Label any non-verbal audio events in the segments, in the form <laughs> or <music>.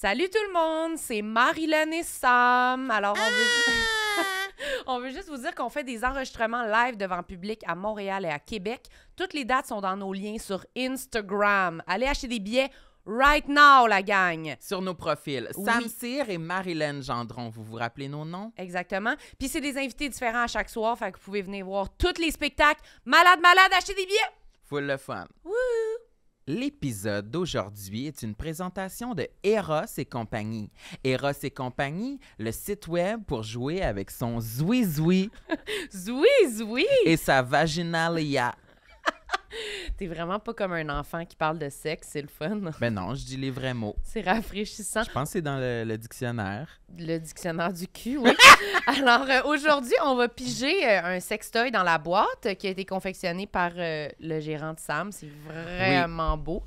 Salut tout le monde, c'est Marilyn et Sam. Alors, ah! <laughs> on, veut... juste vous dire qu'on fait des enregistrements live devant public à Montréal et à Québec. Toutes les dates sont dans nos liens sur Instagram. Allez acheter des billets right now, la gang. Sur nos profils. Sam Cyr et Marilyn Gendron, vous vous rappelez nos noms? Exactement. Puis c'est des invités différents à chaque soir, fait que vous pouvez venir voir tous les spectacles. Malade, malade, achetez des billets! Full le fun. Woo! L'épisode d'aujourd'hui est une présentation de Eros et compagnie. Eros et compagnie, le site web pour jouer avec son Zouizoui <laughs> zoui Et sa vaginalia. <laughs> T'es vraiment pas comme un enfant qui parle de sexe, c'est le fun. <laughs> Ben non, je dis les vrais mots. C'est rafraîchissant. Je pense que c'est dans le, dictionnaire. Le dictionnaire du cul, oui. <laughs> Alors euh, aujourd'hui, on va piger euh, un sextoy dans la boîte qui a été confectionné par euh, le gérant de Sam. C'est vraiment beau.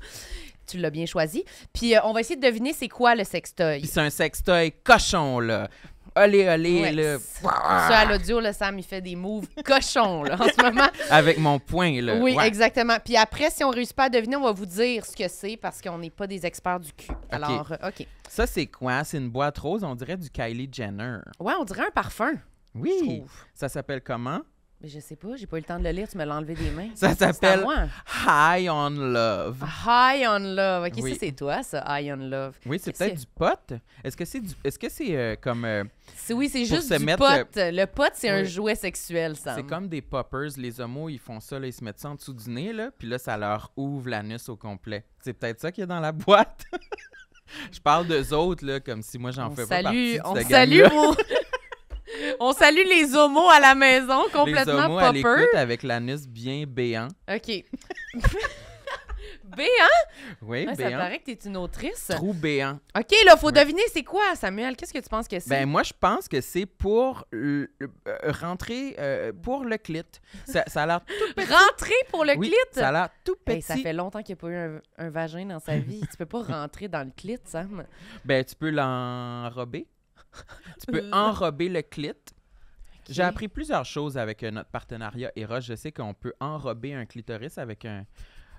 Tu l'as bien choisi. Puis on va essayer de deviner c'est quoi le sextoy. c'est un sextoy cochon, là allez, allez. Là. Ça, à l'audio, là, Sam, il fait des moves <laughs> cochons là, en ce moment. Avec mon poing. Là. Oui, exactement. Puis après, si on ne réussit pas à deviner, on va vous dire ce que c'est parce qu'on n'est pas des experts du cul. Alors, euh, OK. Ça, c'est quoi? C'est une boîte rose, on dirait du Kylie Jenner. Ouais, on dirait un parfum. Oui. Ça s'appelle comment? je sais pas, j'ai pas eu le temps de le lire, tu me l'as des mains. Ça s'appelle High on Love. High on Love. OK, ça c'est toi ça, High on Love. Oui, c'est peut-être du pote Est-ce que c'est est-ce que c'est euh, comme euh, Oui, c'est juste du pote pot. Euh, le pote c'est un jouet sexuel ça. C'est comme des poppers, les homos, ils font ça là, ils se mettent ça en dessous du nez là, puis là ça leur ouvre l'anus au complet. C'est peut-être ça qui est dans la boîte. <laughs> Je parle d'eux autres là comme si moi j'en fais pas partie. on salue, vous <laughs> On salue les homos à la maison, complètement les homos avec l'anus bien béant. OK. <laughs> béant? Oui, béant. Ça paraît que t'es une autrice. Trou béant. OK, là, faut deviner c'est quoi, Samuel. Qu'est-ce que tu penses que c'est? Ben, moi, je pense que c'est pour euh, rentrer euh, pour le clit. Ça, a l'air tout <laughs> petit. Rentrer pour le oui, clit? ça a l'air tout petit. ça fait longtemps qu'il n'y a pas eu un, vagin dans sa vie. tu peux pas <laughs> rentrer dans le clit, Sam. Ben, tu peux l'enrober. <laughs> tu peux euh, enrober le clit. J'ai appris plusieurs choses avec euh, notre partenariat Eros. Je sais qu'on peut enrober un clitoris avec un,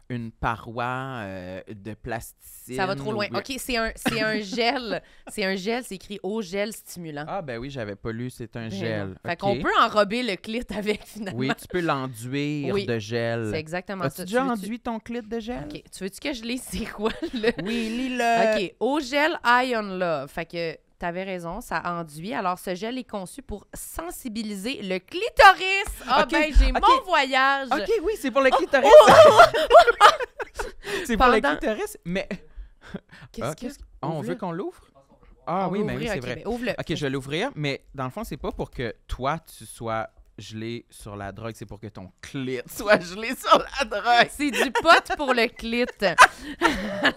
une paroi euh, de plastique Ça va trop loin. OK, c'est un, un <laughs> gel. c'est un gel, c'est écrit au gel stimulant. Ah ben oui, j'avais pas lu, c'est un ben gel. Fait qu'on peut enrober le clit <laughs> avec finalement. Oui, tu peux l'enduire de gel. C'est exactement ça. tu as déjà enduit ton clit de gel? OK, tu veux-tu que je lise c'est quoi le... Oui, lis-le. OK, au gel Ion Love. Fait que tu avais raison, ça enduit. Alors, ce gel est conçu pour sensibiliser le clitoris. Ah, ben, j'ai mon voyage. OK, oui, c'est pour le oh, clitoris. Oh, oh, <laughs> c'est pour le clitoris, mais. <laughs> Qu'est-ce ah, on veut qu'on l'ouvre? Ah oui, mais ben c'est vrai. Ben, -le. OK, je vais l'ouvrir, mais dans le fond, c'est pas pour que toi, tu sois gelé sur la drogue, c'est pour que ton clit <laughs> soit gelé sur la drogue. C'est du pot pour le clit. <laughs> ça?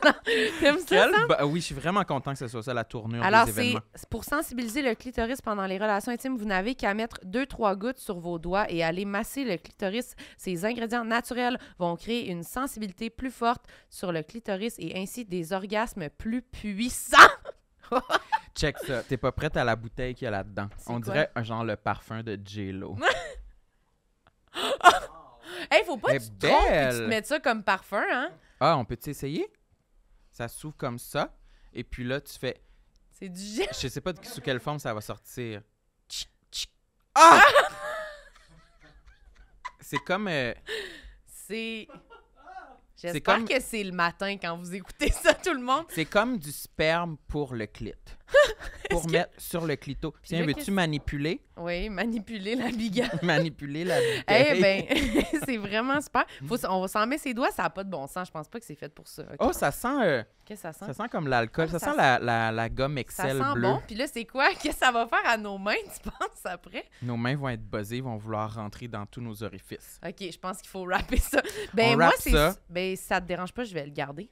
ça? Oui, je suis vraiment content que ce soit ça la tournure Alors, c'est pour sensibiliser le clitoris pendant les relations intimes, vous n'avez qu'à mettre deux trois gouttes sur vos doigts et aller masser le clitoris. Ces ingrédients naturels vont créer une sensibilité plus forte sur le clitoris et ainsi des orgasmes plus puissants. Check ça. T'es pas prête à la bouteille qu'il y a là-dedans. On dirait un genre le parfum de J-Lo. <laughs> hey, faut pas que tu te mettes ça comme parfum, hein? Ah, on peut t'essayer? Ça s'ouvre comme ça. Et puis là, tu fais. C'est du gel. Je sais pas sous quelle forme ça va sortir. Ah! ah! C'est comme. Euh, C'est. J'espère comme... que c'est le matin quand vous écoutez <laughs> ça, tout le monde. C'est comme du sperme pour le clit pour mettre sur le clito. Tiens, veux-tu manipuler? Oui, manipuler la biga. <laughs> manipuler la biga. Eh bien, <laughs> c'est vraiment super. Faut, on s'en mettre ses doigts, ça n'a pas de bon sens. Je pense pas que c'est fait pour ça. Oh, ça sent... Euh, que ça sent? Ça sent comme l'alcool. Ah, ça, sent la, gomme Excel bleue. Ça sent bon. Puis là, c'est quoi? Qu'est-ce <laughs> que ça va faire à nos mains, tu penses, après? Nos mains vont être buzzées, vont vouloir rentrer dans tous nos orifices. OK, je pense qu'il faut rapper ça. Ben, moi, c'est... Ben, ça te dérange pas, je vais le garder.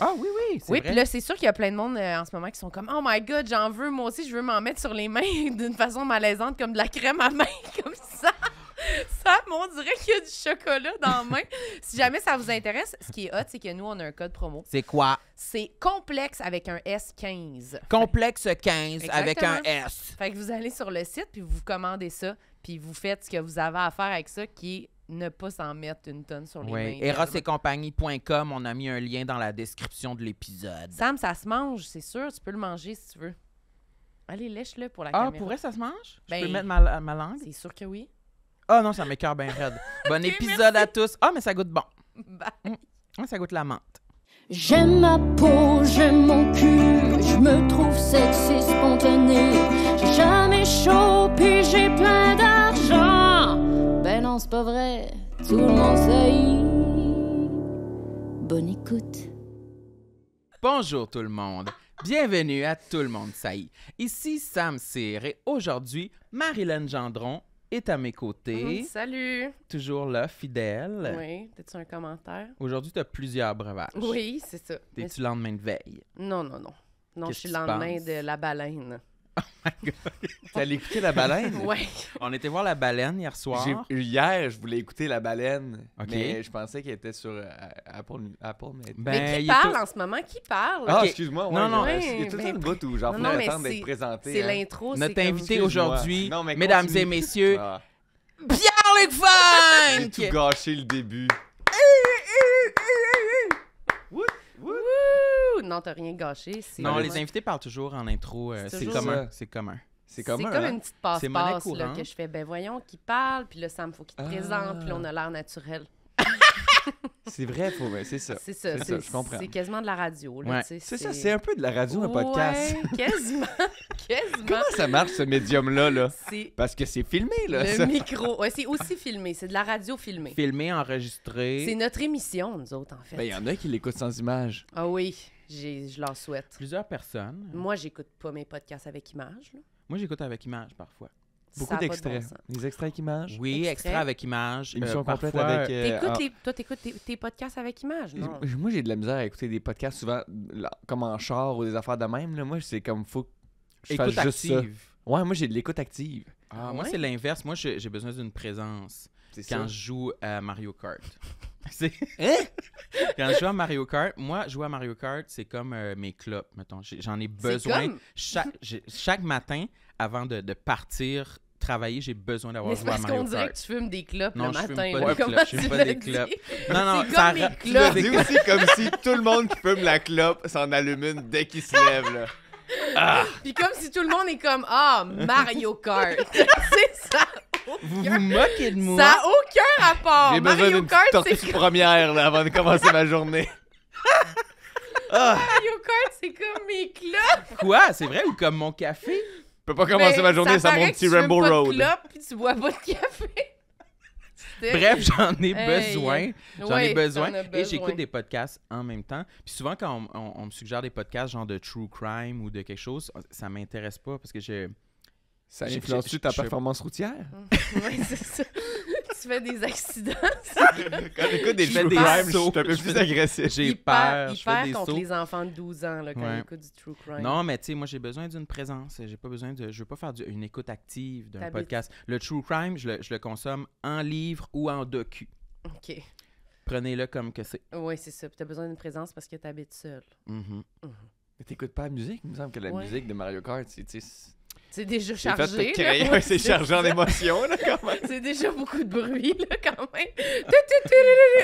Ah oui, oui. Oui, puis là, c'est sûr qu'il y a plein de monde euh, en ce moment qui sont comme Oh my God, j'en veux, moi aussi, je veux m'en mettre sur les mains <laughs> d'une façon malaisante, comme de la crème à main, <laughs> comme ça. Ça, on dirait qu'il y a du chocolat dans la main. si jamais ça vous intéresse, ce qui est hot, c'est que nous, on a un code promo. C'est quoi? C'est complexe avec un S15. Complexe 15 avec un S. Fait que vous allez sur le site, puis vous commandez ça, puis vous faites ce que vous avez à faire avec ça, qui est ne pas s'en mettre une tonne sur les oui. mains. on a mis un lien dans la description de l'épisode. Sam, ça se mange, c'est sûr. Tu peux le manger si tu veux. Allez, lèche-le pour la ah, caméra. Ah, pour vrai, ça se mange? Je ben, peux mettre ma, langue? C'est sûr que oui. Ah oh, non, ça m'écœure bien raide. <laughs> Bon épisode à tous. Ah, oh, mais ça goûte bon. Mm. Ah, ça goûte la menthe. J'aime ma peau, j'aime mon cul, je me trouve sexy, spontané. J'ai jamais chaud, puis j'ai plein d'âme c'est pas vrai, tout le monde Bonne écoute. Bonjour tout le monde. Bienvenue à Tout le monde saïe. Ici Sam Cyr et aujourd'hui, Marilyn Gendron est à mes côtés. Mmh, salut! Toujours là, fidèle. Oui, t'as-tu un commentaire? Aujourd'hui, t'as plusieurs breuvages. Oui, c'est ça. T'es-tu lendemain de veille? Non, non, non. Non, je suis lendemain de la baleine. Oh my God. T'allais écouter la baleine? <laughs> Oui On était voir la baleine hier soir. Hier, je voulais écouter La Baleine, mais je pensais qu'elle était sur euh, Apple, ben, mais- qui parle en ce moment? Qui parle? Ah, excuse-moi. Non, non. Il y a tout où d'être c'est- présenté. C'est hein. l'intro. Notre invité aujourd'hui, mesdames et messieurs, ah. Pierre-Luc J'ai tout gâché le début. non, t'as rien gâché. Non, les invités parlent toujours en intro. Euh, c'est commun. C'est commun. C'est comme, hein? une petite passe-passe que je fais. Ben voyons, qui parle, puis là, Sam, faut qu'il te ah. présente, puis là, on a l'air naturel. <laughs> c'est vrai, faut... c'est ça. C'est ça, je comprends. C'est quasiment de la radio. Ouais. C'est ça, c'est un peu de la radio, un ouais, podcast. <laughs> quasiment. quasiment. Comment ça marche, ce médium-là? Là? Parce que c'est filmé, là. Le micro. Ouais, c'est aussi filmé. C'est de la radio filmée. Filmé, enregistré. C'est notre émission, nous autres, en fait. Ben, il y en a qui l'écoutent sans image. Ah oui je leur souhaite. Plusieurs personnes. Moi, j'écoute pas mes podcasts avec images. Moi, j'écoute avec images parfois. Beaucoup d'extraits. les extraits avec images? Oui, extraits avec images. Euh, Émission complète avec. Euh, ah. toi, tu tes, tes, podcasts avec images, non? Moi, j'ai de la misère à écouter des podcasts souvent comme en char ou des affaires de même. Moi, c'est comme faut que je Écoute Juste ça. Ouais, moi, j'ai de l'écoute active. Ah, moi, c'est l'inverse. Moi, j'ai besoin d'une présence quand je joue à Mario Kart. <laughs> Hein? <laughs> Quand je joue à Mario Kart, moi, jouer à Mario Kart, c'est comme euh, mes clopes, mettons. J'en ai besoin. Chaque, <laughs> chaque matin, avant de, partir travailler, j'ai besoin d'avoir joué à Mario Kart. Est-ce qu'on dirait que tu fumes des clopes le matin. Non, je fume pas, clopes, fume pas des clopes. Non, non, c'est comme ra- aussi comme si tout le monde qui fume la clope s'en allume dès qu'il se lève, là. Puis comme si tout le monde est comme « Ah, Mario Kart! » C'est ça! vous moquez de moi. Ça n'a aucun rapport. J'ai besoin d'une tortue première avant de commencer ma journée. <laughs> Ah. Mario Kart, c'est comme mes clubs. Quoi? C'est vrai? Ou comme mon café? je peux pas commencer ben, ma journée sans mon petit Rainbow Road. puis tu bois votre café. <laughs> Bref, j'en ai besoin. J'en ai besoin. Et j'écoute des podcasts en même temps. Puis souvent, quand on, me suggère des podcasts genre de true crime ou de quelque chose, ça m'intéresse pas parce que j'ai... Ça influence-tu ta performance routière? <laughs> oui, c'est ça. tu fais des accidents. <laughs> Quand j'écoute des de crime, je suis un peu plus agressif. J'ai peur. Il perd contre les enfants de 12 ans quand tu du true crime. Non, mais tu sais, moi, j'ai besoin d'une présence. J'ai pas besoin de. Je veux pas faire une écoute active d'un podcast. Le true crime, je le, consomme en livre ou en docu. OK. Prenez-le comme que c'est. Oui, c'est ça. Puis t'as besoin d'une présence parce que t'habites seul. Mm-hmm. Mm-hmm. Mais t'écoutes pas la musique. Il me semble que la musique de Mario Kart, c'est c'est déjà chargé. c'est chargé en émotion, là, quand même. <laughs> c'est déjà beaucoup de bruit, là, quand même.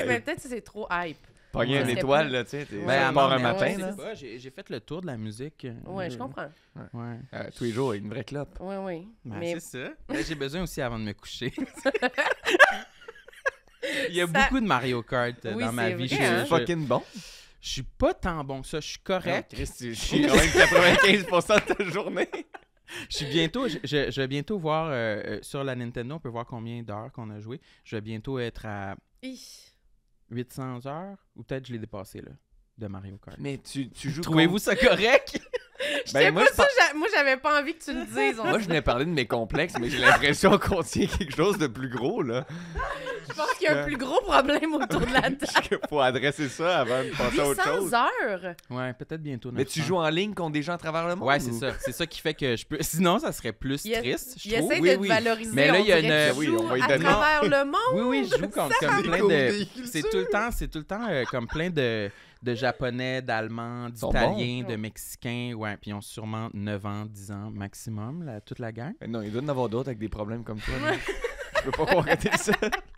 mais peut-être que c'est trop hype. Pas une étoile, là, tu sais. Ben, un matin, là. J'ai fait le tour de la musique. Euh, ouais, je euh, comprends. Euh, tous les jours, une vraie clope. Ouais, oui. Ben, mais... C'est ça. Ben, j'ai besoin aussi avant de me coucher. <laughs> Il y a beaucoup de Mario Kart dans ma vie. C'est fucking bon. Je suis pas tant bon que ça. Je suis correct. Ah, je suis quand 95% de ta journée. <laughs> <laughs> je, bientôt, vais bientôt voir euh, euh, sur la Nintendo, on peut voir combien d'heures qu'on a joué. Je vais bientôt être à 800 heures, ou peut-être je l'ai dépassé là, de Mario Kart. Mais tu, joues. Trouvez-vous ça correct? <laughs> <laughs> Ben, moi, moi, j'avais pas envie que tu le dises. moi, je venais parler de mes complexes, mais j'ai l'impression qu'on tient quelque chose de plus gros, là. Je pense qu'il y a un plus gros problème autour de la <laughs> table. Faut adresser ça avant de penser à autre chose. heures? Ouais, peut-être bientôt. Mais tu joues en ligne contre des gens à travers le monde? Ouais, c'est ça. C'est ça qui fait que je peux. Sinon, ça serait plus triste. Je il essaie de oui. valoriser. Mais là, il y a une. Oui, à travers le monde. Oui, oui, je joue contre comme plein de. C'est tout le temps, c'est tout le temps euh, comme plein de de japonais, d'allemands, d'italiens, de mexicains. Ouais, puis ils ont sûrement 9 ans, 10 ans maximum, toute la gang. non, il doit en avoir d'autres avec des problèmes comme toi. Je veux pas qu'on ça. <laughs>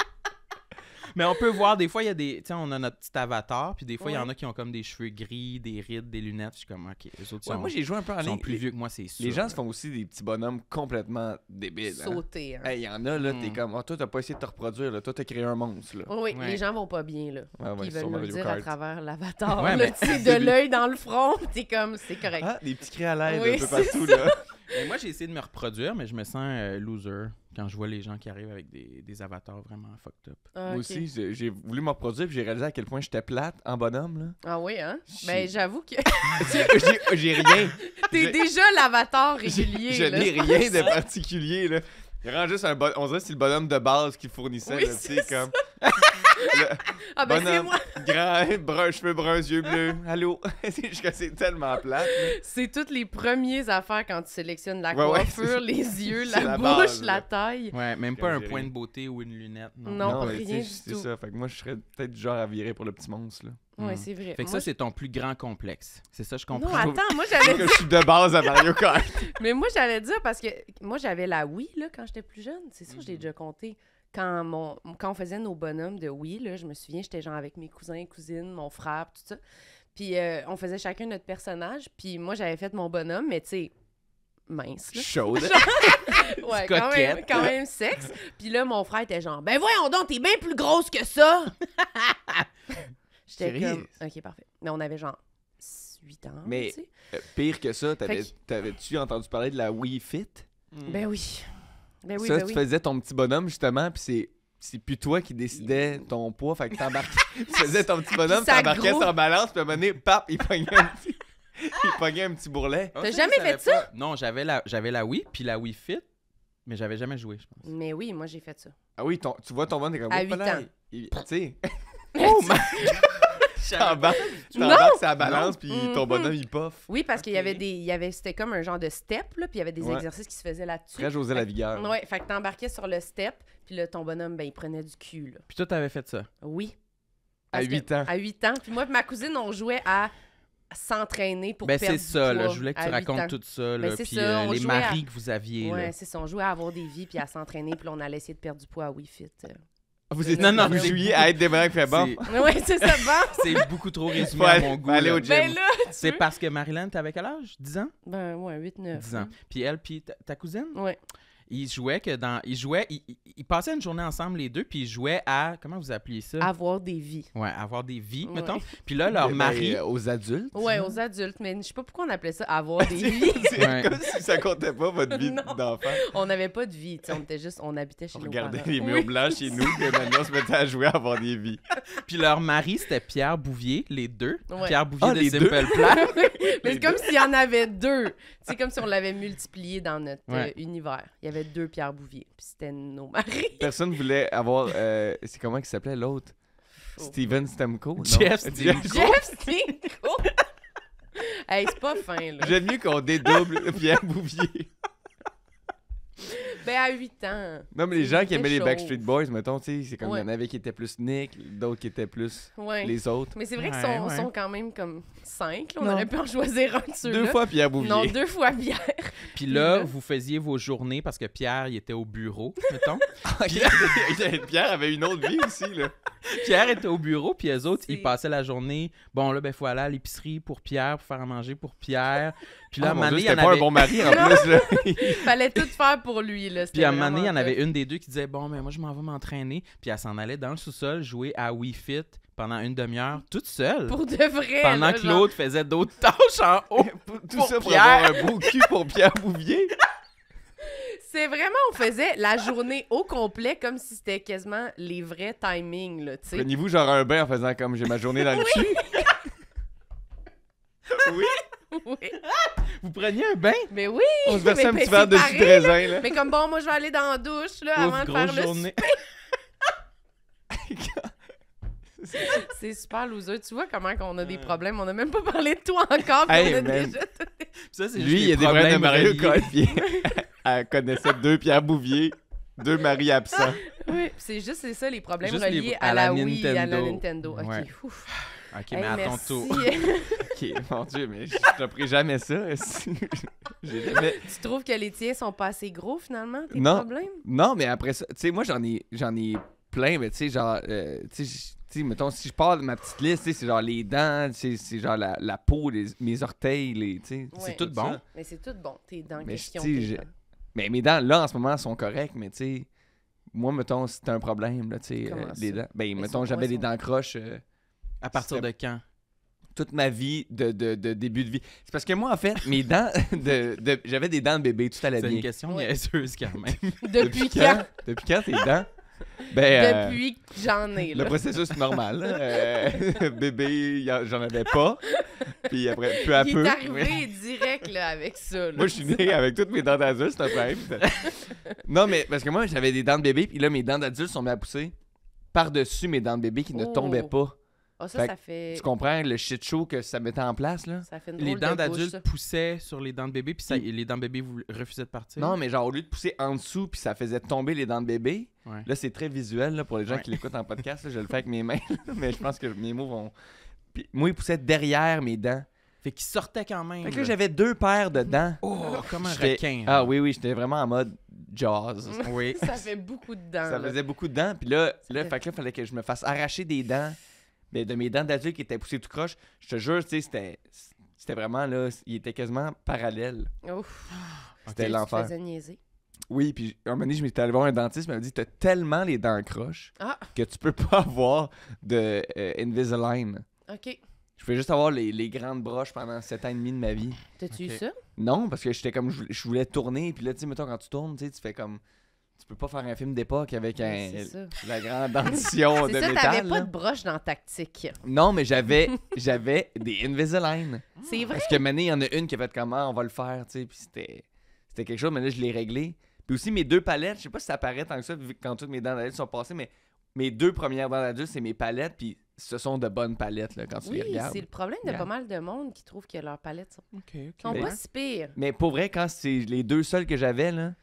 mais on peut voir, des fois, il y a des. Tiens, on a notre petit avatar, puis des fois, il y en a qui ont comme des cheveux gris, des rides, des lunettes. Je suis comme, ok, les autres sont, Moi, j'ai joué un peu en ligne. plus vieux que moi, c'est sûr. Les gens se font aussi des petits bonhommes complètement débiles. Hein. Sauter. Hein. Il y en a, là, mm. t'es hmm. comme, oh, toi, t'as pas essayé de te reproduire, là. Toi, t'as créé un monstre, là. oui, les gens vont pas bien, là. Ah ils veulent nous le dire à travers l'avatar, de l'œil dans le front, <laughs> t'es comme, c'est correct. Ah, des petits cris à l'aide, un peu partout, là moi, j'ai essayé de me reproduire, mais je me sens euh, loser quand je vois les gens qui arrivent avec des, avatars vraiment fucked up. Ah, moi aussi, j'ai voulu me reproduire, puis j'ai réalisé à quel point j'étais plate en bonhomme, Ah oui, hein? mais ben, j'avoue que <laughs> j'ai, rien. <laughs> T'es déjà l'avatar <laughs> régulier. Je n'ai rien de particulier, là. Il rend juste un On dirait que c'est le bonhomme de base qui fournissait, Oui, comme... Ah ben c'est moi! grand, brun, cheveux bruns, yeux bleus. Allô? <laughs> c'est tellement plat. C'est toutes les premières affaires quand tu sélectionnes la coiffure, les yeux, la, bouche, la taille. Ouais, même pas un point de beauté ou une lunette. Non, rien ça. Fait que moi, je serais peut-être du genre à virer pour le petit monstre, là. Hmm. c'est vrai. Fait que ça, c'est ton plus grand complexe. C'est ça, je comprends. Non, attends, moi, j'avais que je suis de base à Mario Kart. <laughs> mais moi, j'allais dire parce que moi, j'avais la Wii, là, quand j'étais plus jeune. C'est ça, que je l'ai hmm. déjà compté quand, mon, quand on faisait nos bonhommes de Wii, je me souviens, j'étais genre avec mes cousins, cousines, mon frère, tout ça. Puis euh, on faisait chacun notre personnage. Puis moi, j'avais fait mon bonhomme, mais tu sais, mince. Là. <laughs> ouais, quand même, sexe. Puis là, mon frère était genre, ben voyons donc, t'es bien plus grosse que ça. <laughs> J'étais comme, ok, parfait. Mais on avait genre 8 ans. Mais tu euh, pire que ça, t'avais-tu entendu parler de la Wii Fit? Hmm. Ben oui. Ben ça, ben tu faisais ton petit bonhomme, justement, puis c'est c'est plus toi qui décidais ton poids. Fait que t'embarquais, <laughs> tu faisais ton petit bonhomme, t'embarquais sur balance, puis à un pap, il pognait un petit, il pognait un petit bourrelet. Ah, T'as jamais fait ça? Non, j'avais la, la Wii, puis la Wii Fit, mais j'avais jamais joué, je pense. Mais oui, moi, j'ai fait ça. Ah oui, tu vois ton bonhomme est comme... À 8 ans. Tu sais... <laughs> Oh, my embarques c'est ça balance, puis mm-hmm. ton bonhomme, il puff. Oui, parce qu'il y avait des. il y avait, C'était comme un genre de step, là, puis il y avait des exercices qui se faisaient là-dessus. Très José Lavigueur. Ouais, fait que t'embarquais sur le step, puis là, ton bonhomme, ben, il prenait du cul, Puis toi, t'avais fait ça. Oui. À 8 ans. À 8 ans. Puis moi, ma cousine, on jouait à s'entraîner pour ben, perdre c'est ça, Je voulais que tu racontes tout ça, ben, Puis euh, les maris que vous aviez, Oui, c'est ça. On jouait à avoir des vies puis à s'entraîner. Puis on allait essayer de perdre du poids à Wii Fit. Euh. Vous êtes non, non, juillet à être des fait bon. Oui, c'est ça, bon. <laughs> c'est beaucoup trop résumé à mon goût. Aller au gym. Ben c'est parce que Marilyn, t'avais quel âge 10 ans Ben, ouais, 8, 9. 10 ans. Puis elle, puis ta, cousine Oui. Ils jouaient que dans. Ils jouaient. Ils, passaient une journée ensemble, les deux, puis ils jouaient à. Comment vous appelez ça Avoir des vies. Ouais, avoir des vies, mettons. Puis là, leur mari. Ben, aux adultes. Ouais, aux adultes. Mais je sais pas pourquoi on appelait ça avoir <laughs> des vies. C'est comme si ça comptait pas votre vie <laughs> d'enfant. On n'avait pas de vie. On était juste. On habitait chez on regardait les murs blancs chez nous, et maintenant, on se mettait à jouer à avoir des vies. <laughs> puis leur mari, c'était Pierre Bouvier, les deux. Pierre Bouvier ah, de Simple Plan. mais c'est comme s'il y en avait deux. C'est comme si on l'avait multiplié dans notre euh, univers. Il avait deux Pierre Bouvier. Puis c'était nos maris. <laughs> Personne voulait avoir. Euh, c'est comment il s'appelait l'autre Steven Stamco Jeff Stamco. Jeff Stamco. <laughs> hey, c'est pas fin, là. J'aime mieux qu'on dédouble Pierre Bouvier. Ben, à 8 ans. Non, mais les gens qui aimaient les Backstreet Boys, mettons, tu sais, c'est comme il y en avait qui étaient plus Nick, d'autres qui étaient plus les autres. Mais c'est vrai qu'ils sont, quand même comme 5. On aurait pu en choisir un de Deux fois Pierre Bouvier. Non, deux fois Pierre. Puis là, vous faisiez vos journées parce que Pierre, il était au bureau, mettons. <laughs> Ah, <laughs> Pierre avait une autre vie aussi, là. Pierre était au bureau, puis eux autres, ils passaient la journée. Bon, là, ben, faut aller à l'épicerie pour Pierre, pour faire manger pour Pierre. Puis là, oh, c'était pas un bon mari en <laughs> plus. Fallait tout faire pour lui. Là. Puis à un il y en avait une des deux qui disait Bon, mais moi, je m'en vais m'entraîner. Puis elle s'en allait dans le sous-sol jouer à Wii Fit pendant une demi-heure, toute seule. Pour de vrai. Pendant que l'autre faisait d'autres tâches en haut. <laughs> tout pour ça pour avoir un beau cul pour Pierre Bouvier. C'est vraiment, on faisait la journée au complet comme si c'était quasiment les vrais timings. Prenez-vous genre un bain en faisant comme j'ai ma journée dans le cul. <laughs> Oui? <laughs> oui. Vous preniez un bain? Mais oui! On se versait un petit ben, verre de jus de raisin, Mais comme bon, moi, je vais aller dans la douche, là, avant de faire le <laughs> C'est super loser. Tu vois comment on a des problèmes. On n'a même pas parlé de toi encore. Lui, il y a des problèmes de Mario <laughs> Elle connaissait deux Pierre Bouvier, deux Marie absents. Oui, c'est juste ça les problèmes reliés à, la Wii, Nintendo. à la Nintendo. ouf. OK, mais à ton tour. <laughs> OK, mon Dieu, mais je t'aurais jamais ça. <laughs> Tu trouves que les tiens sont pas assez gros, finalement, tes non, problèmes? Non, mais après ça, tu sais, moi, j'en ai, j'en ai plein, mais tu sais, genre, euh, tu sais, mettons, si je parle de ma petite liste, c'est genre les dents, c'est genre la, la peau, mes orteils, les, sais, c'est tout bon. Mais c'est tout bon, tes dents, mais question, Mais mes dents, là, en ce moment, sont correctes, mais tu sais moi, mettons, c'est un problème, là, tu sais, euh, les dents. Ben, mettons, j'avais des dents croches. Euh, à partir de quand? Toute ma vie de, de, début de vie. C'est parce que moi, en fait, mes dents <laughs> de, j'avais des dents de bébé, tout à la bien. C'est une question niaiseuse quand même. <laughs> Depuis, quand? Depuis quand tes dents? Ben, euh, Depuis que j'en ai. Le processus normal. Euh, <laughs> bébé, j'en avais pas. Puis après, peu à peu. Il est arrivé direct là, avec ça. moi, je suis né avec toutes mes dents d'adulte, c'est un problème. non, mais parce que moi, j'avais des dents de bébé, puis là, mes dents d'adulte sont mis à pousser par-dessus mes dents de bébé qui ne oh. tombaient pas. Ah, ça, Tu comprends le shit show que ça mettait en place, là? Les dents d'adultes poussaient sur les dents de bébé, puis ça- les dents de bébé refusaient de partir. Non, mais genre, au lieu de pousser en dessous, puis ça faisait tomber les dents de bébé, là, c'est très visuel là, pour les gens qui l'écoutent en podcast. là, je le fais avec mes mains, <laughs> mais je pense que mes mots vont. moi, ils poussaient derrière mes dents. Fait qu'ils sortaient quand même. que j'avais deux paires de dents. Oh, comme un requin. Hein. Ah oui, oui, j'étais vraiment en mode Jaws. <laughs> Ça fait beaucoup de dents. Ça faisait beaucoup de dents. Puis là, là, fallait que je me fasse arracher des dents mais de mes dents d'adulte qui étaient poussées tout croche, je te jure, tu sais, c'était, c'était vraiment là, il était quasiment parallèle. Ouf. Ah, c'était okay, l'enfer. Oui, puis un moment donné, je m'étais allé voir un dentiste, il m'a dit T'as tellement les dents croches ah. que tu peux pas <laughs> avoir de euh, Invisalign. OK. Je pouvais juste avoir les, grandes broches pendant 7 ans et demi de ma vie. T'as-tu eu ça? Non, parce que j'étais comme, je, je voulais tourner, puis là, tu sais, mettons, quand tu tournes, tu fais comme, tu peux pas faire un film d'époque avec un, la grande dentition <laughs> de ça, tu pas de broche dans tactique. Non, mais j'avais <laughs> j'avais des Invisalign. C'est vrai. Parce que maintenant, il y en a une qui a fait comment ah, on va le faire, tu sais, puis c'était quelque chose, mais là je l'ai réglé. Puis aussi mes deux palettes, je sais pas si ça paraît tant que ça quand toutes mes dents d'adulte sont passées, mais mes deux premières dents d'adulte, c'est mes palettes puis ce sont de bonnes palettes là, quand tu les regardes. c'est le problème de pas mal de monde qui trouve que leurs palettes sont, mais, pas Mais pour vrai, quand c'est les deux seules que j'avais, là,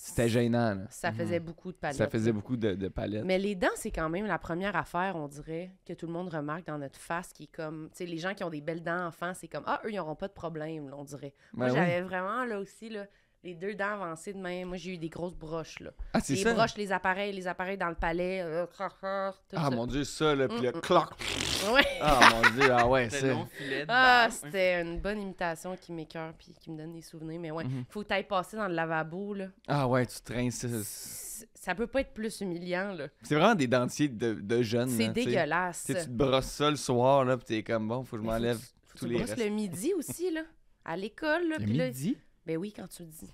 c'était gênant. Ça mhm. faisait beaucoup de palettes. Ça faisait beaucoup de, palettes. Mais les dents, c'est quand même la première affaire, on dirait, que tout le monde remarque dans notre face, qui est comme, tu sais, les gens qui ont des belles dents enfin, c'est comme, ah, eux, ils n'auront pas de problème, on dirait. Moi, ben j'avais vraiment, là aussi, là, les deux dents avancées de même. Moi, j'ai eu des grosses broches, là. Ah, les Les broches, les appareils, les appareils dans le palais. Euh, <laughs> ah, mon Dieu, ça, là, puis le mm. Ah, mon Dieu, ah ouais, c'est... Ah, hein. c'était une bonne imitation qui m'écœure puis qui me donne des souvenirs. Mais ouais, mm-hmm. faut que t'ailles passer dans le lavabo, là. Ah ouais, tu traînes ça. Ça peut pas être plus humiliant, là. C'est vraiment des dentiers de, de jeunes, C'est hein, dégueulasse. tu te brosses ça le soir, là, puis t'es comme, bon, faut que je m'enlève tous les restes. le midi aussi, là. À l'école, Le midi? Ben oui, quand tu, dis,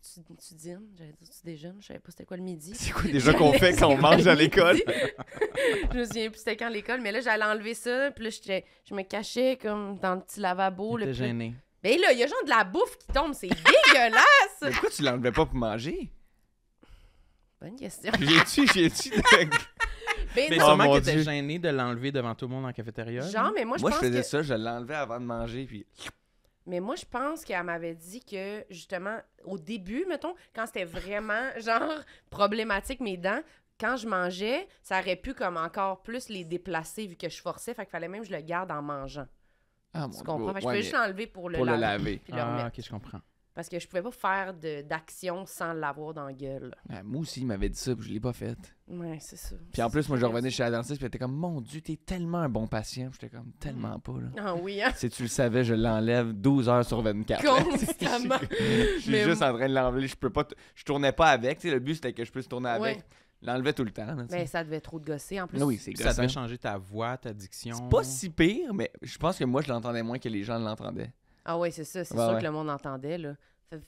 tu, dînes, j'allais dire tu déjeunes, je savais pas c'était quoi le midi. C'est quoi <laughs> déjà qu'on fait quand on mange à l'école? <laughs> je me souviens plus c'était quand l'école, mais là, j'allais enlever ça, puis là, je me cachais comme dans le petit lavabo. suis gêné. Ben là, il y a genre de la bouffe qui tombe, c'est dégueulasse! Mais <laughs> pourquoi tu l'enlevais pas pour manger? Bonne question. J'ai-tu, j'ai-tu mais, ben mais non, sûrement oh que t'es gêné de l'enlever devant tout le monde en cafétéria. Genre, mais moi, je Moi, je faisais ça, je l'enlevais avant de manger, puis... Mais moi, je pense qu'elle m'avait dit que, justement, au début, mettons, quand c'était vraiment, <laughs> genre, problématique mes dents, quand je mangeais, ça aurait pu, comme, encore plus les déplacer vu que je forçais. Fait qu'il fallait même que je le garde en mangeant. Ah, tu comprends? je peux juste l'enlever pour le laver. ah, ok, je comprends. Parce que je pouvais pas faire d'action sans l'avoir dans la gueule. Ah, moi aussi, il m'avait dit ça, puis je l'ai pas fait. Ouais, c'est ça. Puis en plus, moi, je revenais chez la dentiste, puis elle comme, mon Dieu, t'es tellement un bon patient. J'étais comme, tellement pas, là. Ah oui, hein? Si tu le savais, je l'enlève 12 heures sur 24. <laughs> Constamment. je suis juste en train de l'enlever. Je peux pas. Je tournais pas avec. sais. le but, c'était que je puisse tourner avec. Ouais. tout le temps. Mais ben, ça devait trop de gosser en plus. Ah oui, c'est Ça devait changer ta voix, ta diction. C'est pas si pire, mais je pense que moi, je l'entendais moins que les gens l'entendaient. Ah oui, c'est ça. C'est sûr que le monde entendait, là.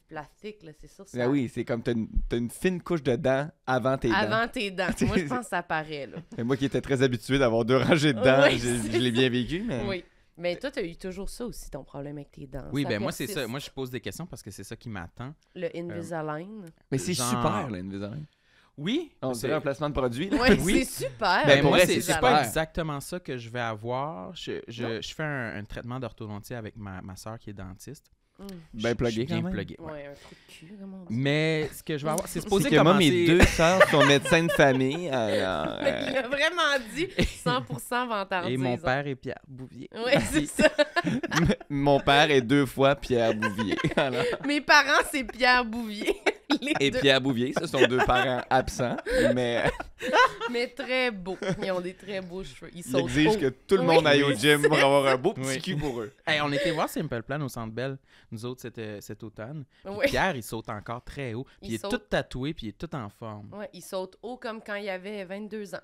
plastique, c'est sûr. Ça... Ben oui, c'est comme t'as une, une fine couche de dents avant tes dents. Avant tes dents. <laughs> moi, je pense que ça paraît, moi qui étais très habitué d'avoir deux rangées de dents, je, l'ai bien vécu, mais... Oui. Mais toi, tu as eu toujours ça aussi, ton problème avec tes dents. Oui, ben moi, c'est ça. Moi, je pose des questions parce que c'est ça qui m'attend. Le Invisalign. Mais c'est super, l'Invisalign. Oui. c'est un placement de produit. <laughs> oui, c'est super. Ben, pour moi, c'est pas exactement ça que je vais avoir. Je, je, je fais un, un traitement d'orthodontie avec ma, ma soeur qui est dentiste. Mmh. Ben plugué. Bien plugué. Ouais. un truc de cul, Mais ce que je vais avoir, c'est supposé que moi, mes deux sœurs sont médecins de famille. <laughs> Il a vraiment dit 100% vantardise. Et mon père est Pierre Bouvier. Oui, c'est ça. <laughs> mon père est deux fois Pierre Bouvier. Mes parents, c'est Pierre Bouvier. <laughs> et Pierre Bouvier, ce sont deux parents absents, mais. <laughs> mais très beaux. Ils ont des très beaux cheveux. Ils, sautent. Ils exigent que tout le monde aille au gym pour avoir un beau petit cul pour eux. on était voir Simple Plan au Centre belle, nous autres, cet, euh, automne. Pierre, il saute encore très haut. Puis il, est tout tatoué, puis il est tout en forme. il saute haut comme quand il avait 22 ans.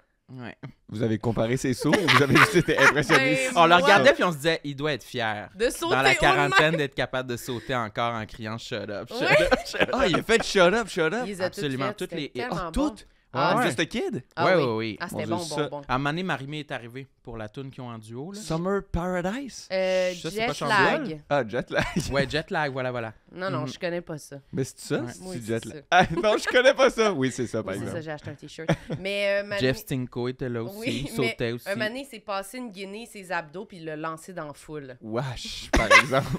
Vous avez comparé ses sauts ou vous avez juste été <laughs> impressionnés? Ben, on le regardait puis on se disait, il doit être fier. De sauter Dans la quarantaine, d'être capable de sauter encore en criant ah, shut up, shut up, shut up. Ah, il a fait shut up, shut up. Absolument, toutes, les. Oh, toutes? Ah, ah juste Kid? Ah, ouais, oui, oui. oui. Ah, c'était bon, bon, bon. À un moment donné, Marimé est arrivé pour la tune qu'ils ont en duo. Là. Summer Paradise? Euh, ça, jet Lag. Ah, Jet Lag. <laughs> ouais, Jet Lag, voilà, voilà. Non, non, mhm. je connais pas ça. Mais c'est ça? Ouais. jetlag. <laughs> non, je connais pas ça. Oui, c'est ça, par exemple. C'est ça, j'ai acheté un T-shirt. mais euh, Jeff Stinko était là aussi, oui, il sautait mais aussi. Un moment s'est passé une guinée, ses abdos, puis il l'a lancé dans la foule. Wesh, par <laughs> exemple.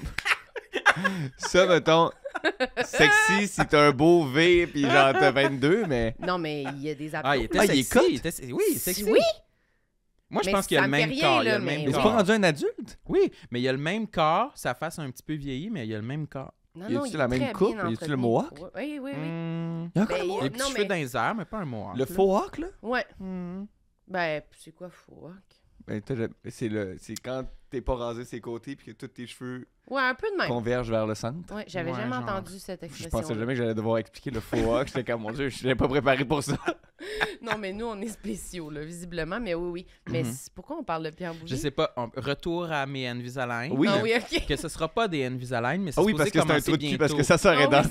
ça, mettons, sexy si t'as un beau V puis genre t'as 22, mais. Non, mais il y a des Ah, il était ah, sexy. Il Oui, sexy. Oui! Moi, je pense qu'il a le même corps. il a pas rendu un adulte? Oui, mais il y a le même corps. Sa face a un petit peu vieilli, mais il y a le même corps. Non, il a la même coupe? Il a le mohawk? Oui, oui, oui. Il hmm. a encore un petits ben, cheveux mais... dans les airs, mais pas un mohawk. Le faux hawk, là? Ouais. Hmm. Ben, c'est quoi faux hawk? Ben, c'est quand t'es pas rasé ses côtés puis que tous tes cheveux Ouais, un peu de même. Converge vers le centre. Ouais, j'avais jamais entendu cette expression. Je pensais jamais que j'allais devoir expliquer le faux J'étais comme, mon Dieu, je suis pas préparé pour ça. <laughs> non, mais nous, on est spéciaux, là, visiblement. Mais oui, oui. Mais mhm. pourquoi on parle de Pierre Boucher? Je sais pas. Retour à mes Invisalign. Oui. Ah, oui <laughs> Que ce sera pas des Invisalign, mais c'est ah, oui, parce que c'est un truc cul, parce que ça serait ah,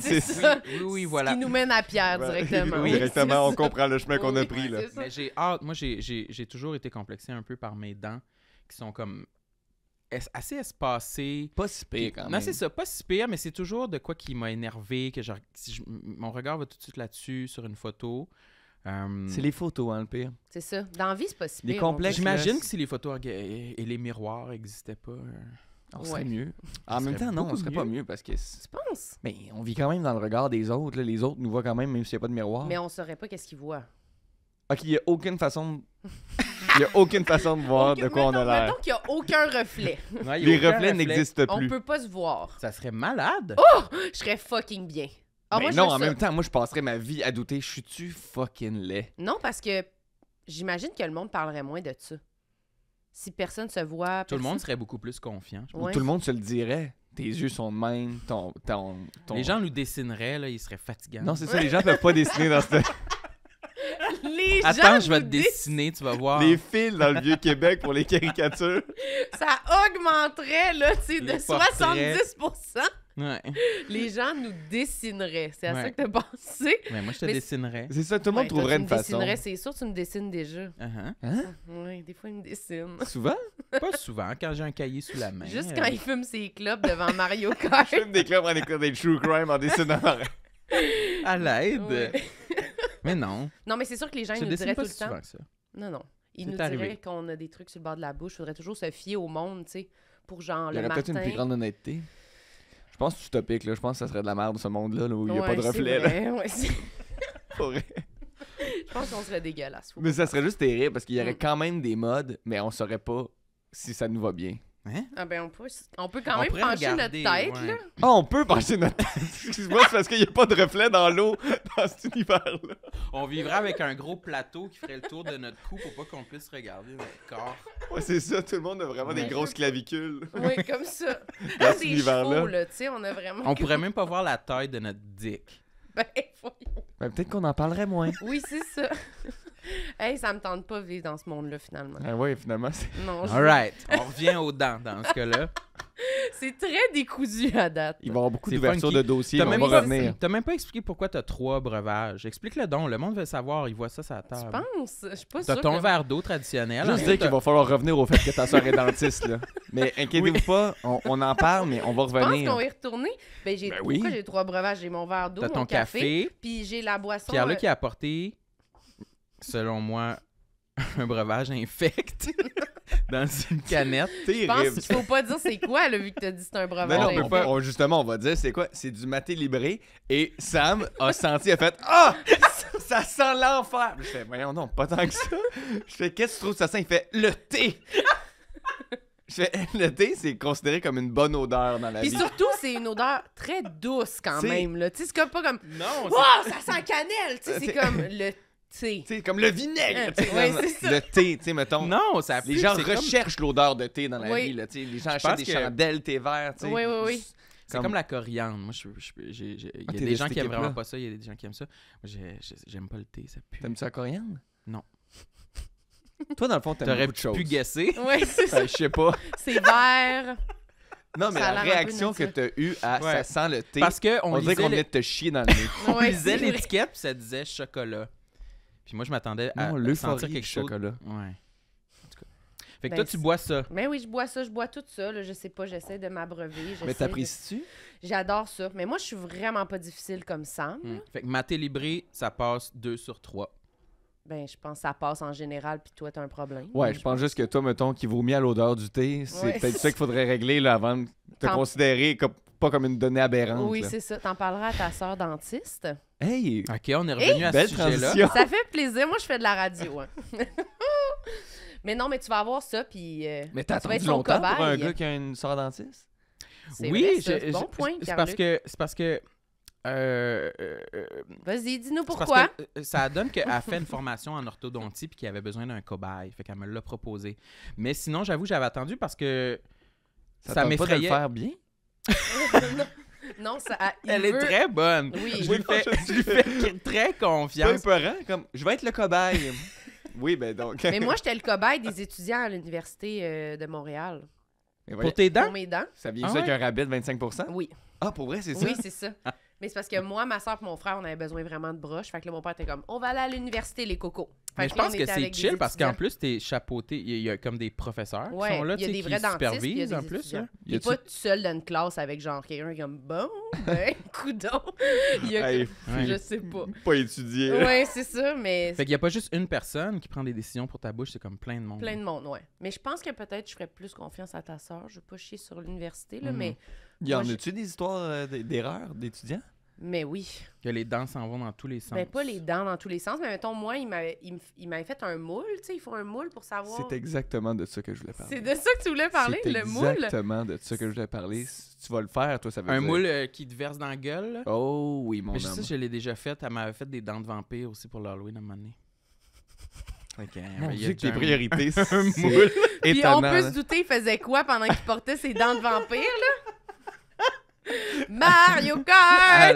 oui, Oui, voilà. Ce qui nous mène à Pierre directement. oui, directement, on comprend le chemin qu'on a pris, là. Mais j'ai hâte. Moi, j'ai toujours été complexé un peu par mes dents qui sont comme assez espacé. Pas si pire quand même. Non, c'est ça, pas si pire, mais c'est toujours de quoi qui m'a énervé, que mon regard va tout de suite là-dessus, sur une photo. Euh, c'est les photos, hein, le pire. C'est ça. Dans vie, c'est pas si pire. Les complexes. J'imagine que si les photos et, les miroirs n'existaient pas. Euh, ah, on serait mieux. en même temps, non, on serait pas mieux parce que. Tu penses? Mais ben, on vit quand même dans le regard des autres. Les autres nous voient quand même, même s'il n'y a pas de miroir. Mais on saurait pas qu'est-ce qu'ils voient. Ok, il n'y a aucune façon. de. <laughs> Il n'y a aucune façon de voir de quoi on a l'air. qu'il n'y a aucun reflet. <laughs> Les reflets n'existent plus. On peut pas se voir. Ça serait malade. Oh, je serais fucking bien. Ah, mais non, en même temps, moi, je passerais ma vie à douter. Je suis-tu fucking laid? Non, parce que j'imagine que le monde parlerait moins de ça. Si personne se voit. Tout le monde serait beaucoup plus confiant. Tout le monde se le dirait. Tes yeux sont de Les gens nous dessineraient, là, ils seraient fatigants. Non, c'est ça, les gens peuvent pas dessiner dans ce. <laughs> Les Attends, je vais te dessiner, tu vas voir. Les fils dans le vieux Québec pour les caricatures. Ça augmenterait là, tu sais, de 70 Ouais. Les gens nous dessineraient. C'est à ça que t'as pensé. Mais moi, je te dessinerai. dessinerais. C'est ça, tout le monde trouverait une façon. C'est sûr, tu me dessines déjà. Uh-huh. Hein? Oui, des fois, ils me dessine. Souvent? <laughs> Pas souvent, quand j'ai un cahier sous la main. Juste euh. quand ils fument ses clubs devant Mario <laughs> Kart. je fume des clubs en écoutant des true crime en dessinant. <laughs> à l'aide. Mais non. Non, mais c'est sûr que les gens nous diraient tout le temps. Que ça. Non, non. Ils nous diraient qu'on a des trucs sur le bord de la bouche. Il faudrait toujours se fier au monde, tu sais, pour genre le matin. peut-être une plus grande honnêteté. Je pense que c'est utopique, là. Je pense que ça serait de la merde, ce monde-là, où il n'y a pas de reflet. Ouais, <laughs> c'est. vrai. Je pense qu'on serait dégueulasse. Mais ça serait juste terrible parce qu'il y aurait mm. quand même des modes, mais on saurait pas si ça nous va bien. Hein? Ah ben on peut, on peut quand même pencher notre tête, là. Ah, on peut pencher notre tête. <laughs> Excuse-moi, c'est parce qu'il n'y a pas de reflet dans l'eau dans cet univers-là. On vivrait avec un gros plateau qui ferait le tour de notre cou pour pas qu'on puisse regarder notre corps. Ouais, c'est ça, tout le monde a vraiment des grosses clavicules. Oui, comme ça. dans cet univers-là. sais, on a vraiment... On pourrait même pas voir la taille de notre dick. Ben, voyons. Ben, peut-être qu'on en parlerait moins. Oui, c'est ça. <laughs> hey, ça me tente pas de vivre dans ce monde-là, finalement. Ah oui, finalement, c'est. Non, je... All right. <laughs> On revient aux dents dans ce cas-là. <laughs> C'est très décousu à date. Il va y avoir beaucoup d'ouverture de dossiers, de dossier revenir. T'as même pas expliqué pourquoi t'as trois breuvages. Explique-le donc. Le monde veut savoir, il voit ça ça la table. Je pense. Je suis pas T'as ton verre d'eau traditionnel. Je hein? dire qu'il va falloir revenir au fait que ta soeur est dentiste. Là. Mais inquiétez-vous pas, on, en parle, mais on va revenir. Je pense qu'on est retourné, Ben, j'ai ben oui. j'ai trois breuvages? J'ai mon verre d'eau, mon ton café, puis j'ai la boisson. Pierre-Luc euh, qui a apporté selon moi, <laughs> un breuvage infect <laughs> dans une canette. Je pense qu'il faut pas dire c'est quoi, le vu que tu as dit c'est un breuvage non, justement, on va dire c'est quoi. C'est du maté libré. Et Sam a senti, a fait « Ah! <laughs> ça sent l'enfer! » Je fais « Voyons, non, pas tant que ça. » Je fais « Qu'est-ce que tu trouves ça sent? » Il fait « Le thé! » Je fais, le thé, c'est considéré comme une bonne odeur dans la vie. Puis surtout, c'est une odeur très douce quand même. Tu sais, c'est comme pas comme. Non! Wow, ça sent cannelle! Tu sais, c'est comme le thé. comme le vinaigre. Euh, le thé, tu sais, mettons. Non, ça Les gens recherchent l'odeur de thé dans la vie. Là, les gens achètent des chandelles, thé vert. T'sais. Oui, oui, oui. C'est comme... la coriandre. Moi, je, il y a ah, des gens qui aiment vraiment pas ça, il y a des gens qui aiment ça. Moi, j'aime pas le thé, ça pue. T'aimes ça la coriandre? Non. <laughs> Toi, dans le fond, t'aimes beaucoup de choses. T'aurais pu guesser. <laughs> Oui, c'est ça. Euh, je sais pas. C'est vert. Non, mais la réaction que t'as eue à ça sent le thé. Parce que on, qu'on venait de te chier dans le nez. on lisait l'étiquette, ça disait chocolat. Puis moi, je m'attendais à, le sentir quelque chose. Chocolat. Ouais. Fait que ben, toi, tu bois ça. Mais ben oui, je bois ça, je bois tout ça. Là, je sais pas, j'essaie de m'abreuver. Mais t'apprécies-tu? J'adore ça. Mais moi, je suis vraiment pas difficile comme ça. Hein. Hmm. Fait que ma télébrée, ça passe 2 sur 3. Ben, je pense que ça passe en général, puis toi, t'as un problème. Ouais, je, pense, juste que toi, mettons, qui vomit à l'odeur du thé, c'est peut-être ça qu'il faudrait régler là, avant de te considérer comme, pas comme une donnée aberrante. Oui, c'est ça. T'en parleras à ta soeur dentiste. Hey! OK, on est revenu à ce sujet-là. Ça fait plaisir. Moi, je fais de la radio. Hein. <laughs> mais non, mais tu vas avoir ça, puis. Euh, mais t'as attendu longtemps cobaye. pour un gars qui a une soeur dentiste? Oui, c'est bon point. C'est parce que. C'est parce que. Euh, euh, Vas-y, dis-nous pourquoi. ça donne qu'elle a fait une <laughs> formation en orthodontie puis qu'elle avait besoin d'un cobaye. Fait qu'elle me l'a proposé. Mais sinon, j'avoue, j'avais attendu parce que ça, ça m'effrayait. faire bien? <laughs> Non, ça. a... Elle est très bonne. Oui. Je, lui fais, je, fais très confiance. Peu comme je vais être le cobaye. <laughs> oui, ben donc. Mais moi, j'étais le cobaye des étudiants à l'université euh, de Montréal. Pour tes dents? Pour mes dents. Ça vient ah, ça ouais? qu'un rabais de 25 Oui. Ah, pour vrai, c'est ça? Oui, c'est ça. Ah. Mais c'est parce que moi, ma soeur et mon frère, on avait besoin vraiment de broches. Fait que là, mon père était comme, on va aller à l'université, les cocos. Fait mais je pense que c'est chill parce qu'en plus, t'es chapeauté. Il y, a comme des professeurs qui sont là, y a des qui vrais supervisent en plus. Hein. Tu T'es pas tout seul dans une classe avec genre quelqu'un comme, bon, <laughs> ben, coudon. Il y a Je sais pas. Pas étudier Ouais, c'est ça, mais. Fait qu'il y a pas juste une personne qui prend des décisions pour ta bouche, c'est comme plein de monde. Plein de monde, ouais. Mais je pense que peut-être je ferais plus confiance à ta soeur. Je veux pas chier sur l'université, là, mm-hmm. mais. Y en a-tu des histoires euh, d'erreurs d'étudiants? Mais oui. Que les dents s'en vont dans tous les ben, sens. Mais pas les dents dans tous les sens, mais mettons, moi, il m'avait, fait un moule, tu sais, il faut un moule pour savoir. C'est exactement de ça que je voulais parler. C'est de ça que tu voulais parler, le moule? C'est exactement de ça que je voulais parler. tu vas le faire, toi, ça veut être. dire... Un moule euh, qui te verse dans la gueule, Oh oui, mon mais Je je l'ai déjà fait. Elle m'avait fait des dents de vampire aussi pour l'Halloween à un moment Ok, il y a que tes priorités, <laughs> c'est un moule. Et on peut se hein. douter, il faisait quoi pendant qu'il portait ses dents de vampire, là? <laughs> Mario Kart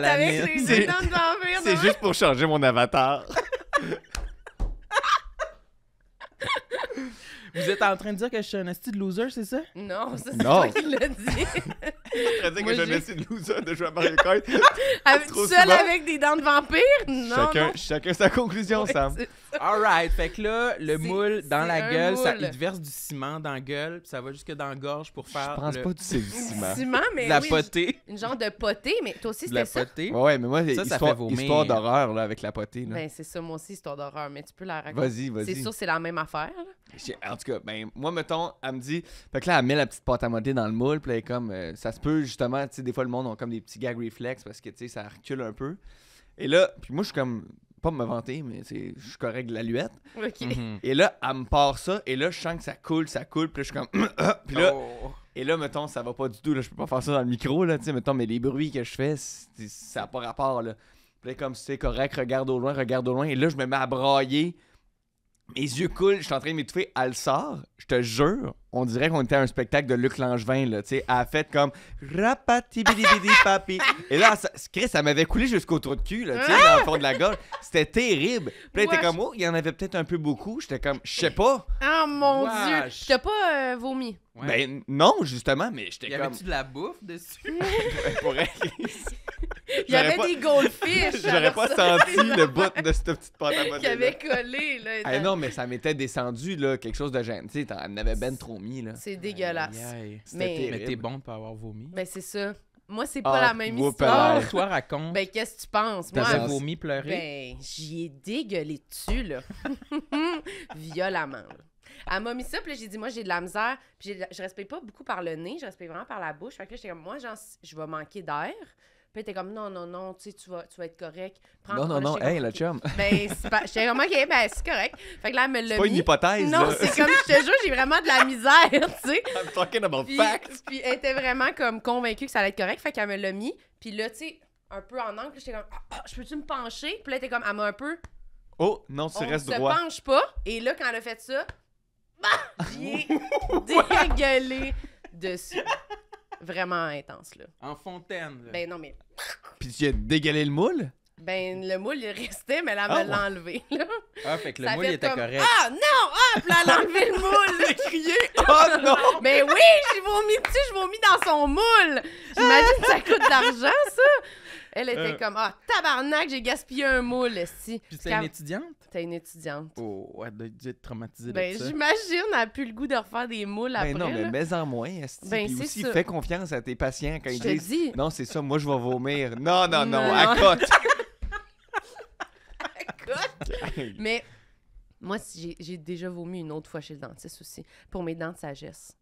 ah, avec ses dents de vampire. C'est juste pour changer mon avatar. Vous êtes en train de dire que je suis un asti de loser, c'est ça? Non, ça c'est toi qui l'as dit. <laughs> Je dire que je suis un asti loser de jouer à Mario Kart. <laughs> avec, seul avec des dents de vampire? Non. Chacun, sa conclusion, Sam. Alright, fait que là, le moule dans la gueule, ça, il te verse du ciment dans la gueule, puis ça va jusque dans la gorge pour faire. Je pense pas que c'est du ciment. ciment, mais. la potée. Une genre de potée, mais toi aussi, c'était ça. La potée. Ouais, mais moi, ça, histoire, histoire d'horreur, là, avec la potée. Là. Ben, c'est ça, moi aussi, histoire d'horreur, mais tu peux la raconter. Vas-y, vas-y. C'est sûr, c'est la même affaire. En tout cas, ben, moi, mettons, elle me dit. Fait que là, elle met la petite pâte à modeler dans le moule, puis elle est comme. Euh, ça se peut, justement, tu sais, des fois, le monde a comme des petits gag reflex parce que, tu sais, ça recule un peu. Et là, puis moi, je suis comme pas me vanter, mais c'est, je suis correct de l'aluette. Mhm. Et là, elle me part ça, et là, je sens que ça coule, ça coule, puis là, je suis comme. <clears throat> Ah, oh. Et là, mettons, ça va pas du tout, je peux pas faire ça dans le micro, là, tu sais, mais les bruits que je fais, ça n'a pas rapport, là. Puis là, comme c'est correct, regarde au loin, regarde au loin, et là, je me mets à brailler mes yeux coulent, je suis en train de m'étouffer. Elle sort, je te jure, on dirait qu'on était à un spectacle de Luc Langevin, là, tu sais. Elle a fait comme bidi <laughs> papi. Et là, ça, Chris, ça m'avait coulé jusqu'au trou de cul, là, tu sais, dans le fond de la gorge. C'était terrible. Puis là, t'es comme, oh, il y en avait peut-être un peu beaucoup. J'étais comme, je sais pas. Ah, mon Dieu. je t'ai pas euh, vomi. Ben non, justement, mais j'étais Y avait-tu de la bouffe dessus? <laughs> Pour <laughs> Il y avait des goldfish. <laughs> J'aurais pas senti le bout de cette petite pâte à modeler. Qui avait collé. Là, eh non, mais ça m'était descendu, là, quelque chose de gênant. Tu sais, t'en avais ben trop mis. là. C'est dégueulasse. Mais... t'es bon pour avoir vomi. Ben, c'est ça. Moi, c'est pas ah, la même histoire. Toi, raconte. Ben, qu'est-ce que tu penses? Moi, j'ai vomi, pleuré. Ben, j'y ai dégueulé dessus, là. <laughs> Violemment. Elle m'a mis ça, puis j'ai dit, moi, j'ai de la misère. Puis je respecte pas beaucoup par le nez, je respecte vraiment par la bouche. Fait j'étais moi, je vais manquer d'air. Puis t'es comme, non, non, non, tu sais, tu vas, tu vas être correct. Prends non, non, non, hey, la chum. Ben, c'est J'étais comme, ok, ben, c'est correct. Fait que là, elle me l'a. C'est pas une hypothèse. Non, c'est comme, je te jure, j'ai vraiment de la misère, <laughs> tu sais. I'm talking about puis, facts. Puis elle était vraiment comme convaincue que ça allait être correct. Fait qu'elle me l'a mis. Puis là, tu sais, un peu en angle, j'étais comme, ah, ah, je peux-tu me pencher? Puis là, t'es comme, elle m'a un peu. Oh, non, tu restes droit. Je penche pas. Et là, quand elle a fait ça, bah, j'ai <laughs> dégueulé dessus vraiment intense, là. En fontaine, Ben non, mais... Puis tu as dégalé le moule? Ben, le moule, il restait, mais elle ah, me l'a enlevé, là. Ah, fait que le moule, il était correct. Ah, non! Ah! Là, elle a enlevé le moule! <laughs> a crié! Oh non! Mais <laughs> ben oui, j'ai vomi dessus, je vomi dans son moule! J'imagine que ça coûte de l'argent, ça! Elle était euh. comme Ah, tabarnak, j'ai gaspillé un moule, si. Puis t'es une étudiante? T'es une étudiante. Oh, elle doit être traumatisée. Ben, j'imagine, elle n'a plus le goût de refaire des moules ben après. Ben non, mais mais en moins, Esti. Ben, Puis aussi, fais confiance à tes patients quand ils disent Non, c'est ça, moi je vais vomir. Non, non, non, non, à côte. <laughs> mais moi, j'ai déjà vomi une autre fois chez le dentiste aussi, pour mes dents de sagesse.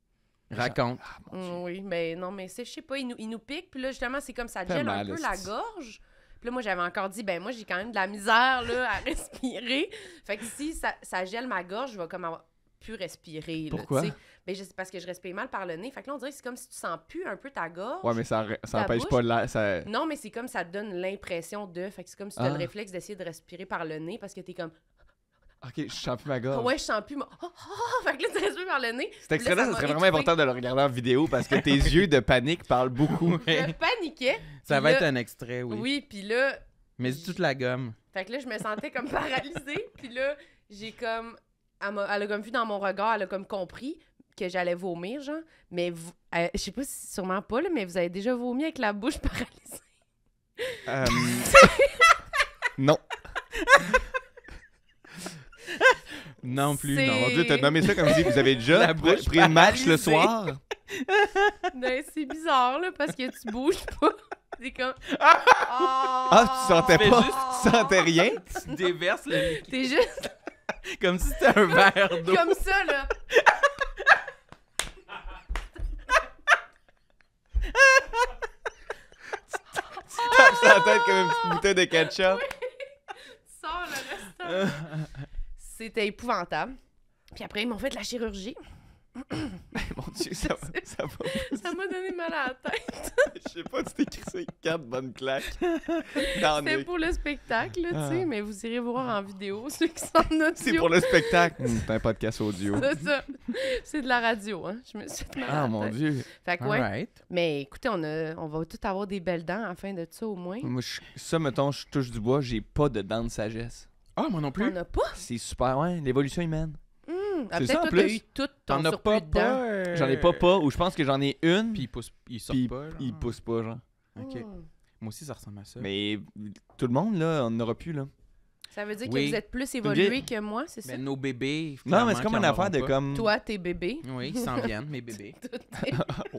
Raconte. Ah, mm, oui, mais non, mais c'est je sais pas, il nous, il nous pique, puis là, justement, c'est comme ça gèle un peu la gorge. Puis là, moi, j'avais encore dit, ben moi, j'ai quand même de la misère, là, à <laughs> respirer. Fait que si ça, ça gèle ma gorge, je vais comme avoir pu respirer. Pourquoi? Là, ben, je, parce que je respire mal par le nez. Fait que là, on dirait que c'est comme si tu sens plus un peu ta gorge. Ouais, mais ça, empêche pas l'air. Ça... Non, mais c'est comme ça te donne l'impression de. Fait que c'est comme si tu as ah. le réflexe d'essayer de respirer par le nez parce que t'es comme Ok, je sens plus ma gomme. Ouais, je sens plus. ma oh, oh, oh, fait que là, tu plus par le nez. Cet extrait-là, ça, serait vraiment important de le regarder en vidéo parce que tes <laughs> yeux de panique parlent beaucoup. Je paniquais. Ça va être un extrait, oui. Oui, puis là. Mais c'est toute la gomme. Fait que là, je me sentais comme <laughs> paralysée. puis là, j'ai comme. Elle a... comme vu dans mon regard, elle a comme compris que j'allais vomir, genre. Mais vous... Euh, je sais pas si, sûrement pas, mais vous avez déjà vomi avec la bouche <laughs> paralysée. Euh... non non plus, non. Mon Dieu, t'as nommé ça comme si vous avez déjà <laughs> pris un match le soir. <laughs> Ben, c'est bizarre, là, parce que tu bouges pas. <laughs> C'est comme. Ah, tu sentais ah! pas. Tu sentais rien. tu déverses le. T'es juste. Comme si c'était un verre d'eau. Comme ça, là. tu tapes la tête comme une petite bouteille de ketchup. Tu sors le restant. C'était épouvantable. Puis après, ils m'ont fait de la chirurgie. <laughs> Mon Dieu, ça <laughs> Ça Ça m'a donné mal à la tête. <laughs> Je sais pas, tu t'es crissé quatre bonnes claques. C'était pour le spectacle, tu sais, ah. mais vous irez voir en vidéo ceux qui sont en C'est pour le spectacle. Hmm, c'est un podcast audio. C'est de la radio, hein. Je me suis Ah, mon Dieu. Fait que, ouais. Mais écoutez, on, a, on va tous avoir des belles dents à la fin de ça, au moins. Moi, ça, mettons, je touche du bois, j'ai pas de dents de sagesse. Ah, moi non plus. On a pas? C'est super, ouais, l'évolution humaine. Hmm, c'est ça, en plus. as pas, J'en ai pas pas, ou je pense que j'en ai une, Puis il ils poussent, pas. genre. il pousse pas, genre. Ok. Hmm. Moi aussi, ça ressemble à ça. Mais tout le monde, là, on n'aura plus, là. Ça veut dire que vous êtes plus évolué que moi, c'est ça? Mais nos bébés. Non, mais c'est comme une affaire de comme. Toi, t'es bébés. Oui, ils s'en <laughs> viennent, mes bébés. tes- <laughs>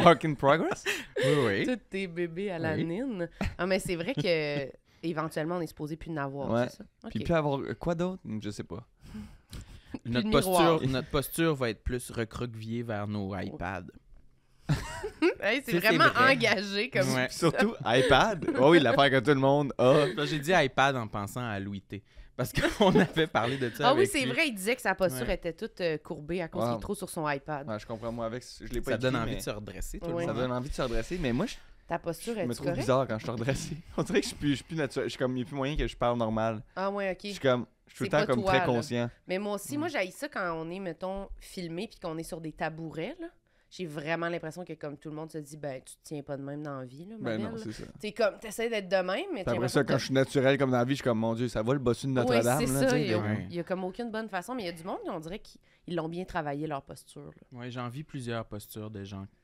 Work in progress? Oui, oui. tous tes bébés à la nine. Ah, mais c'est vrai que Éventuellement, on est supposé plus n'avoir, c'est ça? Puis plus avoir euh, quoi d'autre? Hmm, je sais pas. <laughs> notre, posture, <laughs> notre posture va être plus recroquevillée vers nos iPads. <laughs> c'est vraiment engagé comme ça. Surtout iPad. Oh oui, l'affaire que tout le monde a. J'ai dit iPad en pensant à Louis T. Parce qu'on avait parlé de ça. Ah oui, c'est vrai, il disait que sa posture était toute euh, courbée à cause wow. qu'il trop sur son iPad. je comprends, moi, avec. Je l'ai pas Ça donne envie de se redresser, Ça donne envie de se redresser, mais moi, je ta posture est Je me trouve bizarre quand je suis redressé. <laughs> On dirait que je suis suis plus naturel. Je suis comme, il n'y a plus moyen que je parle normal. Ah, ouais, ok. Je suis comme, je suis tout le temps comme très conscient. Mais moi aussi, moi, mm. j'aille ça quand on est, mettons, filmé puis qu'on est sur des tabourets, là. J'ai vraiment l'impression que, comme tout le monde se dit, ben, tu te tiens pas de même dans la vie, là. Ben non, c'est ça. T'es comme, t'essaies d'être de même, mais après ça, quand je suis naturel comme dans la vie, je suis comme, mon Dieu, ça va le bossu de Notre-Dame, là, Il y, a, comme aucune bonne façon, mais il y a du monde, on dirait qu'ils l'ont bien travaillé leur posture. Oui, Ouais, j'en vis plusieurs postures des gens <sighs>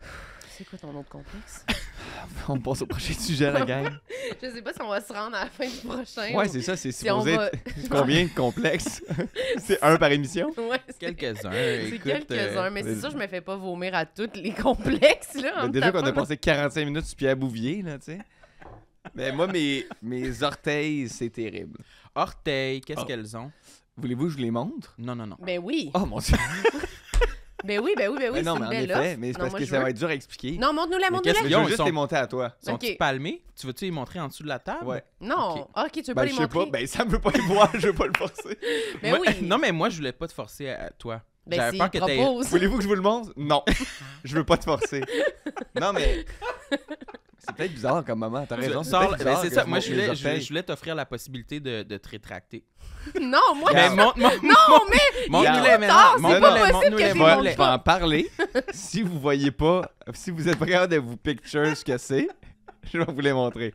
<sighs> C'est quoi ton autre complexe? <laughs> on passe au prochain sujet, la gang. <laughs> je sais pas si on va se rendre à la fin du prochain. Ouais, c'est ça, c'est supposé <laughs> combien de complexes? c'est un par émission? Ouais, quelques-uns. C'est quelques-uns, euh, mais c'est sûr, je me fais pas vomir à tous les complexes. Là, déjà qu'on a passé 45 minutes sur Pierre Bouvier, là, tu sais. Mais moi, mes, mes orteils, c'est terrible. Orteils, qu'est-ce oh. qu'elles ont? Voulez-vous que je les montre? Non, non, non. Mais ben oui. Oh mon dieu. Ben oui, ben oui, ben oui. Ben non, mais en effet, mais c'est parce que ça va être dur à expliquer. Non, montre-nous la, montre-nous la. Je veux juste les montrer à toi. Sont-ils palmés? Tu veux-tu les montrer en dessous de la table? Ouais. Non. Ok, ah, tu veux ben, pas les montrer? Je sais pas, ben ça me veut pas les voir, je veux pas le forcer. <laughs> Ben oui. Non, mais moi, je voulais pas te forcer à toi. Ben si, peur que Voulez-vous que je vous le montre? Non. <laughs> je veux pas te forcer. non, mais <laughs> C'est peut-être bizarre comme moment, t'as raison. Ben, c'est ça, moi je voulais, je, je voulais t'offrir la possibilité de, de te rétracter. Non, moi mais je... pas. Non, mais montre-les c'est pas possible que je vais en parler. si vous voyez pas, si vous êtes prêts de vous picture ce que c'est, je vais vous les montrer.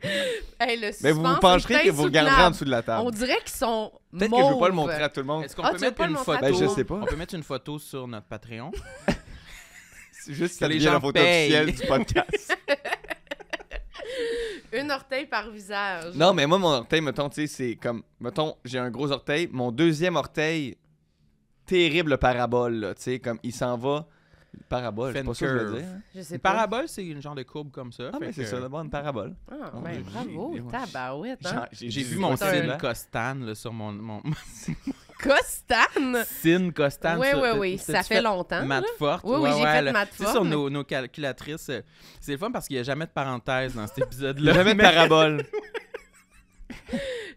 mais vous vous pencherez et vous regarderez en dessous de la table. On dirait qu'ils sont Peut-être que je veux pas le montrer à tout le monde. Est-ce qu'on ah, peut mettre une photo? Ben, je sais pas. On peut mettre une photo sur notre Patreon. <laughs> c'est juste que les gens la photo officielle du podcast. <laughs> <laughs> Une orteil par visage. Non, mais moi, mon orteil, mettons, tu sais, c'est comme. Mettons, j'ai un gros orteil. Mon deuxième orteil, terrible parabole, tu sais, comme il s'en va. Parabole, c'est pas que je veux dire. parabole, c'est une genre de courbe comme ça. Ah, mais c'est ça, d'abord, une parabole. Ah, mais ah, ben, bravo, tabarouette. Hein? J'ai vu mon film hein. Costan là, sur mon... <laughs> Costane? Sin Costane. Oui, oui, oui. Ça fait, longtemps. Matt Oui, oui, j'ai fait là. Matt sais sur nos, nos calculatrices, euh, c'est le fun parce qu'il n'y a jamais de parenthèse dans cet épisode-là. jamais de parabole.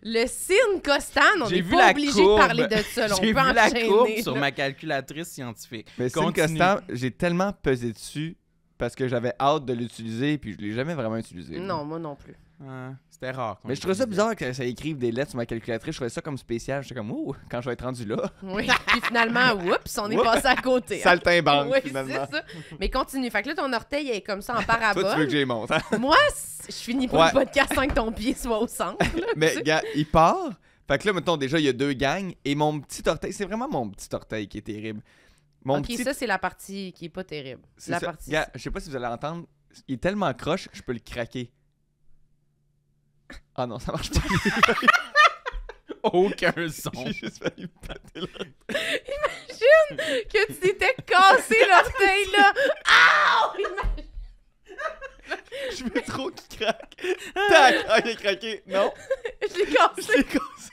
Le sin Costane, on n'est pas obligé de parler de ça. On peut vu la courbe sur ma calculatrice scientifique. Mais sin Costane, j'ai tellement pesé dessus parce que j'avais hâte de l'utiliser puis je l'ai jamais vraiment utilisé. Non, moi non plus. C'était rare. Mais je trouvais ça bizarre que ça écrive des lettres sur ma calculatrice. Je trouvais ça comme spécial. J'étais comme, ouh, quand je vais être rendu là. Oui. Puis finalement, oups, on est passé à côté. ça Saltimbanque, Oui, c'est ça. Mais continue. Fait que là, ton orteil est comme ça en parabole. Toi, tu veux que j'y monte. hein? Moi, je finis pas le podcast sans que ton pied soit au centre. <laughs> Mais gars, il part. Fait que là, mettons, déjà, il y a deux gangs. Et mon petit orteil, c'est vraiment mon petit orteil qui est terrible. Mon ok, ça, c'est la partie qui est pas terrible. c'est La ça. partie. Gars, je sais pas si vous allez l'entendre. Il est tellement croche, je peux le craquer. Ah non, ça marche pas. <laughs> Aucun son. J'ai juste failli me là Imagine que tu t'étais cassé l'orteil là. Ah! Imagine... Je veux trop qu'il craque. Tac! Ah, il a craqué. Non. Je l'ai cassé. Je l'ai cassé.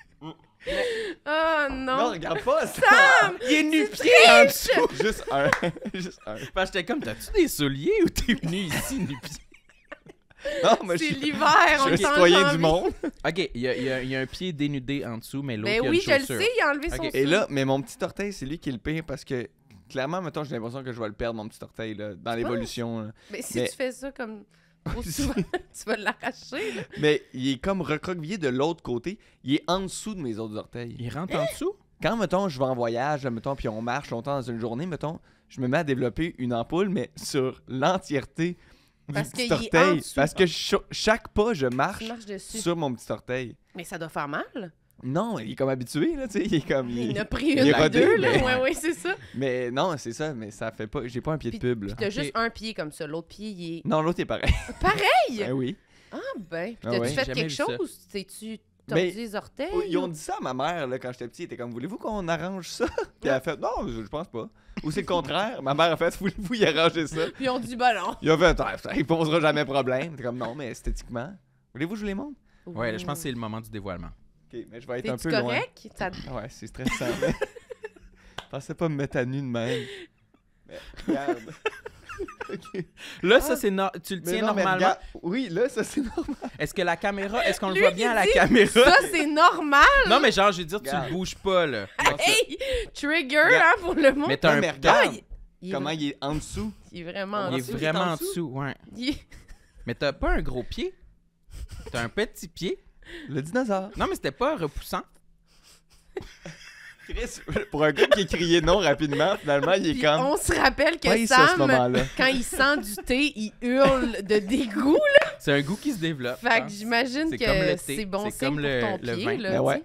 Oh non! Non, regarde pas ça! Sam, il est nu-pied en dessous! Juste un. <laughs> Juste un. Parce j'étais comme, t'as-tu des souliers ou t'es venu ici nu-pied? C'est l'hiver, on je citoyen du monde. Ok, il y, a- un pied dénudé en dessous, mais l'autre, Mais ben oui, je le sais, il a enlevé son Et là, mais mon petit orteil, c'est lui qui le peint parce que clairement, mettons, j'ai l'impression que je vais le perdre, mon petit orteil, dans l'évolution. Mais si tu fais ça comme <laughs> <laughs> tu vas l'arracher. Mais il est comme recroquevillé de l'autre côté. Il est en dessous de mes autres orteils. Il rentre en dessous? Quand, mettons, je vais en voyage, mettons, puis on marche longtemps dans une journée, mettons, je me mets à développer une ampoule, mais sur l'entièreté parce que, parce que chaque pas, je marche sur mon petit orteil. Mais ça doit faire mal. Non, il est comme habitué, là, tu sais, il est comme... Il, a pris une, ou deux, là, Oui, ouais, ouais, c'est ça. Mais non, c'est ça, mais ça fait pas... J'ai pas un pied de pub, là. as t'as juste un pied comme ça, l'autre pied, il est... Non, l'autre est pareil. Pareil? <laughs> ben oui. Ah ben, puis ah t'as-tu fait quelque chose? T'es-tu les orteils? Oh, ils ont dit ça à ma mère là, quand j'étais petit. Ils était comme, voulez-vous qu'on arrange ça? <laughs> Puis elle a fait, non, je, ne pense pas. Ou c'est le contraire. ma mère a fait, voulez-vous y arranger ça? Puis <laughs> ils ont dit, bah non. Ils ont fait, ah, il posera jamais problème. T'es comme, non, mais esthétiquement. Voulez-vous que je les montre? Ouais, je pense que c'est le moment du dévoilement. Ok, mais je vais être un peu correct? Ouais, c'est stressant. <laughs> Je ne pensais pas me mettre à nu de même. Mais regarde. <laughs> Là, ça, ah. c'est tu le tiens normalement. Oui, là, ça, c'est normal. Est-ce que la caméra, est-ce qu'on le voit bien à la caméra? Ça, c'est normal. Non, mais genre, je veux dire, tu le bouges pas, là. Ah, hey! Trigger, hein, pour le moment. Mais t'as un regarde, Comment il est en dessous? Il est vraiment en dessous. Il est vraiment en dessous, ouais. Mais t'as pas un gros pied. T'as un petit pied. Le dinosaure. Non, mais c'était pas repoussant. <laughs> Chris, pour un gars qui a crié non rapidement, finalement, il est comme. On se rappelle que Sam, quand il sent du thé, il hurle de dégoût. Là. C'est un goût qui se développe. Fait que hein. j'imagine que c'est bon signe comme le, ton pied. Là, ben ouais.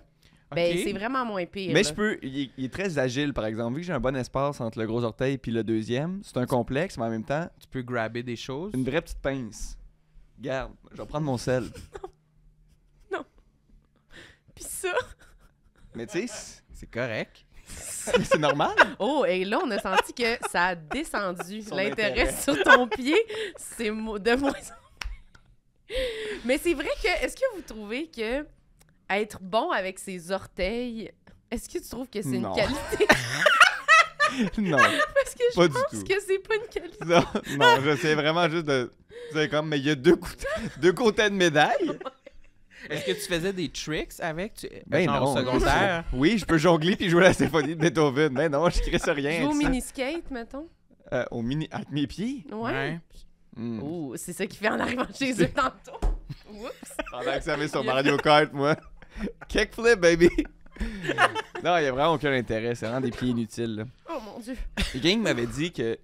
Ben, c'est vraiment moins pire. Mais je peux. Il est, très agile, par exemple. Vu que j'ai un bon espace entre le gros orteil et le deuxième, c'est un complexe, mais en même temps. Tu peux grabber des choses. Une vraie petite pince. Garde, je vais prendre mon sel. <laughs> non. non. Puis ça. Mais tu sais c'est correct. <laughs> C'est normal. Oh, et là, on a senti que ça a descendu. L'intérêt sur ton pied, c'est de moins Mais c'est vrai que, est-ce que vous trouvez que être bon avec ses orteils, est-ce que tu trouves que c'est une qualité? <laughs> non. Parce que je pense que c'est pas une qualité. Non, non vraiment juste de. C'est comme, mais il y a deux, deux côtés de médaille. <laughs> <laughs> Est-ce que tu faisais des tricks avec tu... Ben, ben secondaire. <laughs> oui, je peux jongler puis jouer à la symphonie de Beethoven. Mais ben non, je crée rien. joues au mini-skate, mettons. Avec euh, au mini... mes pieds? Ouais. Hmm. c'est ça qui fait en arrivant chez eux tantôt. <laughs> Oups. Pendant que ça met sur Mario Kart, moi. Kickflip, baby! non, il n'y a vraiment aucun intérêt. C'est vraiment des pieds inutiles. Oh mon dieu. Le gang m'avait dit que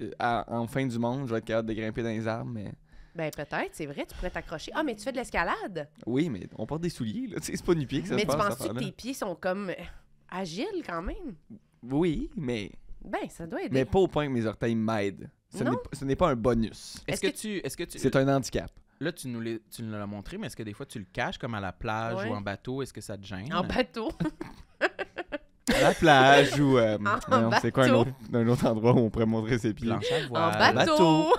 euh, en fin du monde, je vais être capable de grimper dans les arbres, mais ben peut-être, c'est vrai, tu pourrais t'accrocher. Ah, mais tu fais de l'escalade? Oui, mais on porte des souliers, là. <laughs> C'est pas du pied que ça mais se passe. Mais tu penses-tu que tes pieds sont comme euh, agiles quand même? Oui, mais. Ben, ça doit être Mais pas au point que mes orteils m'aident. Ce n'est pas un bonus. Est-ce que, tu. Est-ce que C'est un handicap. Là, tu nous, l'as montré, mais est-ce que des fois tu le caches comme à la plage ou en bateau? Est-ce que ça te gêne? En bateau? <laughs> à la plage ou. Euh, <laughs> c'est quoi un autre, endroit où on pourrait montrer ses pieds? En bateau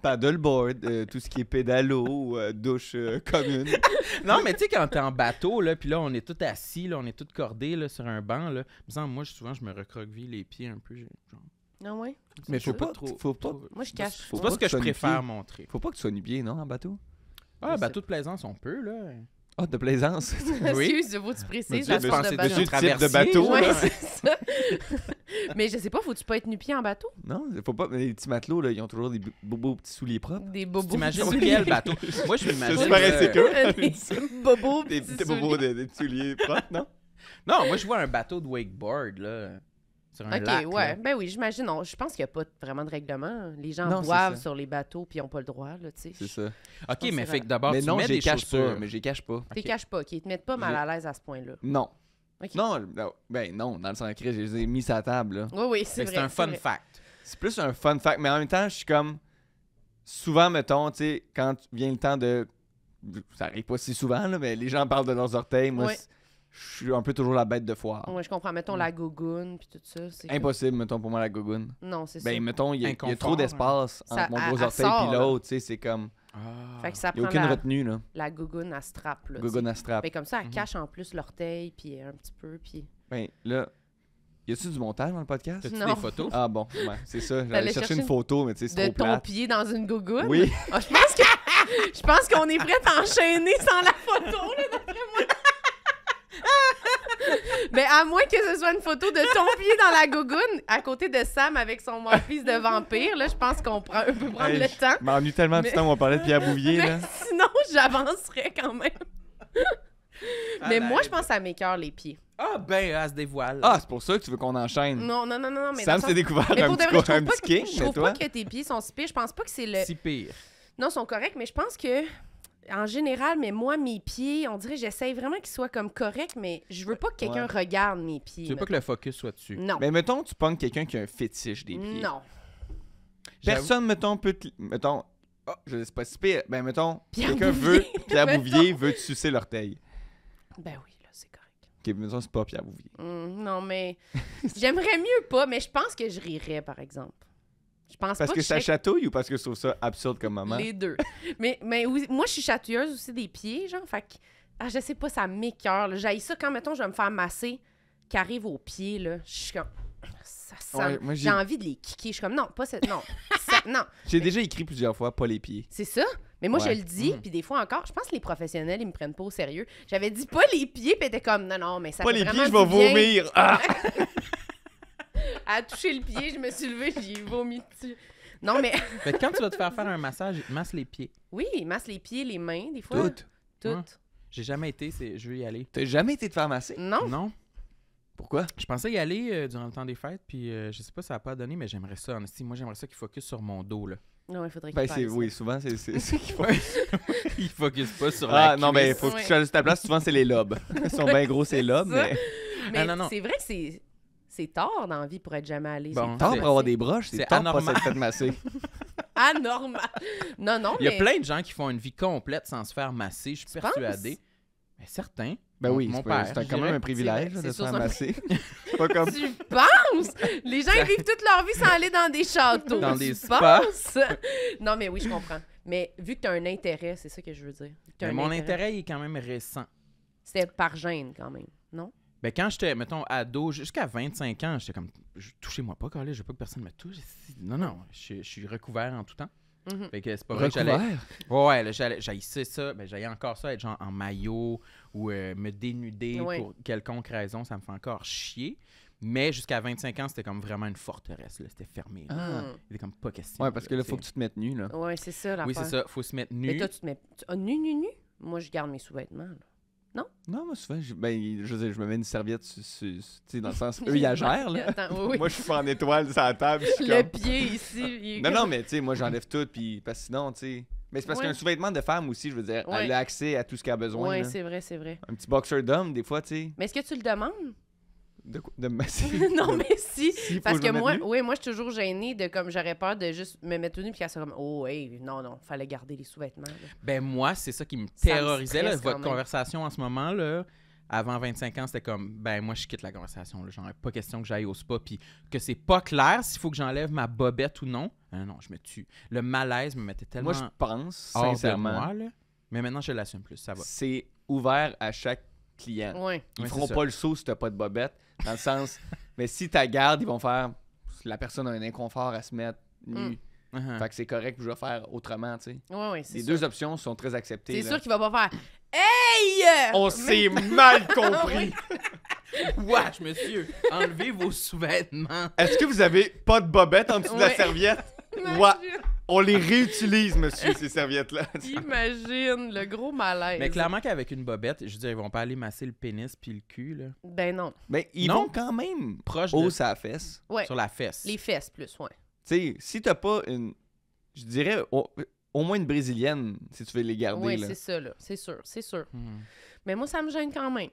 paddleboard, euh, tout ce qui est pédalo, euh, douche euh, commune. <laughs> non, mais tu sais, quand t'es en bateau, là, puis là, on est tout assis, là, on est tout cordés sur un banc, là. Me moi, souvent, je me recroqueville les pieds un peu. Genre... Non, ah ouais. Mais faut pas, trop, pas. Moi, je cache. C'est pas ce que je préfère montrer. Faut pas que tu sois bien, non, en bateau? Ah, bateau ben, de plaisance, on peut, là. Ah, de plaisance. <laughs> oui. Excuse, faut tu précises. Je pensais de bateau. de bateau. Ouais, c'est ça. <laughs> <laughs> mais je sais pas, faut-tu pas être nu-pied en bateau? Non, faut pas. Les petits matelots, là, ils ont toujours des bobos petits souliers propres. Des bobos T'imagines quel bateau? Moi, je m'imagine. C'est euh, que insécure. Des <laughs> bobos Des petits bobos, des souliers propres, non? Non, moi, je vois un bateau de wakeboard, là. Sur un ok, ouais. Ben oui, j'imagine. Je pense qu'il n'y a pas vraiment de règlement. Les gens boivent sur les bateaux puis ils n'ont pas le droit, là, tu sais. C'est ça. Ok, mais fait que d'abord, tu mets des Pas, mais je les cache pas. Tu les caches pas, OK. te mettent pas mal à l'aise à ce point-là. Non. Non, ben, ben non, dans le sens que je les ai mis à table. Là. Oui, oui, c'est vrai. C'est un fun fact. C'est plus un fun fact, mais en même temps, je suis comme. Souvent, mettons, tu sais, quand vient le temps de. Ça arrive pas si souvent, mais les gens parlent de leurs orteils. Moi, je suis un peu toujours la bête de foire. Oui, je comprends. Mettons mm. la gogoune, puis tout ça. Impossible, mettons, pour moi, la gogoune. Non, c'est ben, ça. Ben, mettons, il y, a trop hein. d'espace entre mon gros orteil et l'autre, tu sais, c'est comme. Ah. Fait y a aucune retenue, là. La gougoune à strap, là. Gougoune à strap. comme ça, elle mhm. cache en plus l'orteil, puis un petit peu, puis... Ben, là, y a-tu du montage dans le podcast? As-tu des photos? Ah bon, c'est ça. J'allais chercher une photo, mais tu sais, c'est trop plate. De ton pied dans une gougoune? Oui. Ah, je pense que... <laughs> Je qu'on est prêt à enchaîner sans la photo, d'après moi. <laughs> Mais à moins que ce soit une photo de ton pied dans la gougoune à côté de Sam avec son fils de vampire, là, je pense qu'on prend, peut prendre le je temps. a eu tellement de temps où on parlait de Pierre Bouvier. Là. Sinon, j'avancerais quand même. Ah, mais moi, je pense à mes cœurs, les pieds. Ah ben, elle euh, se dévoile. Ah, c'est pour ça que tu veux qu'on enchaîne. Non, non, non, non. Mais Sam s'est découvert un, petit, je un Je trouve pas que tes pieds sont si pires. Je pense pas que c'est le... Si pire. Non, ils sont corrects, mais je pense que en général, mais moi, mes pieds, on dirait j'essaye vraiment qu'ils soient comme corrects, mais je veux pas que quelqu'un regarde mes pieds. Tu veux pas que le focus soit dessus. Non. Mais mettons, tu que quelqu'un qui a un fétiche des pieds. Non. Personne, mettons, peut te... Mettons, oh, je sais pas si pire. Ben, mettons, quelqu'un veut. <laughs> Pierre Bouvier veut te sucer l'orteil. Ben oui, là, c'est correct. Ok, mais mettons, c'est pas Pierre Bouvier. Mmh, non, mais j'aimerais mieux pas, mais je pense que je rirais, par exemple parce que, ça chatouille ou parce que je trouve ça absurde comme maman? Les deux. mais mais moi, je suis chatouilleuse aussi des pieds, genre. Fait que, ah, je sais pas, ça m'écœure. J'aille ça quand, mettons, je vais me faire masser, qui arrive aux pieds, là. Je suis comme. Ça sent. j'ai envie de les kicker. Je suis comme, non, pas cette. Non. non. <laughs> J'ai déjà écrit plusieurs fois, pas les pieds. C'est ça? Mais moi, je le dis, mm. puis des fois encore, je pense que les professionnels, ils me prennent pas au sérieux. J'avais dit pas les pieds, puis t'es comme, non, non, mais ça Pas les pieds, je vais vomir. Ah! <laughs> à toucher le pied, je me suis levée, j'ai vomi dessus. Non, mais. <laughs> mais quand tu vas te faire faire un massage, masse les pieds. Oui, masse les pieds, les mains, des fois. Toutes. Toutes. J'ai jamais été, c'est... je veux y aller. T'as jamais été te faire masser? Non. Non. Pourquoi? Je pensais y aller euh, durant le temps des fêtes, puis euh, je sais pas ça n'a pas donné, mais j'aimerais ça. Honestie. Moi, j'aimerais ça qu'il focus sur mon dos, là. Non, il faudrait ben, qu'il ben, c'est, Oui, souvent, c'est ce qu'il <laughs> faut. il focus pas sur ah, Non, mais il faut que tu choisisses ta place. Souvent, c'est les lobes. <laughs> Ils sont bien gros, ces lobes, mais... Ah, non, non. C'est vrai que c'est c'est tard dans la vie pour être jamais allé. Bon, tard pour avoir des broches, c'est anormal. pour s'être fait <laughs> anormal. Non, non, Il y a plein de gens qui font une vie complète sans se faire masser, je suis persuadée. persuadé. Mais certains. Ben oui, C'est quand même un privilège de se faire masser. <laughs> <laughs> Tu penses? Les gens, vivent toute leur vie sans aller dans des châteaux. Dans des spas. non, mais oui, je comprends. Mais vu que tu as un intérêt, c'est ça que je veux dire. Mais mon intérêt, est quand même récent. C'est par gêne, quand même, non? Ben, quand j'étais, mettons, ado, jusqu'à 25 ans, j'étais comme, touchez-moi pas, je je veux pas que personne me touche. Non, non, je, suis recouvert en tout temps. Mm que c'est pas vrai que j'allais. Ouais, j'allais, j'haïssais ça. mais ben, j'allais encore ça, être genre en maillot ou euh, me dénuder pour quelconque raison, ça me fait encore chier. Mais jusqu'à 25 ans, c'était comme vraiment une forteresse. C'était fermé. Mhm. Il C'était comme pas question. Ouais, parce que là, faut que tu te mettes nu. Là. Ouais, c'est ça. La oui, c'est ça. Faut se mettre nu. Mais toi, tu te mets. Ah, nu, nu, nu? Moi, je garde mes sous-vêtements. Là. Non? Non, moi, souvent, je, ben, je, je me mets une serviette, tu sais, dans le sens, <laughs> eux, ils là. moi, je suis en étoile sur la table. le pied ici. Non, non, mais tu sais, moi, j'enlève tout, puis parce que sinon, tu sais. Mais c'est parce qu'un sous-vêtement de femme aussi, je veux dire, elle a accès à tout ce qu'elle a besoin. Oui, c'est vrai, c'est vrai. Un petit boxer d'homme, des fois, tu sais. Mais est-ce que tu le demandes? De <laughs> <laughs> non, mais si. parce que, moi, oui, moi, je suis toujours gênée de comme j'aurais peur de juste me mettre tout nu puis qu'elle soit comme, oh, hey, non, non, fallait garder les sous-vêtements. Ben, moi, c'est ça qui me terrorisait. votre conversation en ce moment, là, avant 25 ans, c'était comme, ben, moi, je quitte la conversation. J'en genre, pas question que j'aille au spa puis que c'est pas clair s'il faut que j'enlève ma bobette ou non. Euh, non, je me tue. Le malaise me mettait tellement. Moi, je pense, sincèrement. mais maintenant, je l'assume plus. Ça va. C'est ouvert à chaque client. Ils feront pas le saut si t'as pas de bobette. Dans le sens, mais si tu garde, ils vont faire. La personne a un inconfort à se mettre nu mm. uh-huh. Fait que c'est correct, je vais faire autrement, tu sais. Oui, Les deux options sont très acceptées. C'est sûr qu'il va pas faire Hey! On s'est mal compris! <laughs> Ah Wesh, monsieur, enlevez vos sous-vêtements. Est-ce que vous avez pas de bobette en dessous de la serviette? Ouais. <laughs> On les réutilise, monsieur, ces serviettes-là. <laughs> Imagine le gros malaise. Mais clairement qu'avec une bobette, je veux dire, ils vont pas aller masser le pénis puis le cul, là. Ben non. Mais ben, ils vont quand même proche de... sa fesse. Ouais. Sur la fesse. Les fesses, plus, ouais. Tu sais, si t'as pas une... Je dirais... au moins une brésilienne, si tu veux les garder. Oui, c'est ça, là. C'est sûr, c'est sûr. Hmm. Mais moi, ça me gêne quand même.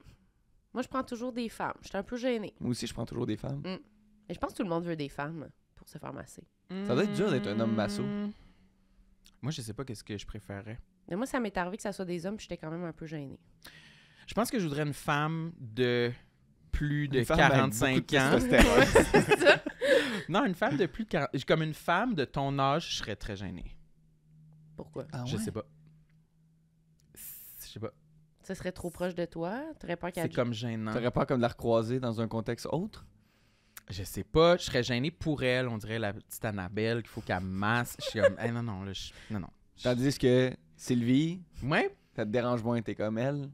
Moi, je prends toujours des femmes. Je suis un peu gênée. Moi aussi, je prends toujours des femmes. Et hmm. Mais je pense que tout le monde veut des femmes se faire masser. Ça doit être dur d'être un homme masso. Mm. Moi, je sais pas qu'est-ce que je préférerais. Mais moi, ça m'est arrivé que ça soit des hommes, j'étais quand même un peu gênée. Je pense que je voudrais une femme de plus de 45 ans. <laughs> non, une femme de plus de ans. Comme une femme de ton âge, je serais très gênée. Pourquoi? Ah ouais? Je sais pas. Je sais pas. Ça serait trop proche de toi? T'aurais peur qu'elle... C'est comme gênant. T'aurais peur comme de la recroiser dans un contexte autre? je sais pas, je serais gêné pour elle, on dirait la petite Annabelle qu'il faut qu'elle masse. Je <laughs> non, non, non, Tandis que Sylvie, ça te dérange moins, t'es comme elle.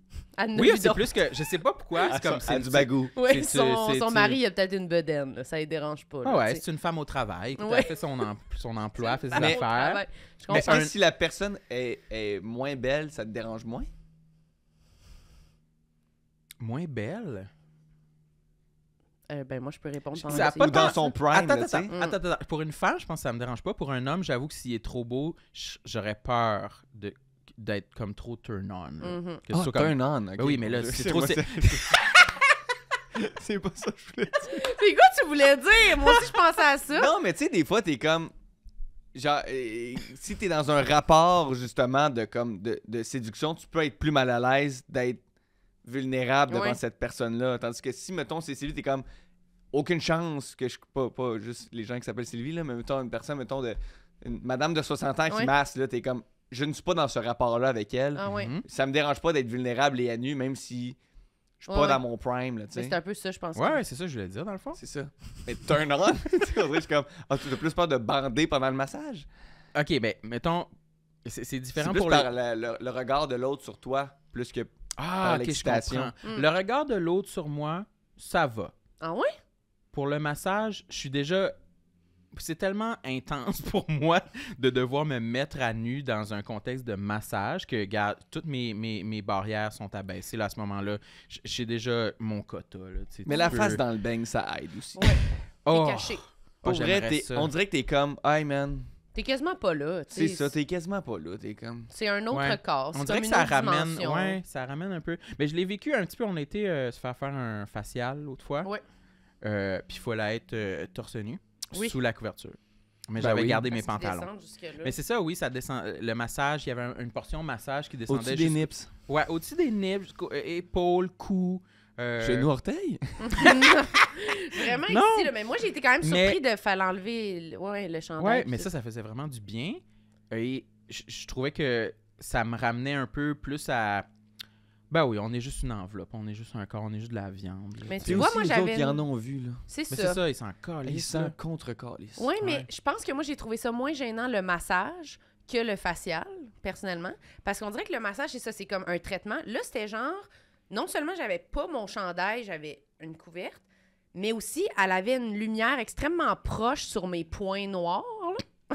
oui, c'est plus que, je sais pas pourquoi, c'est comme c'est du bagou. son, mari, a peut-être une bedaine, ça les dérange pas. Ah ouais, c'est une femme au travail, <laughs> Elle fait son, son emploi, fait ses mais, affaires. mais si la personne est, est moins belle, ça te dérange moins? Moins belle? Euh, ben moi, je peux répondre. ça pas dans son prime. Attends, attends, attends, attends, Pour une femme, je pense que ça me dérange pas. Pour un homme, j'avoue que s'il est trop beau, j'aurais peur de d'être comme trop turn on. Mm-hmm. Ah, turn on. Ben oui, mais là, c'est trop. <laughs> c'est pas ça que je voulais dire. C'est quoi tu voulais dire? Moi je pensais à ça. Non, mais tu sais, des fois, t'es comme. Genre, euh, si t'es dans un rapport, justement, de, comme, de, séduction, tu peux être plus mal à l'aise d'être vulnérable devant cette personne-là. Tandis que si, mettons, c'est lui, t'es comme, aucune chance que je. Pas, pas juste les gens qui s'appellent Sylvie, là, mais mettons une personne, mettons, de, une madame de 60 ans qui masse, là, t'es comme. Je ne suis pas dans ce rapport-là avec elle. Ah, mhm. Ça me dérange pas d'être vulnérable et à nu, même si je suis pas dans mon prime. Là, c'est un peu ça, je pense. Ouais, c'est ça, je voulais dire, dans le fond. C'est ça. Mais turn on. <laughs> je suis comme. Ah, tu as plus peur de bander pendant le massage. Ok, ben, mettons. C'est, différent pour le... le... regard de l'autre sur toi, plus que ah, l'excitation. Mm. Le regard de l'autre sur moi, ça va. Ah ouais? pour le massage, je suis déjà c'est tellement intense <laughs> pour moi de devoir me mettre à nu dans un contexte de massage que, regarde, toutes mes, mes, mes barrières sont abaissées là, à ce moment-là. J'ai déjà mon quota. Là, Mais la face dans le bang, ça aide aussi. Ouais. <laughs> T'es oh, caché. Oh, pour vrai, on dirait que t'es comme, hey man. T'es quasiment pas là. C'est ça, t'es quasiment pas là. T'es comme. C'est un autre corps. On dirait que ça ramène. Ouais, ça ramène un peu. Mais je l'ai vécu un petit peu. On était été euh, se faire faire un facial l'autre fois. Ouais. Euh, puis il fallait être euh, torse nu sous la couverture. Mais ben j'avais gardé mes pantalons. Mais c'est ça, oui, ça descend. Euh, le massage, il y avait une portion massage qui descendait. Au-dessus des nips. Ouais, au-dessus des nips, épaules, cou. Euh... orteils. <laughs> <laughs> vraiment non. ici, mais moi j'ai été quand même surpris de falloir enlever ouais, le chandail. Ouais, mais ça, ça faisait vraiment du bien. Et je trouvais que ça me ramenait un peu plus à ben oui, on est juste une enveloppe, on est juste un corps, on est juste de la viande. vois, moi en ont vu, là. C'est ça. c'est ça, ils sont collent. Ils sont contre Oui, mais je pense que moi, j'ai trouvé ça moins gênant le massage que le facial, personnellement. Parce qu'on dirait que le massage, c'est ça, c'est comme un traitement. Là, c'était genre, non seulement j'avais pas mon chandail, j'avais une couverte, mais aussi, elle avait une lumière extrêmement proche sur mes points noirs.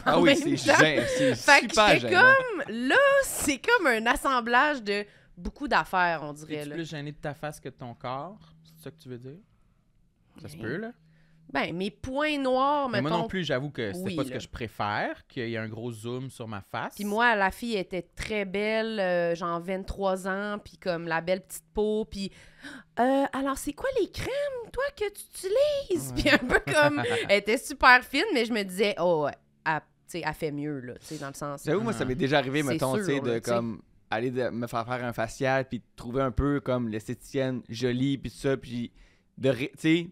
Ah oui, c'est gênant. C'est super comme, là, c'est comme un assemblage de beaucoup d'affaires, on dirait. es plus gêné de ta face que de ton corps? C'est ça que tu veux dire? Ça se ben, peut, là? Ben, mes points noirs, mais Moi non plus, j'avoue que c'est pas ce que je préfère, qu'il y a un gros zoom sur ma face. Puis moi, la fille était très belle, euh, genre 23 ans, puis comme la belle petite peau, puis... Euh, alors, c'est quoi les crèmes, toi, que tu utilises? Puis un peu comme... elle était super fine, mais je me disais, oh, elle, fait mieux, là, tu dans le sens... J'avoue, moi, ça ah. m'est déjà arrivé, me tu de comme aller me faire faire un facial, puis trouver un peu comme l'esthéticienne jolie, puis ça, puis de, tu sais,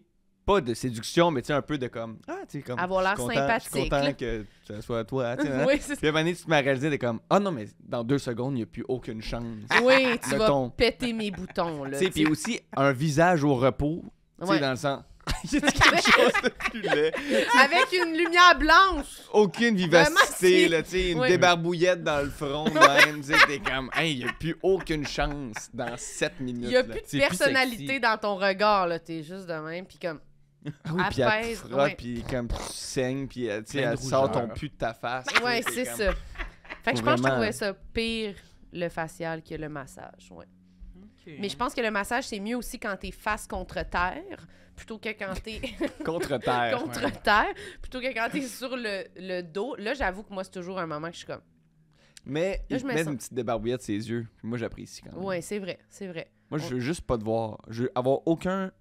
pas de séduction, mais tu sais, un peu de comme, ah, tu sais, comme. Avoir l'air sympathique. Je suis content que ce soit toi, tu sais. Hein. c'est Puis à un moment tu m'as réalisé, de comme, ah oh, non, mais dans deux secondes, il n'y a plus aucune chance. Oui, tu vas péter mes boutons, là. Tu sais, puis aussi, un visage au repos, tu sais, dans le sens quelque chose Avec une lumière blanche. Aucune vivacité, là, tu une débarbouillette dans le front, même. comme, hey, il n'y a plus aucune chance dans 7 minutes. Il n'y a plus de personnalité dans ton regard, là. T'es juste de même, puis comme. Ah puis elle te comme tu saignes, puis euh, elle, sort ton pu de ta face. Ouais, c'est ça. Fait que je pense que je trouvais ça pire le facial que le massage. Ouais. Mais je pense que le massage, c'est mieux aussi quand t'es face contre terre, plutôt que quand t'es. <laughs> contre terre. contre terre, plutôt que quand t'es sur le, le, dos. Là, j'avoue que moi, c'est toujours un moment que je suis comme. Mais il je met une petite débarbouillette ses yeux. Moi, j'apprécie quand même. Oui, c'est vrai, c'est vrai. Moi, je veux juste pas te voir. Je veux avoir aucun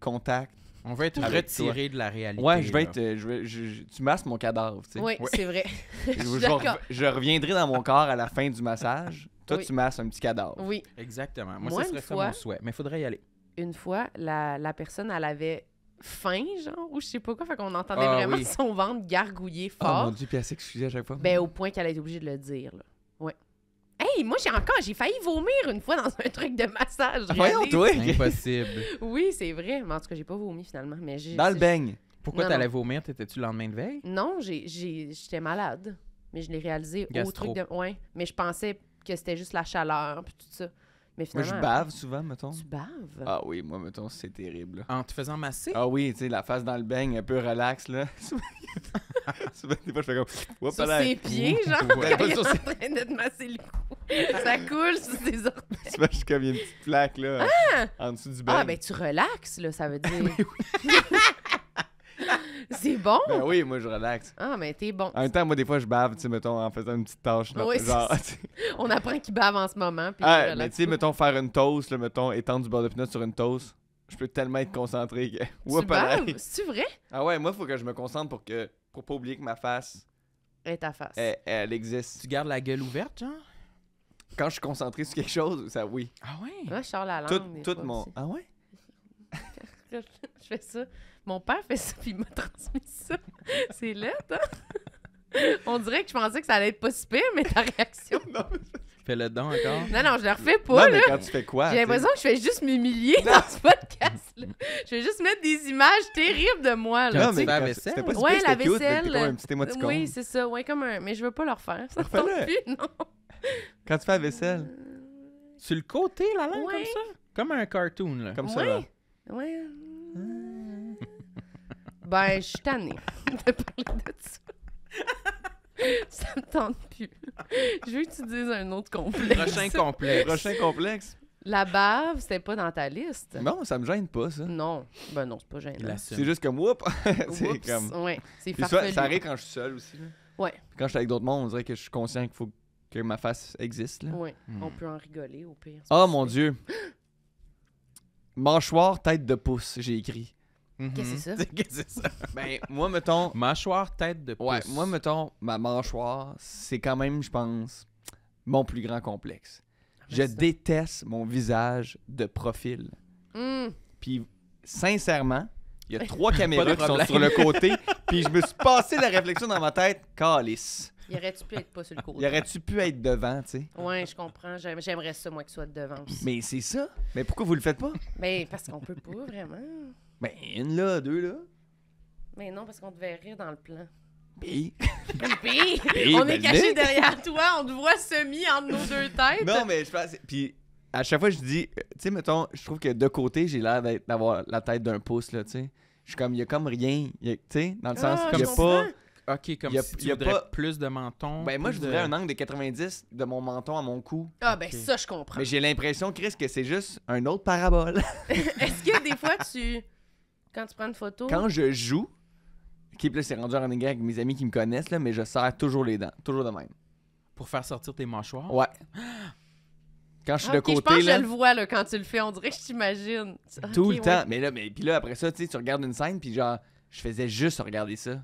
contact on va être retiré de la réalité. Ouais, je vais être. Euh, je vais, tu masses mon cadavre, tu sais. Oui, ouais. c'est vrai. je, <laughs> reviendrai dans mon corps à la fin du massage. Toi, tu masses un petit cadavre. Oui. Exactement. Moi, ça serait ça mon souhait. Mais il faudrait y aller. Une fois, la, la personne, elle avait faim, genre, ou je sais pas quoi. Fait qu'on entendait ah vraiment <laughs> son ventre gargouiller fort. Oh mon dieu, puis elle s'excusait à chaque fois. Ben, au point qu'elle été obligée de le dire, là. Ouais. Hey, moi, j'ai encore, j'ai failli vomir une fois dans un truc de massage. Voyons, toi! Impossible. oui, c'est vrai. Mais en tout cas, j'ai pas vomi finalement. Mais dans le beigne. Pourquoi allais vomir? T'étais-tu le lendemain de veille? Non, j'étais malade. Mais je l'ai réalisé au truc de. Ouais. Mais je pensais que c'était juste la chaleur, puis tout ça. Mais finalement, moi, je bave souvent, mettons. Tu baves? Ah oui, moi, mettons, c'est terrible. En te faisant masser? Ah oui, tu sais, la face dans le beigne, un peu relax, là. <laughs> souvent, des fois, je fais comme... sur ses pieds, <laughs> genre, quand il est en train de masser le cou. Ça coule sur ses orteils. vois, je suis comme, une petite plaque, là, ah! en dessous du beigne. Ah, ben, tu relaxes, là, ça veut <laughs> dire. <laughs> c'est bon? Ben oui, moi, je relaxe. Ah, mais t'es bon. En même temps, moi, des fois, je bave, tu sais, mettons, en faisant une petite tâche. Là, oui, <laughs> On apprend qu'il bave en ce moment. Puis ah, mais tu sais, mettons, faire une toast, le mettons, étendre du bord de pinot sur une toast, je peux tellement être concentré que. <laughs> Tu baves? C'est vrai? Ah ouais, moi, il faut que je me concentre pour que pour pas oublier que ma face. Est ta face. Elle, existe. Tu gardes la gueule ouverte, genre? Quand je suis concentré sur quelque chose, ça oui. Ah ouais? Ah, je sors la langue. Tout, mon. Ah ouais? je fais ça. Mon père fait ça, <laughs> puis il m'a transmis ça. C'est là. toi. On dirait que je pensais que ça allait être pas super, mais ta réaction. <laughs> non, Fais-le don encore. Non, non, je le refais pas. Non, mais quand tu fais quoi? J'ai l'impression que je vais juste m'humilier dans ce podcast-là. Je vais juste mettre des images terribles de moi. Là. Non, mais la vaisselle. ouais, la vaisselle. un petit Oui, c'est ça. Ouais, comme un... Mais je veux pas le refaire. Ça tombe plus, non. Quand tu fais la vaisselle. Sur le côté, la langue, comme ça? Comme un cartoon, là. Comme ça, là. Ouais. Ah ben, je suis tannée <laughs> de parler de ça. <laughs> ça me tente plus. je veux que tu dises un autre complexe. Prochain complexe. Prochain complexe. La bave, c'était pas dans ta liste. Non, ça me gêne pas, ça. Non. Ben non, c'est pas gênant. C'est juste comme whoop. <laughs> c'est comme. Ouais, c'est facile. Ça, arrive quand je suis seul aussi. Ouais. Quand je suis avec d'autres mondes, on dirait que je suis conscient qu'il faut que ma face existe. Oui, hmm. On peut en rigoler au pire. Oh mon Dieu. <gasps> Mâchoire, tête de pouce, j'ai écrit. Mhm. <laughs> Qu'est-ce que c'est ça? ben, moi, mettons. <laughs> Mâchoire, tête de pouce. Ouais, moi, mettons, ma mâchoire, c'est quand même, je pense, mon plus grand complexe. Ah, je ben, déteste mon visage de profil. Hmm. Puis, sincèrement, il y a <laughs> trois caméras qui sont sur le côté, puis je me suis passé la réflexion dans ma tête, calice. Il aurait-tu pu être pas sur le côté? Il aurait-tu pu être devant, tu sais? Oui, je comprends. j'aimerais ça, moi, tu sois devant Mais c'est ça. Mais pourquoi vous le faites pas? Mais ben, parce qu'on peut pas, vraiment. Ben, une là, deux là. Mais non, parce qu'on devait rire dans le plan. Pis... <laughs> Pis, on est caché derrière toi, on te voit semi entre nos deux têtes. Non, mais je pense. Puis à chaque fois, je dis, euh, tu sais, mettons, je trouve que de côté, j'ai l'air d'avoir la tête d'un pouce, là, tu sais. Je suis comme, il y a comme rien, tu sais, dans le sens, qu'il il n'y a pas. Ok, comme a, si tu pas... plus de menton. Ben, moi, je voudrais un angle de 90 de mon menton à mon cou. Ah, ben, ça, je comprends. Mais j'ai l'impression, Chris, que c'est juste un autre parabole. <laughs> Est-ce que des fois, tu quand tu prends une photo. Quand je joue, qui plus c'est rendu en égard avec mes amis qui me connaissent, là, mais je serre toujours les dents. Toujours de même. Pour faire sortir tes mâchoires? Ouais. Quand je suis le de côté. Je pense que je le vois quand tu le fais, on dirait que je t'imagine. <laughs> tout le temps. Mais là, mais, puis là, après ça, tu regardes une scène, puis genre, je faisais juste regarder ça.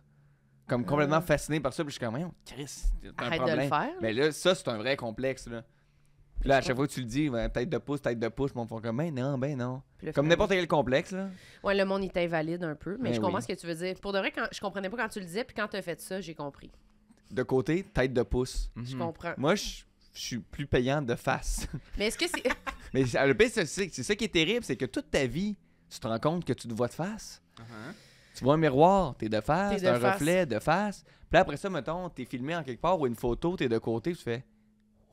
Comme complètement ah. fasciné par ça, puis je suis comme, Chris, un Arrête De le faire. Mais là, ça, c'est un vrai complexe. là. Puis là, à chaque fois que tu le dis, ben, tête de pouce, tête de pouce, mon font comme, ben non, ben non. Comme n'importe quel complexe, là. Ouais, le monde, il t'invalide un peu, mais ben je comprends ce que tu veux dire. Pour de vrai, quand, je comprenais pas quand tu le disais, puis quand t'as fait ça, j'ai compris. De côté, tête de pouce. Je mhm. comprends. Moi, je, suis plus payant de face. <laughs> Mais est-ce que c'est. <laughs> mais le pire, c'est ça qui est terrible, c'est que toute ta vie, tu te rends compte que tu te vois de face. Uh-huh. Tu vois un miroir, es de face, un reflet de face. Puis après ça, mettons, es filmé en quelque part ou une photo, t'es de côté, tu fais.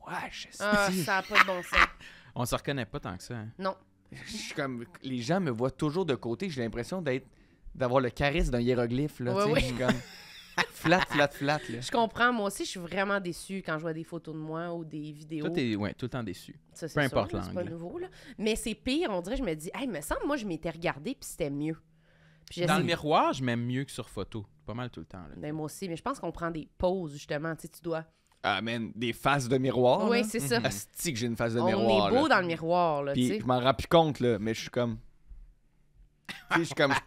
Ah, ça n'a pas de bon sens. <laughs> On se reconnaît pas tant que ça. Hein. Non. Je suis comme, les gens me voient toujours de côté. J'ai l'impression d'être, d'avoir le charisme d'un hiéroglyphe. oui, flat, flat, flat. Je comprends. Moi aussi, je suis vraiment déçue quand je vois des photos de moi ou des vidéos. Tout est, tout le temps déçu. Peu importe l'angle. C'est pas nouveau. Mais c'est pire. On dirait, je me dis, hey, me semble, moi, je m'étais regardé puis c'était mieux. Dans le miroir, je m'aime mieux que sur photo. Pas mal tout le temps. Là. Ben, moi aussi, mais je pense qu'on prend des pauses, justement. Tu, tu dois ah, man, des faces de miroir. Oui, c'est ça. Asti ah, que j'ai une face de miroir. On est beau dans le miroir, là, Puis je m'en rends plus compte, là, mais je suis comme. tu sais, je suis comme. Je,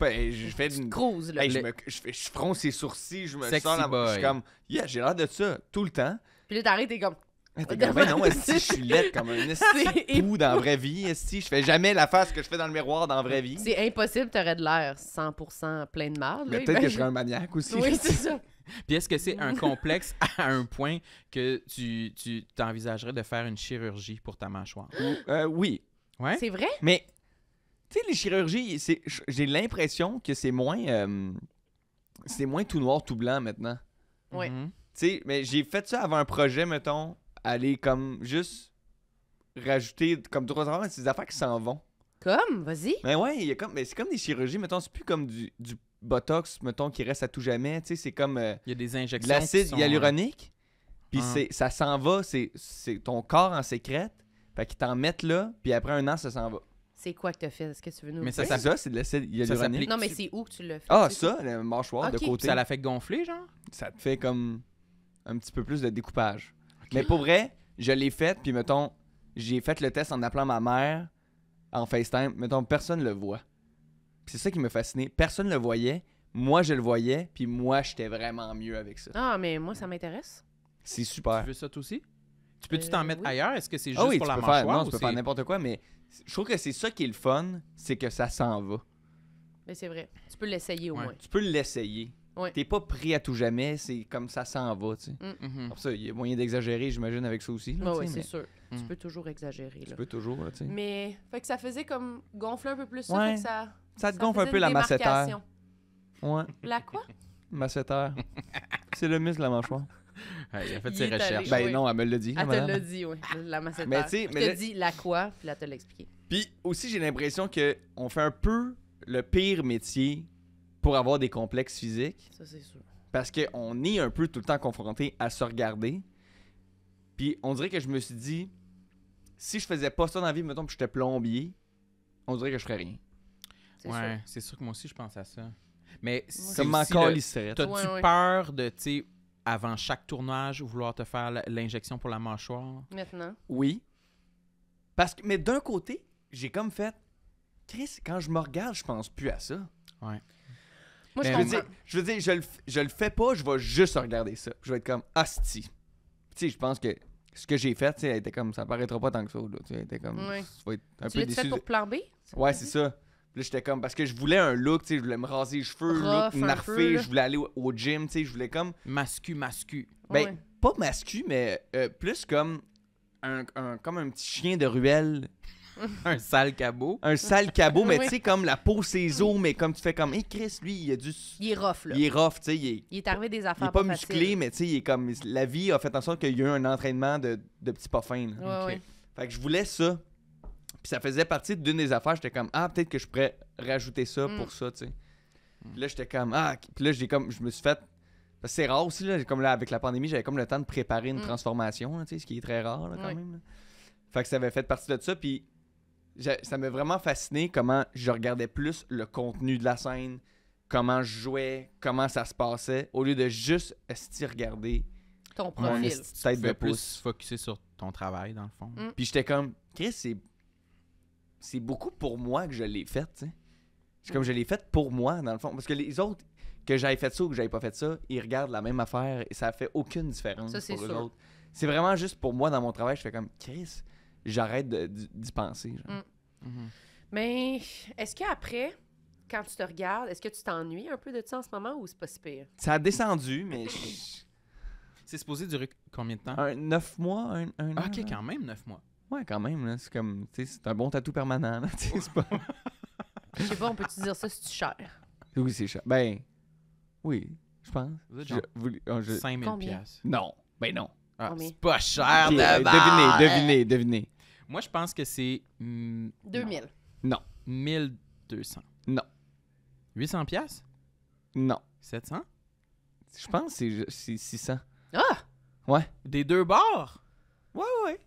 fais une. là. je, fronce les sourcils, je me Sexy là bas. Je suis comme. Yeah, j'ai l'air de ça, tout le temps. Puis là, t'arrêtes, t'es comme. Ah, t'es comme, ben non, esti, je suis laide comme un <laughs> esti pou dans la vraie vie, esti. Je fais jamais la face que je fais dans le miroir dans la vraie vie. C'est impossible, t'aurais de l'air 100% plein de marde. Mais peut-être que je serais un maniaque aussi. Oui, c'est ça. Puis est-ce que c'est un <laughs> complexe à un point que tu, tu t'envisagerais de faire une chirurgie pour ta mâchoire? Euh, oui. Ouais? C'est vrai? Mais, tu sais, les chirurgies, c'est, j'ai l'impression que c'est moins, euh, c'est moins tout noir, tout blanc maintenant. Oui. Mm-hmm. Tu sais, mais j'ai fait ça avant un projet, mettons, aller comme juste rajouter comme trois affaires, c'est des affaires qui s'en vont. Comme, vas-y. Mais ouais, il y a comme, mais c'est comme des chirurgies, mettons, c'est plus comme du Botox, mettons, qui reste à tout jamais. Tu sais, c'est comme. Euh, il y a des injections. l'acide hyaluronique. Puis ah. ça s'en va. C'est ton corps en sécrète. Fait qu'ils t'en mettent là. Puis après un an, ça s'en va. C'est quoi que t'as fait? Est-ce que tu veux nous mais ça, ça, c'est de l'acide hyaluronique. Non, mais c'est où que tu l'as fait? Ah, ça, le mâchoire de côté. ça la fait gonfler, genre? Ça te fait comme un petit peu plus de découpage. Mais pour vrai, je l'ai fait. Puis mettons, j'ai fait le test en appelant ma mère en FaceTime. Mettons, personne le voit c'est ça qui me fascinait. Personne ne le voyait. Moi, je le voyais. Puis moi, j'étais vraiment mieux avec ça. Ah, mais moi, ça m'intéresse. C'est super. Tu veux ça aussi? Tu euh, peux-tu t'en mettre ailleurs? Est-ce que c'est ah juste pour la Faire, non, tu peux faire n'importe quoi, mais je trouve que c'est ça qui est le fun, c'est que ça s'en va. Mais c'est vrai. Tu peux l'essayer au moins. Tu peux l'essayer. Tu T'es pas pris à tout jamais, c'est comme ça s'en va, tu sais. Mm. Mm-hmm. il y a moyen d'exagérer, j'imagine, avec ça aussi. oui, c'est sûr. Tu mm. peux toujours exagérer. Tu peux toujours, tu sais. Mais que ça faisait comme gonfler un peu plus ça ça te gonfle un peu la massetteur. Ouais. La quoi? <laughs> Massetteur. <laughs> c'est le muscle de la mâchoire. <laughs> il a fait ses recherches. ben non, elle me l'a dit. Ah, ah, elle te l'a dit, oui. La massetteur. Mais tu sais, Elle te dit la quoi, puis elle te l'a expliqué. Puis aussi, j'ai l'impression qu'on fait un peu le pire métier pour avoir des complexes physiques. Ça, c'est sûr. Parce qu'on est un peu tout le temps confronté à se regarder. Puis on dirait que je me suis dit, si je faisais pas ça dans la vie, mettons que j'étais plombier, on dirait que je ferais rien c'est sûr. C'est sûr que moi aussi, je pense à ça. Mais c'est T'as-tu peur de, tu avant chaque tournage, vouloir te faire l'injection pour la mâchoire? Maintenant. Oui. Parce que, mais d'un côté, j'ai comme fait, Chris, quand je me regarde, je pense plus à ça. Ouais. Moi, je, je, veux je, veux dire, je le, le fais pas, je vais juste regarder ça. Je vais être comme, asti. Tu sais, je pense que ce que j'ai fait, elle était comme, ça paraîtra pas tant que ça. tu comme, être un tu peu fait pour plan B? Ouais, c'est ça là, j'étais comme, parce que je voulais un look, tu sais, je voulais me raser les cheveux, me look je voulais aller au, gym, tu sais, je voulais comme. Mascu, mascu. Ben, pas mascu, mais euh, plus comme un, comme un petit chien de ruelle. <laughs> un sale cabot. Un sale cabot, mais <laughs> tu sais, comme la peau, ses os, mais comme tu fais comme, hé hey, Chris, lui, il a du. Il est rough, là. Il est rough, tu sais. Il, est... il, est arrivé des affaires. Il est pas, musclé, mais tu sais, il est comme. La vie a fait en sorte qu'il y a eu un entraînement de, de petits pas fins. Ouais, Fait que je voulais ça. Puis ça faisait partie d'une des affaires. J'étais comme, ah, peut-être que je pourrais rajouter ça mm. pour ça, tu sais. Mm. Puis là, j'étais comme, ah, puis là, j'ai comme, je me suis fait. Parce c'est rare aussi, là, comme là, avec la pandémie, j'avais comme le temps de préparer une mm. transformation, tu sais, ce qui est très rare, quand même. Fait que ça avait fait partie de ça. Puis ça m'a vraiment fasciné comment je regardais plus le contenu de la scène, comment je jouais, comment ça se passait, au lieu de juste regarder ton profil. Mon tête de plus focusé sur ton travail, dans le fond. Puis j'étais comme, Chris, c'est c'est beaucoup pour moi que je l'ai faite, C'est comme je l'ai faite pour moi, dans le fond. Parce que les autres, que j'avais fait ça ou que j'avais pas fait ça, ils regardent la même affaire et ça fait aucune différence pour eux autres. C'est vraiment juste pour moi, dans mon travail, je fais comme Chris, j'arrête d'y penser. Mm. Mm-hmm. Mais est-ce qu'après, quand tu te regardes, est-ce que tu t'ennuies un peu de ça en ce moment ou c'est pas si pire? Ça a descendu, mais. <coughs> C'est supposé durer combien de temps? neuf mois, un, ah, Ok, quand même neuf mois. Ouais, quand même, là, c'est comme, tu sais, c'est un bon tatou permanent, là, <laughs> tu sais, c'est pas... Je sais pas, on peut-tu dire ça, c'est cher? Oui, c'est cher. Ben, oui, je pense. Vous êtes je, vous, oh, je... 5 000 Non, ben non. Ah, c'est pas cher okay, de Devinez, hein? devinez, devinez. Moi, je pense que c'est... Mm, 2000. Non. 1200. Non. 800 Non. 700? Je pense que c'est 600. Ah! Ouais. Des deux bords? Ouais, ouais.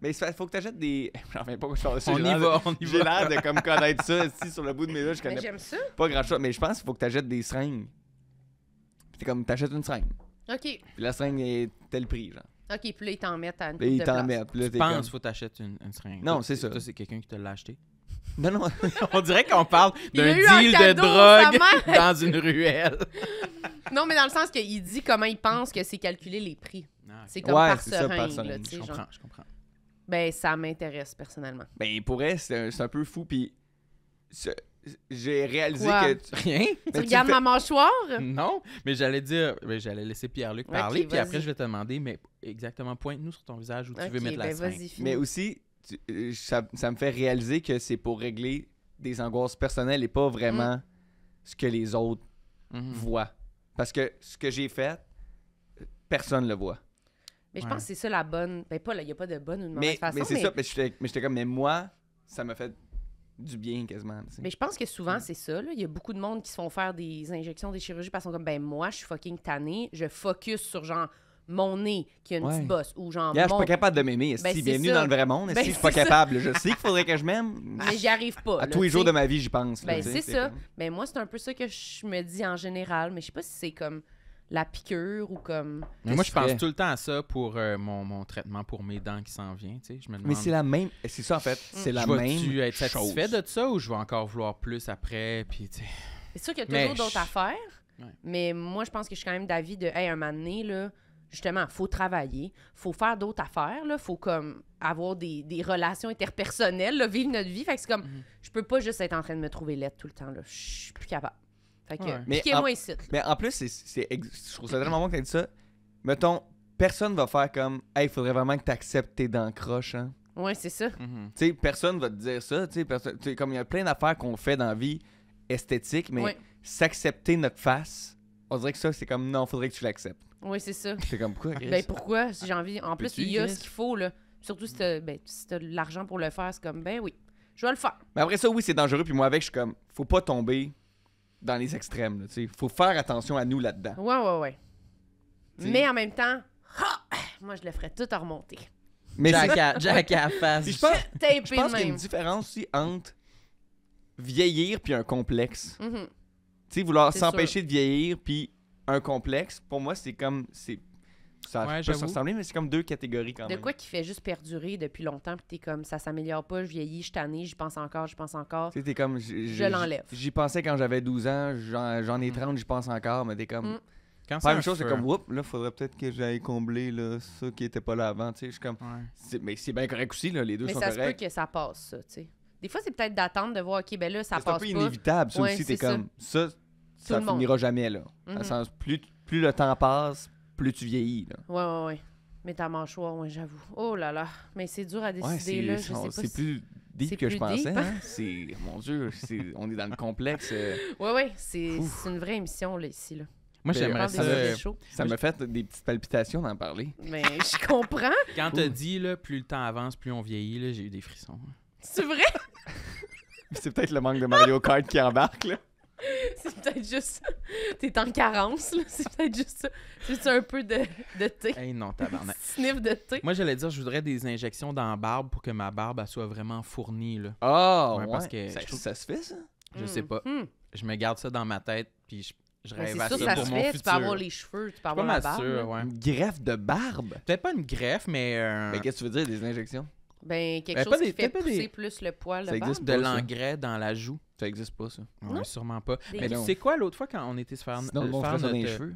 Mais il faut que tu achètes des. <laughs> J'en reviens pas je On y va, on y va. J'ai l'air de comme connaître ça aussi sur le bout de mes doigts. Je connais mais j'aime ça. pas grand chose. Mais je pense qu'il faut que tu achètes des seringues. C'est comme, t'achètes une seringue. OK. Puis la seringue est tel prix, genre. OK, puis là, ils t'en mettent à une Ils t'en place. mettent. penses Je pense qu'il faut t'acheter une, une seringue. Non, c'est ça. c'est quelqu'un qui te l'a acheté. Non, non. <laughs> On dirait qu'on parle d'un deal de drogue <laughs> dans une ruelle. Non, mais dans le sens qu'il dit comment il pense que c'est calculé les prix. Ah, c'est comme par ça, par seringue, Je comprends, je comprends. Ben, ça m'intéresse personnellement. Ben, il pourrait, c'est un, peu fou. Puis j'ai réalisé que. <laughs> Rien. tu, regardes ma mâchoire? Non, mais j'allais dire. Ben, j'allais laisser Pierre-Luc parler. puis après, je vais te demander, mais exactement, pointe-nous sur ton visage où tu veux mettre la ben, seringue. Mais aussi, euh, ça, me fait réaliser que c'est pour régler des angoisses personnelles et pas vraiment mm. ce que les autres mm-hmm. voient. Parce que ce que j'ai fait, personne le voit. Mais je pense que c'est ça la bonne. Ben, pas, il n'y a pas de bonne ou de mauvaise façon. Mais c'est ça, mais j'étais, mais comme, mais moi, ça m'a fait du bien quasiment. Mais je pense que souvent, mm. c'est ça. Il y a beaucoup de monde qui se font faire des injections, des chirurgies parce qu'on comme, ben moi, je suis fucking tanné, je focus sur genre mon nez qui a une petite bosse ou genre mon... je suis pas capable de m'aimer ben, est-ce si bienvenue dans le vrai monde ben, est-ce que si je suis pas capable je sais qu'il faudrait que je m'aime mais j'y arrive pas à tous les jours de ma vie j'y pense ben, c'est ça mais ben, moi c'est un peu ça que je me dis en général mais je sais pas si c'est comme la piqûre ou comme. Mais moi, je pense tout le temps à ça pour euh, mon, traitement pour mes dents qui s'en vient. Tu sais, Mais c'est la même. C'est ça, en fait. Mm. C'est la même. tu être satisfait de ça ou je vais encore vouloir plus après? Puis, tu sais... C'est sûr qu'il y a toujours d'autres affaires. Mais moi, je pense que je suis quand même d'avis de, hey, un moment donné, là, justement, faut travailler, faut faire d'autres affaires, là, faut comme avoir des, relations interpersonnelles, vivre notre vie. Fait que c'est comme, mm-hmm. je peux pas juste être en train de me trouver laide tout le temps, là. Je suis plus capable. Fait mais, en, mais en plus, c'est, je trouve ça tellement bon que tu dit ça. Mettons, personne va faire comme Hey, il faudrait vraiment que tu acceptes tes dents croches. Hein. Ouais, c'est ça. Mm-hmm. Tu sais, personne va te dire ça. Tu sais, comme il y a plein d'affaires qu'on fait dans la vie esthétique, mais s'accepter notre face, on dirait que ça, c'est comme non, il faudrait que tu l'acceptes. Oui, c'est ça. C'est <laughs> comme pourquoi, Ben pourquoi, j'ai envie. En plus, il y a ce qu'il faut, là. Surtout si t'as, ben, si de l'argent pour le faire, c'est comme ben oui, je vais le faire. Mais après ça, oui, c'est dangereux. Puis moi, avec, je suis comme, faut pas tomber dans les extrêmes. Il faut faire attention à nous là-dedans. Ouais, ouais, ouais. Mais en même temps, moi, je le ferais tout à remonter. Mais Jack, à, face. Je pense, qu'il y a une différence aussi entre vieillir puis un complexe. Mm-hmm. Tu sais, vouloir s'empêcher de vieillir puis un complexe, pour moi, c'est comme. c'est ça ouais, peut se ressembler, mais c'est comme deux catégories quand de même. De quoi qui fait juste perdurer depuis longtemps, puis t'es comme ça s'améliore pas, je vieillis, je tanné, j'y pense encore, j'y pense encore. Tu comme. Je l'enlève. J'y pensais quand j'avais 12 ans, j'en ai 30, mm. j'y pense encore, mais t'es comme. Mm. Quand pas chose, c'est comme, oups, là, faudrait peut-être que j'aille combler là, ça qui était pas là avant. Tu sais, je suis comme, mais c'est bien correct aussi, là, les deux mais sont corrects. Mais ça se peut que ça passe, ça, tu sais. Des fois, c'est peut-être d'attendre de voir, OK, ben là, ça passe. C'est un peu pas. inévitable, ça ouais, aussi. T'es comme, ça, ça, finira jamais, là. Mm-hmm. plus le temps passe, plus tu vieillis. Là. Ouais, ouais, ouais. Mais ta mâchoire, ouais, j'avoue. Oh là là. Mais c'est dur à décider, là. C'est plus deep que je pensais. Hein. c'est, mon Dieu, on est dans le complexe. Euh. <laughs> Ouais, ouais. C'est, une vraie émission, là, ici, là. Moi, ben, j'aimerais ça. Euh, ça me fait des petites palpitations d'en parler. Mais je comprends. <laughs> Quand t'as dit, là, plus le temps avance, plus on vieillit, là, j'ai eu des frissons. Hein. C'est vrai? <laughs> C'est peut-être le manque de Mario Kart qui embarque, là. <laughs> C'est peut-être juste. T'es en carence, là. C'est peut-être juste ça. Juste un peu de, de thé. Hey non, tabarnak. <laughs> Sniff de thé. Moi, j'allais dire, je voudrais des injections dans la barbe pour que ma barbe, elle soit vraiment fournie, là. Oh, Parce que ça, se fait, ça? Je sais hmm. pas. Hmm. Je me garde ça dans ma tête, puis je je rêve à ça, ça pour se mon futur. Tu peux avoir les cheveux, tu peux avoir la barbe. ouais. Une greffe de barbe? Peut-être pas une greffe, mais... Euh, qu'est-ce que tu veux dire, des injections? Ben, quelque ben, chose qui fait pousser plus le poil, ça existe De l'engrais dans la joue. Ça existe pas, ça. Oui? sûrement pas. Mais mais sais quoi l'autre fois quand on était se faire, Sinon, euh, faire euh, cheveux.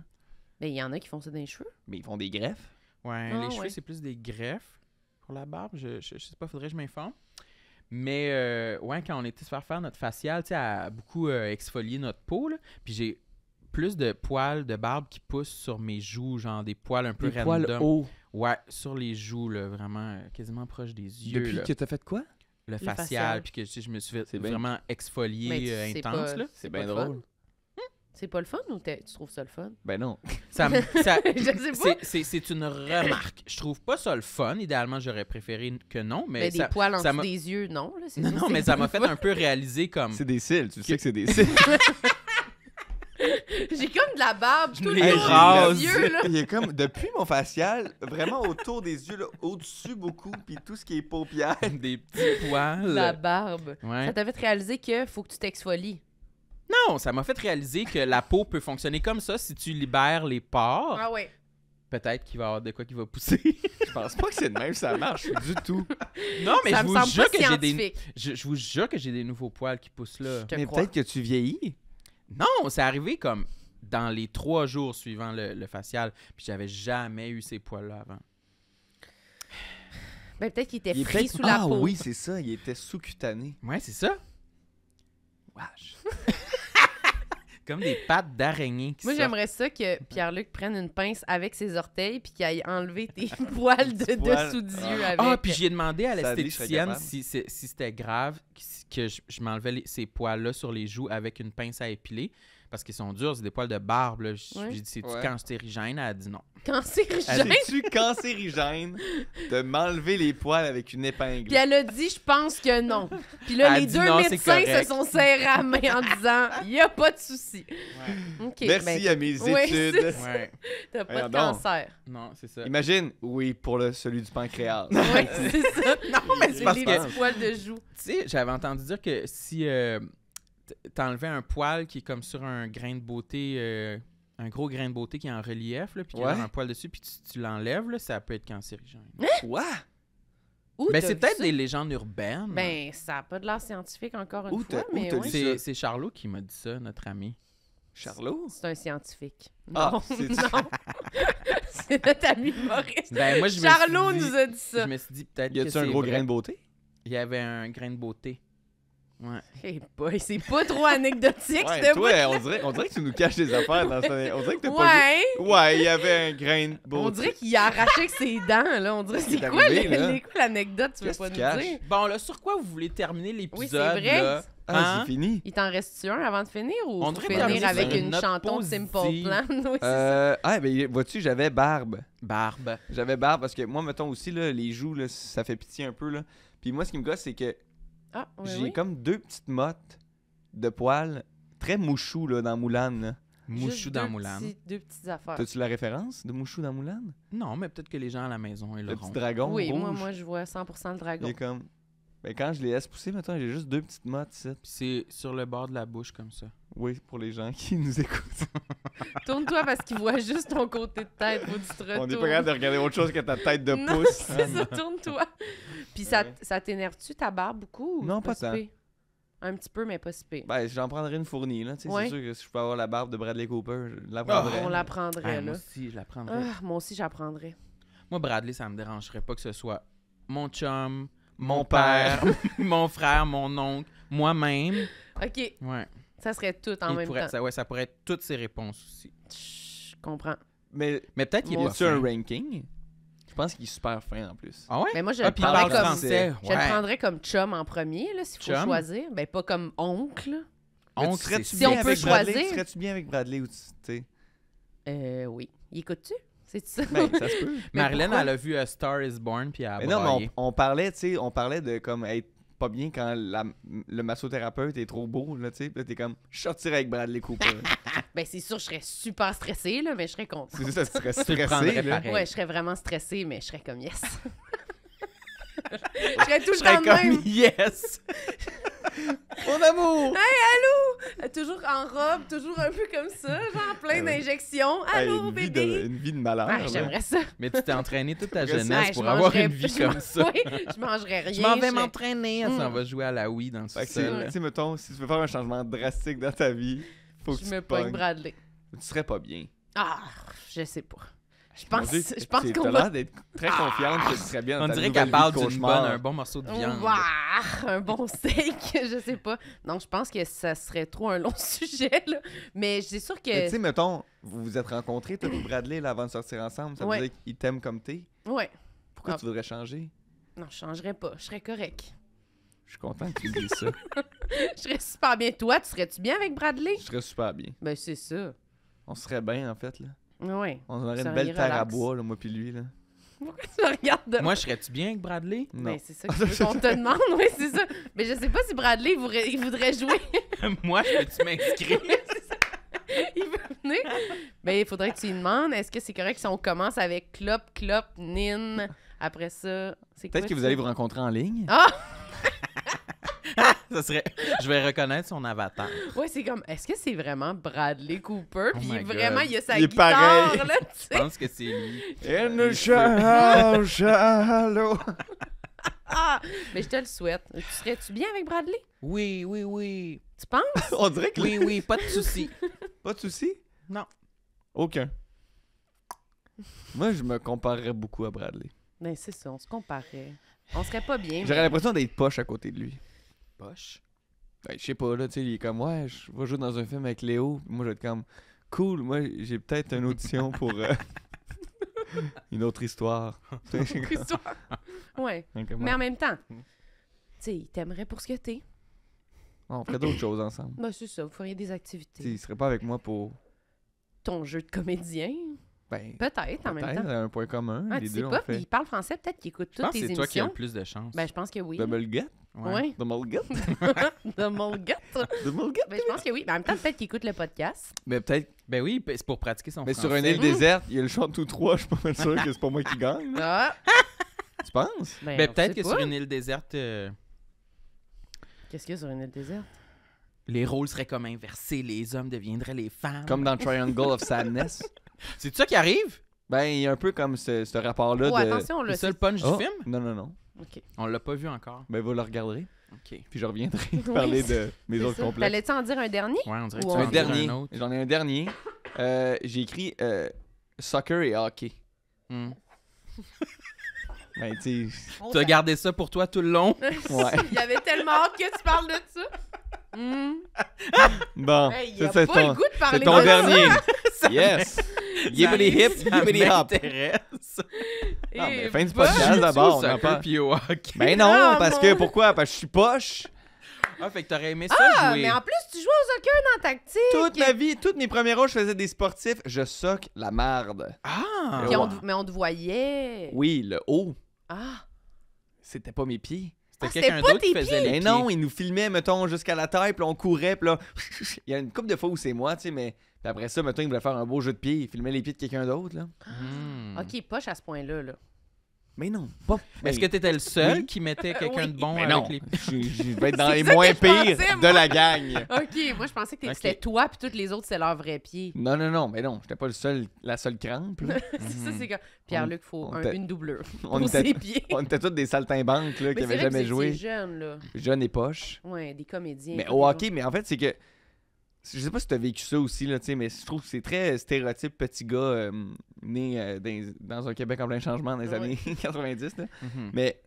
Mais il y en a qui font ça dans les cheveux. Mais ils font des greffes. Ouais, ah, les cheveux, c'est plus des greffes pour la barbe. Je, je, sais pas, faudrait que je m'informe. Mais euh, ouais, quand on était se faire faire notre facial, tu sais, beaucoup exfolié exfolier notre peau, puis j'ai plus de poils de barbe qui poussent sur mes joues, genre des poils un peu Des Ouais, sur les joues, là, vraiment, quasiment proche des yeux. Depuis que que t'as fait quoi? le, facial, puis que je, me suis fait vraiment bien... exfolié intense. c'est bien drôle. C'est pas le fun ou tu trouves ça le fun? Ben non. <laughs> Ça, ça C'est, une remarque. Je trouve pas ça le fun. Idéalement, j'aurais préféré que non. Mais, ben, ça, des poils en dessous des yeux, non. Là, non, mais ça m'a fait un peu réaliser comme. C'est des cils. Tu sais que c'est des cils. <laughs> <laughs> J'ai comme de la barbe tout le long des yeux. Là. comme, depuis mon facial, vraiment autour des yeux, au-dessus beaucoup, puis tout ce qui est paupières. <laughs> Des petits poils. La barbe. Ça t'a fait réaliser que faut que tu t'exfolies. Non, ça m'a fait réaliser que la peau peut fonctionner comme ça si tu libères les pores. Ah ouais. Peut-être qu'il va y avoir de quoi qui va pousser. <laughs> je pense pas que c'est le même, ça marche du tout. Non, mais je vous, jure que j'ai des, je, vous jure que j'ai des nouveaux poils qui poussent là. mais peut-être que tu vieillis. Non, c'est arrivé comme dans les trois jours suivant le, facial. Puis j'avais jamais eu ces poils-là avant. Ben, peut-être qu'il était sous la ah peau. Ah oui, c'est ça. Il était sous-cutané. Ouais, c'est ça. Wesh. <laughs> comme des pattes d'araignée. Moi, j'aimerais ça que Pierre-Luc prenne une pince avec ses orteils puis qu'il aille enlever tes <laughs> poils de dessous des yeux ah. avec. Ah, puis j'ai demandé à l'esthéticienne si, si, c'était grave que je m'enlevais ces poils-là sur les joues avec une pince à épiler parce qu'ils sont durs, c'est des poils de barbe. J'ai dit, c'est-tu cancérigène? Elle a dit non. Cancérigène? C'est-tu cancérigène de m'enlever les poils avec une épingle? Puis elle a dit, je pense que non. Puis là, les deux médecins se sont serrés à main en disant, il <laughs> n'y a pas de souci. Merci ben, à mes études. T'as pas de cancer. Non, c'est ça. Imagine, oui, pour le, celui du pancréas. oui, c'est ça. <laughs> Non, mais c'est les, les poils de joue. Tu sais, j'avais entendu dire que si. Euh, t'enlever un poil qui est comme sur un grain de beauté, euh, un gros grain de beauté qui est en relief, puis un poil dessus, puis tu, tu l'enlèves, ça peut être cancérigène. Hein? Quoi? Mais ben, c'est peut-être des légendes urbaines. Ben, ça n'a pas de l'air scientifique encore une fois, mais c'est, Charlot qui m'a dit ça, notre ami. Charlot? C'est un scientifique. Ah, non, <laughs> <laughs> c'est- notre ami Maurice. Ben, Charlot nous a dit ça. Je me suis dit peut-être Y a un gros grain de beauté? Il y avait un grain de beauté. Ouais. Hey boy, c'est pas trop anecdotique, ouais, on dirait, on dirait que tu nous caches des affaires dans On dirait que ouais. pas Ouais, il y avait un grain On dirait qu'il a arraché ses dents, là. On dirait, c'est hein? quoi l'anecdote, tu veux pas nous dire? Bon, là, sur quoi vous voulez terminer l'épisode? Oui, c'est vrai. Ah, hein? fini. Il t'en reste-tu un avant de finir ou on finir avec une chanton Simple Plan? <laughs> Euh, ah, ben, vois-tu, j'avais barbe. Barbe. J'avais barbe parce que moi, mettons aussi, là, les joues, là, ça fait pitié un peu. Là. Puis moi, ce qui me gosse, c'est que ah, J'ai comme deux petites mottes de poils très mouchou dans Moulane. Mouchou dans Moulane. deux petites affaires. T'as-tu la référence de Mouchou dans Moulane? Non, mais peut-être que les gens à la maison, ils Le petit dragon Oui, moi, moi, je vois 100% le Il dragon. est comme mais ben, quand je les laisse pousser, maintenant j'ai juste deux petites mottes c'est sur le bord de la bouche comme ça. Oui, pour les gens qui nous écoutent. <laughs> Tourne-toi parce qu'ils voient juste ton côté de tête, du On n'est pas capable de regarder autre chose que ta tête de <laughs> non, pouce. C'est ça, <laughs> tourne-toi. Puis ça, ça t'énerve-tu ta barbe beaucoup? Non, pas, ça Un petit peu, mais pas si pire. Ben, j'en prendrais une fournie, là. C'est sûr que si je peux avoir la barbe de Bradley Cooper, je la ah, prendrais. on la prendrait, ah, là. Moi aussi, je la prendrais. Ah, moi aussi, j'apprendrais. Moi, Bradley, ça me dérangerait pas que ce soit mon chum, mon père, <laughs> mon frère, mon oncle, moi-même. OK. Ouais. Ça serait tout en même temps. Ça, ouais, ça pourrait être toutes ces réponses aussi. Je comprends. Mais Mais peut-être qu'il y a aussi un ranking? Je pense qu'il est super fin en plus. Ah ouais? Mais moi, je le ah, prendrais comme... prendrais comme chum en premier, s'il faut choisir. Ben, pas comme oncle. Si on peut choisir. Serais-tu bien avec Bradley ou tu sais? Euh, oui. écoutes-tu? C'est ça? Ben, ça se <laughs> peut. Marlène, elle a vu euh, Star is Born, puis elle a Non, mais on, parlait, tu sais, on parlait de comme être pas bien quand le massothérapeute est trop beau, là, tu sais. t'es comme, je sortirais avec Bradley Cooper. <laughs> ben, c'est sûr, je serais super stressée, là, mais je serais contente. C'est ça, serais <laughs> stressée, Ouais, je serais vraiment stressée, mais je serais comme, yes. je serais tout le temps même. Comme, yes! Mon amour! Hey, allô! <laughs> toujours en robe, toujours un peu comme ça, genre plein d'injections. Allô, hey, bébé! une vie de malheur. J'aimerais ça. Mais tu t'es entraîné toute ta jeunesse pour avoir une vie comme ça. <laughs> Oui, je mangerais rien. Je m'en vais m'entraîner. Ça, on mm. va jouer à la Wii dans le sous-sol. Tu sais, mettons, si tu veux faire un changement drastique dans ta vie, faut que tu me pognes Bradley. Tu serais pas bien. Ah, je sais pas. Je pense, je pense qu'on va... d'être très confiante que tu serais bien On dirait qu'elle parle d'une bonne, un bon morceau de viande. un bon steak, <laughs> je sais pas. Non, je pense que ça serait trop un long <laughs> sujet, là. Mais j'ai sûr que... Tu sais, mettons, vous vous êtes rencontrés, toi et Bradley, là, avant de sortir ensemble, ça veut dire qu'il t'aime comme t'es? Ouais. Pourquoi ah. tu voudrais changer? Non, je changerais pas. Je serais correct. Je suis content que tu dises ça. <laughs> je serais super bien. Toi, tu serais-tu bien avec Bradley? Je serais super bien. Ben, c'est ça. On serait bien, en fait, là. Oui. On aurait une belle terre à bois, moi puis lui. Là. Pourquoi tu me regardes de... Moi, je serais-tu bien avec Bradley? Non. Mais c'est ça <laughs> qu'on te demande, oui, c'est ça. Mais je sais pas si Bradley voudrait, il voudrait jouer. <laughs> moi, je peux-tu m'inscrire? <laughs> il veut venir. Ben, il faudrait que tu lui demandes est-ce que c'est correct si on commence avec Clop, Clop, Nin Après ça, c'est Peut-être que vous allez vous rencontrer en ligne. Ah! <laughs> Ah, serait... Je vais reconnaître son avatar. Ouais, c'est comme, est-ce que c'est vraiment Bradley Cooper? Oh Puis vraiment, il a sa guitare, là, tu sais. Je pense que c'est lui. <laughs> Ah! mais je te le souhaite. Tu serais-tu bien avec Bradley? Oui, oui, oui. Tu penses? <laughs> On dirait que... Oui, oui, pas de souci. pas de souci? Non. Aucun. Moi, je me comparerais beaucoup à Bradley. Ben, c'est ça, on se comparait. On serait pas bien. J'aurais l'impression d'être poche à côté de lui. Ben, je sais pas, là, tu sais, il est comme, ouais, je vais jouer dans un film avec Léo. Moi, je vais être comme, cool, moi, j'ai peut-être une audition pour euh, <laughs> une autre histoire. <laughs> une autre histoire. <laughs> ouais. Mais en même temps, mm. tu sais, il t'aimerait pour ce que t'es. On ferait d'autres choses ensemble. Bah c'est ça, vous feriez des activités. T'sais, il serait pas avec moi pour. Ton jeu de comédien. Ben, peut-être en même temps. un point commun. Ah, les deux, sais pas, il parle français, peut-être qu'il écoute toutes tes émissions. c'est toi qui as le plus de chance. Ben, je pense que oui. Double gut? Oui. Double gut? Double gut? Double gut? Ben, je pense que oui. Ben, en même temps, peut-être qu'il écoute le podcast. Mais peut-être. Ben oui, c'est pour pratiquer son Mais sur une île mm. déserte, il y a le chant tous trois, je suis pas sûr que c'est pas moi qui gagne. Ah. tu penses? Mais ben, peut-être que sur une île déserte. Euh, Qu'est-ce qu'il y a sur une île déserte? Les rôles seraient comme inversés, les hommes deviendraient les femmes. Comme dans Triangle of Sadness. <laughs> C'est ça qui arrive? Ben, il y a un peu comme ce, ce rapport-là. Oh, attention, le. seul punch du oh, film? Non, non, non. OK. On l'a pas vu encore. Ben, vous le regarderez. OK. Puis je reviendrai <laughs> parler de mes autres complexes. T'allais-tu en dire un dernier? Ouais, on dirait que un dernier. J'en ai un dernier. Euh, j'ai écrit euh, soccer et hockey. Hmm. <laughs> ben, tu oh, as gardé ça pour toi tout le long. <laughs> ouais. Il y avait tellement hâte que tu parles de ça. Mm. bon, c'est ton, le goût ton dernier. yes les hip, yibbity hop. Non, mais fin du podcast d'abord, on un Ben non, ah, parce que pourquoi? Parce que je suis poche. Ah, fait que t'aurais aimé ça Ah, mais en plus, tu jouais aux hockey dans tactique. Toute ma vie, toutes mes premières heures, je faisais des sportifs. Je soque la marde. Ah! mais on te voyait. Oui, le haut, Ah, c'était pas mes pieds. Ah, c'était quelqu'un d'autre qui faisait les Mais non, ils nous filmaient, mettons, jusqu'à la taille, puis on courait, puis là... <laughs> Il y a une couple de fois où c'est moi, tu sais, mais puis après ça, mettons, il voulait faire un beau jeu de pieds, filmer les pieds de quelqu'un d'autre. Là. Hmm. Ok, poche à ce point-là. Là. Mais non, Mais Est-ce que t'étais le seul qui mettait <laughs> quelqu'un de bon avec <laughs> je, vais être dans les moins pires de la gang. Ok, moi je pensais que c'était toi puis toutes les autres c'est leur vrai pied. Non, non, non, mais non, j'étais pas le seul, la seule crampe. <laughs> c'est ça, c'est Pierre-Luc faut une doublure On était, pieds. on était tous des saltimbanques là, qui n'avaient jamais joué. jeune là, Jeunes et poche ouais, des comédiens. Mais au hockey, mais en fait, c'est que je sais pas si tu as vécu ça aussi, là, mais je trouve que c'est très stéréotype petit gars euh, né euh, dans, un Québec en plein changement dans les années 90. <laughs> Mhm. Mais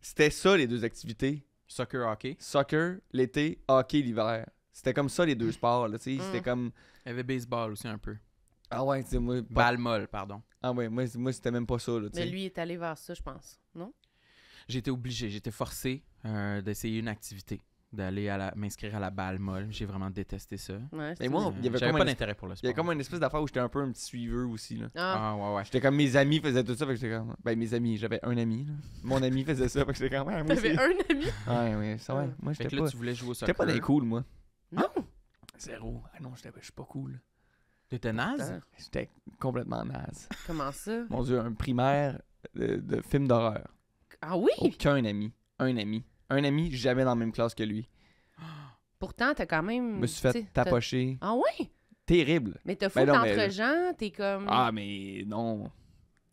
c'était ça les deux activités. Soccer, hockey. Soccer l'été, hockey l'hiver. C'était comme ça les deux mhm. sports. Mhm. comme. Il y avait baseball aussi un peu. Ah ouais, tu moi. pardon. Ah ouais, moi, c'était même pas ça. Mais lui est allé vers ça, je pense, non? J'étais obligé, j'étais forcé euh, d'essayer une activité d'aller m'inscrire à la balle molle. J'ai vraiment détesté ça. mais moi, il y avait pas d'intérêt pour le sport. Il y avait comme une espèce d'affaire où j'étais un peu un petit suiveur aussi. Là. Ah. ah ouais, ouais. J'étais comme mes amis faisaient tout ça. Fait que comme. Ben, mes amis, j'avais un ami. Là. Mon ami faisait ça. Fait que j'étais comme. T'avais un ami Ouais, ouais, ça, ouais. Ah. Moi, j'étais pas. Là, tu voulais jouer au soccer. J'étais pas des cool, moi. Non ah, Zéro. Ah non, je suis pas cool. T'étais naze J'étais complètement naze. Comment ça Mon Dieu, un primaire de, film d'horreur. Ah oui Aucun ami. Un ami un ami jamais dans la même classe que lui. Pourtant, t'as quand même. Je me suis fait tapocher. Ah oui? Terrible. Mais t'as ben fou entre gens, t'es comme. Ah, mais non.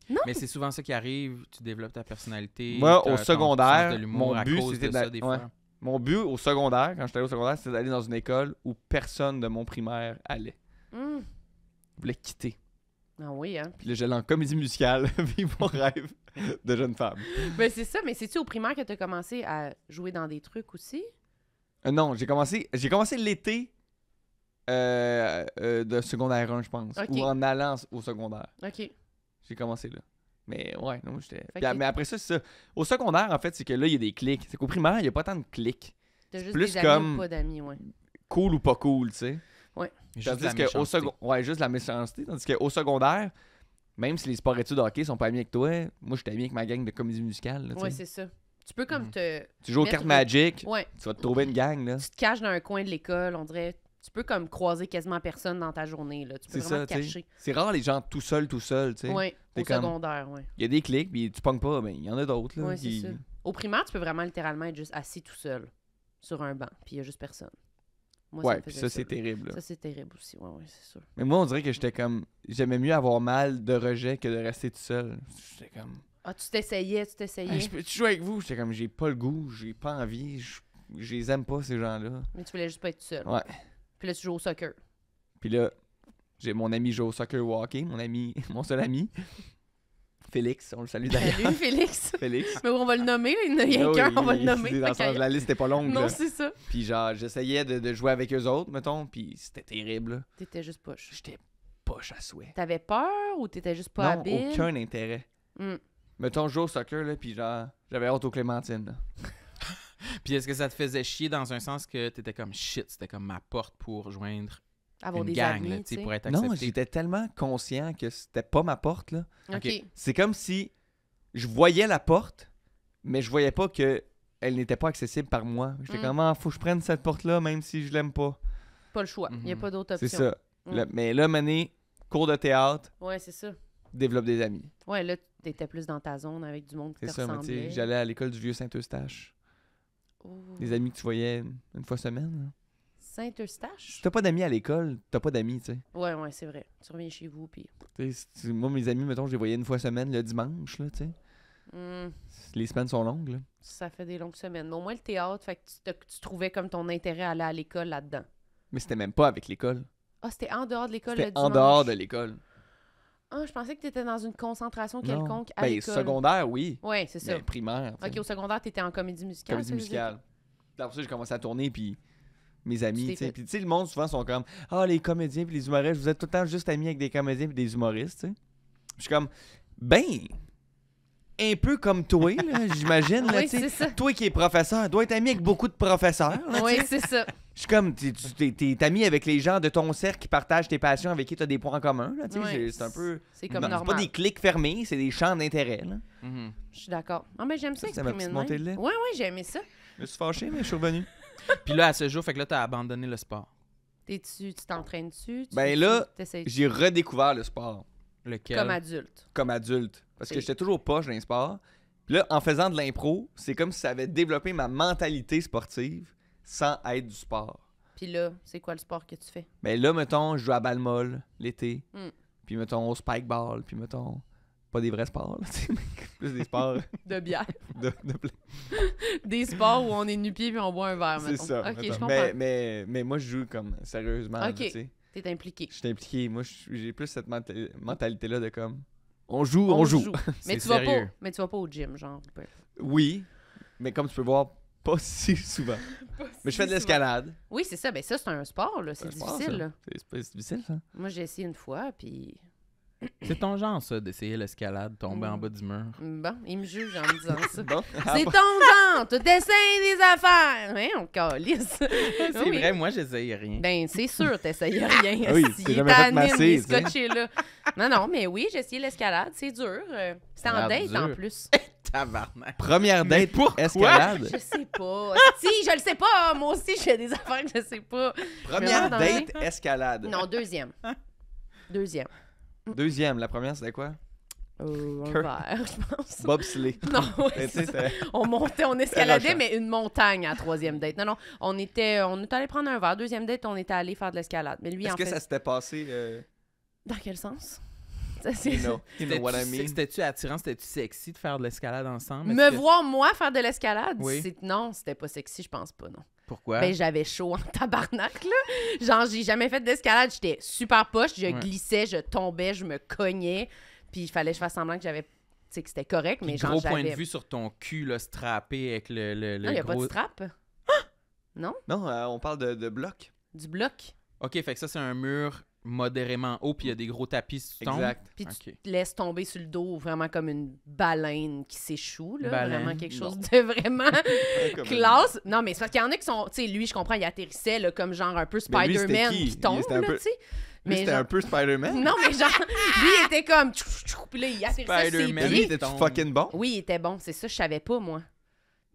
Non. Mais c'est souvent ça qui arrive, tu développes ta personnalité. Moi, au secondaire, mon but, c'était au secondaire, quand j'étais au secondaire, c'était d'aller dans une école où personne de mon primaire allait. Hmm. Je voulais quitter. Ah oui, hein? Puis là, j'allais en comédie musicale, <laughs> vivre mon rêve de jeune femme. Ben, c'est ça, mais c'est-tu au primaire que tu as commencé à jouer dans des trucs aussi? Euh, non, j'ai commencé, j'ai commencé l'été euh, euh, de secondaire 1, je pense. Ou en allant au secondaire. OK. J'ai commencé là. Mais ouais, non, j'étais. Mais après ça, c'est ça. Au secondaire, en fait, c'est que là, il y a des clics. C'est qu'au primaire, il n'y a pas tant de clics. T'as juste plus des amis ou pas d'amis, ouais. Cool ou pas cool, tu sais. Ouais. Juste que Ouais, juste la méchanceté. Tandis qu'au secondaire, même si les sports études de hockey sont pas amis avec toi, moi, j'étais ami avec ma gang de comédie musicale. Oui, ouais, c'est ça. Tu peux comme mhm. te. Tu joues aux cartes Magic, ouais. tu vas te trouver une gang. Là. Tu te caches dans un coin de l'école, on dirait. Tu peux comme croiser quasiment personne dans ta journée. Là. Tu peux vraiment te cacher. C'est rare les gens tout seuls, tout seuls. Oui, au secondaire. Ouais. Il y a des clics, puis tu ponges pas, mais ben, il y en a d'autres. Oui, c'est ça. Au primaire, tu peux vraiment littéralement être juste assis tout seul sur un banc, puis il n'y a juste personne ouais, ça, ça c'est terrible. Ça, c'est terrible aussi. Ouais, ouais, c'est sûr. Mais moi, on dirait que j'étais comme. J'aimais mieux avoir mal de rejet que de rester tout seul. J'étais comme. Ah, tu t'essayais, tu t'essayais. je jouais avec vous. J'étais comme, j'ai pas le goût, j'ai pas envie, je, les aime pas, ces gens-là. Mais tu voulais juste pas être tout seul. Ouais. Puis là, tu joues au soccer. Puis là, j'ai mon ami joue au soccer walking, mon ami, <laughs> mon seul ami. Félix, on le salue d'ailleurs. Salut Félix. <laughs> Félix. Mais on va le nommer, il n'y a ah qu'un, on va le nommer. la liste n'est pas longue. Non, c'est ça. Puis genre, j'essayais de, jouer avec eux autres, mettons, puis c'était terrible. T'étais juste poche. J'étais poche à souhait. T'avais peur ou t'étais juste pas non, aucun intérêt. Hmm. Mettons, je au soccer, là, puis genre, j'avais honte aux clémentines. <laughs> puis est-ce que ça te faisait chier dans un sens que t'étais comme shit, c'était comme ma porte pour joindre des gang, pour être accepté. Non, j'étais tellement conscient que c'était pas ma porte, là. OK. C'est comme si je voyais la porte, mais je voyais pas que elle n'était pas accessible par moi. J'étais mm. comme, ah, faut que je prenne cette porte-là, même si je l'aime pas. Pas le choix. Il n'y a mm-hmm. pas d'autre option. C'est ça. Mm. mais là, Mané, cours de théâtre. Ouais, c'est ça. Développe des amis. Ouais, là, t'étais plus dans ta zone avec du monde qui te ça, J'allais à l'école du vieux Saint-Eustache. Oh. Des amis que tu voyais une fois semaine. Saint-Eustache? Si t'as pas d'amis à l'école, t'as pas d'amis, tu sais. Ouais, ouais, c'est vrai. Tu reviens chez vous, puis... Moi, mes amis, mettons, je les voyais une fois semaine, le dimanche, là, tu sais. Hmm. Les semaines sont longues, là. Ça fait des longues semaines. Mais au moins, le théâtre, fait que tu, trouvais comme ton intérêt à aller à l'école là-dedans. Mais c'était même pas avec l'école. Ah, c'était en dehors de l'école le dimanche? en dehors de l'école. Ah, je pensais que t'étais dans une concentration quelconque à ben, secondaire, oui. Ouais, c'est ça. Ben, primaire. OK, au secondaire, t'étais en comédie musicale. Comédie musicale musicale. Après j'ai commencé à tourner, puis mes amis. tu sais, le monde souvent sont comme Ah, les comédiens puis les humoristes, vous êtes tout le temps juste amis avec des comédiens et des humoristes. Je suis comme Ben, un peu comme toi, j'imagine. <laughs> oui, toi qui es professeur, dois être ami avec beaucoup de professeurs. Là, oui, c'est ça. Je suis comme, tu es, ami avec les gens de ton cercle qui partagent tes passions, avec qui tu as des points en commun. Oui, c'est un peu. C'est comme non, normal. pas des clics fermés, c'est des champs d'intérêt. là. Mm-hmm. Je suis d'accord. Ah, mais j'aime ça, Oui, ça. Je suis fâché, mais je suis revenu. Puis là, à ce jour, fait que là, t'as abandonné le sport. T'es-tu, tu t'entraînes-tu? Ben là, J'ai redécouvert le sport Lequel? comme adulte. comme adulte. Parce que j'étais toujours poche d'un sport. Puis là, en faisant de l'impro, c'est comme si ça avait développé ma mentalité sportive sans être du sport. Puis là, c'est quoi le sport que tu fais? Ben là, mettons, je joue à balle molle l'été. Hmm. Puis mettons au spikeball. ball. Puis mettons pas des vrais sports, c'est <laughs> plus des sports. <laughs> de bière. <laughs> des sports où on est nu-pieds puis on boit un verre. C'est ça. Ok, je Mais, mais, mais, moi, je joue comme sérieusement. Ok. T'es impliqué. Je suis impliqué. Moi, j'ai plus cette mentalité-là de comme. On joue, on, joue. mais, tu vas pas, mais tu vas pas au gym, genre. Oui, mais comme tu peux voir, pas si souvent. mais je fais de l'escalade. Oui, c'est ça. Mais ben, ça, c'est un sport, là. C'est difficile, C'est difficile, ça. Moi, j'ai essayé une fois, puis c'est ton genre, ça, d'essayer l'escalade, tomber en bas du mur. Bon, il me juge en me disant ça. <laughs> bon, c'est ton genre, tu t'essayes des affaires. Hein, on calisse. c'est vrai, moi, j'essaye rien. Ben, c'est sûr, t'essayes rien. <laughs> oui, c'est jamais fait scotché, là. Non, non, mais oui, j'essaye l'escalade, c'est dur. C'est en ah, date, en plus. <laughs> Tabarnak. Première date pour escalade. Je sais pas. si, je le sais pas. Moi aussi, j'ai des affaires que je sais pas. Première date, escalade. Non, deuxième. Deuxième. Mm. Deuxième, la première, c'était quoi? Euh, un verre, je pense. Bobsleigh. <laughs> Non, on montait, on <laughs> escaladait, mais une montagne à troisième date. Non, non, on était, on est allé prendre un verre. Deuxième date, on était allé faire de l'escalade. Mais lui, Est-ce que ça s'était passé euh? Dans quel sens <laughs> C'était-tu attirant, c'était-tu sexy de faire de l'escalade ensemble? Me voir, moi, faire de l'escalade? Non, c'était pas sexy, je pense pas, non. Pourquoi? Ben, j'avais chaud en <laughs> tabarnak, là. Genre, j'ai jamais fait d'escalade. J'étais super poche. Je glissais, je tombais, je me cognais. Puis il fallait que je fasse semblant que j'avais que c'était correct, mais genre. Gros point de vue sur ton cul, là, strappé avec le. non, il n'y a pas de strap. Ah! Non? Non, euh, on parle de, de bloc. Du bloc. OK, fait que ça, c'est un mur modérément haut, puis il y a des gros tapis si tu tombes. Exact. Puis tu te laisses tomber sur le dos vraiment comme une baleine qui s'échoue, là. Vraiment quelque chose de <laughs> vraiment classe. Non, mais c'est parce qu'il y en a qui sont... Tu sais, lui, je comprends, il atterrissait là, comme genre un peu Spider-Man qui tombe, tu sais. Mais c'était un peu Spider-Man. Non, mais genre, lui, il était comme... Puis là, il atterrissait Spider-Man, il était fucking bon? Oui, il était bon. C'est ça, je savais pas, moi.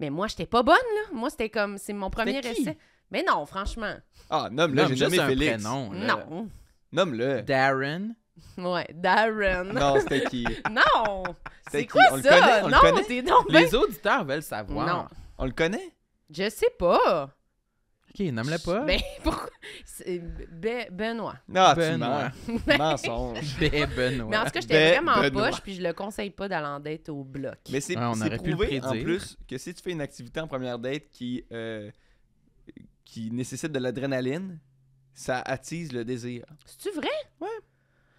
Mais moi, j'étais pas bonne, là. Moi, c'était comme... C'est mon premier essai. Mais non, franchement. Ah, non, mais là, j'ai jamais fait Prénom, Non. Nomme-le. Darren. Ouais, Darren. Non, c'était qui? <laughs> non! C'est quoi on ça? Le connaît? non, le non ben... Les auditeurs veulent savoir. Non. On le connaît? Je sais pas. Ok, nomme-le pas. Ben, <laughs> pourquoi? Benoît. Non, Benoît. mens. <laughs> Mensonge. Benoît. Mais en tout cas, j'étais vraiment Benoît. poche, puis je le conseille pas d'aller en date au bloc. Mais c'est ah, prouvé, en plus, que si tu fais une activité en première date qui, euh, qui nécessite de l'adrénaline, ça attise le désir. C'est-tu vrai? Ouais.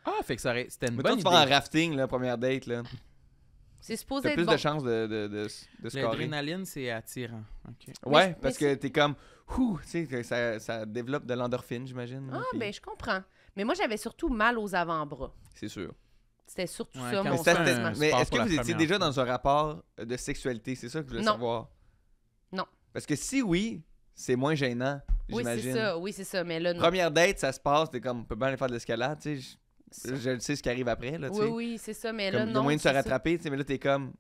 Ah, fait que ça aurait... c'était une Mais bonne toi, tu idée. vas en rafting, la première date, là. C'est supposé être plus de chances de, de, de, de L'adrénaline, c'est attirant. Ok. Ouais, parce que t'es comme, tu sais, ça, ça développe de l'endorphine, j'imagine. Ah, ben je comprends. Mais moi, j'avais surtout mal aux avant-bras. C'est sûr. C'était surtout ça, Mais, mon mais est-ce que vous étiez déjà dans un rapport de sexualité? C'est ça que je voulais savoir. Non. Parce que si oui, c'est moins gênant. Oui, c'est ça. Oui, c'est ça. Mais là, Première date, ça se passe. T'es comme, on peut bien aller faire de l'escalade, tu sais. Je, sais ce qui arrive après, là, tu sais. Oui, oui, c'est ça. Mais là, non. Il moyen de se rattraper, tu sais. Mais là, t'es comme,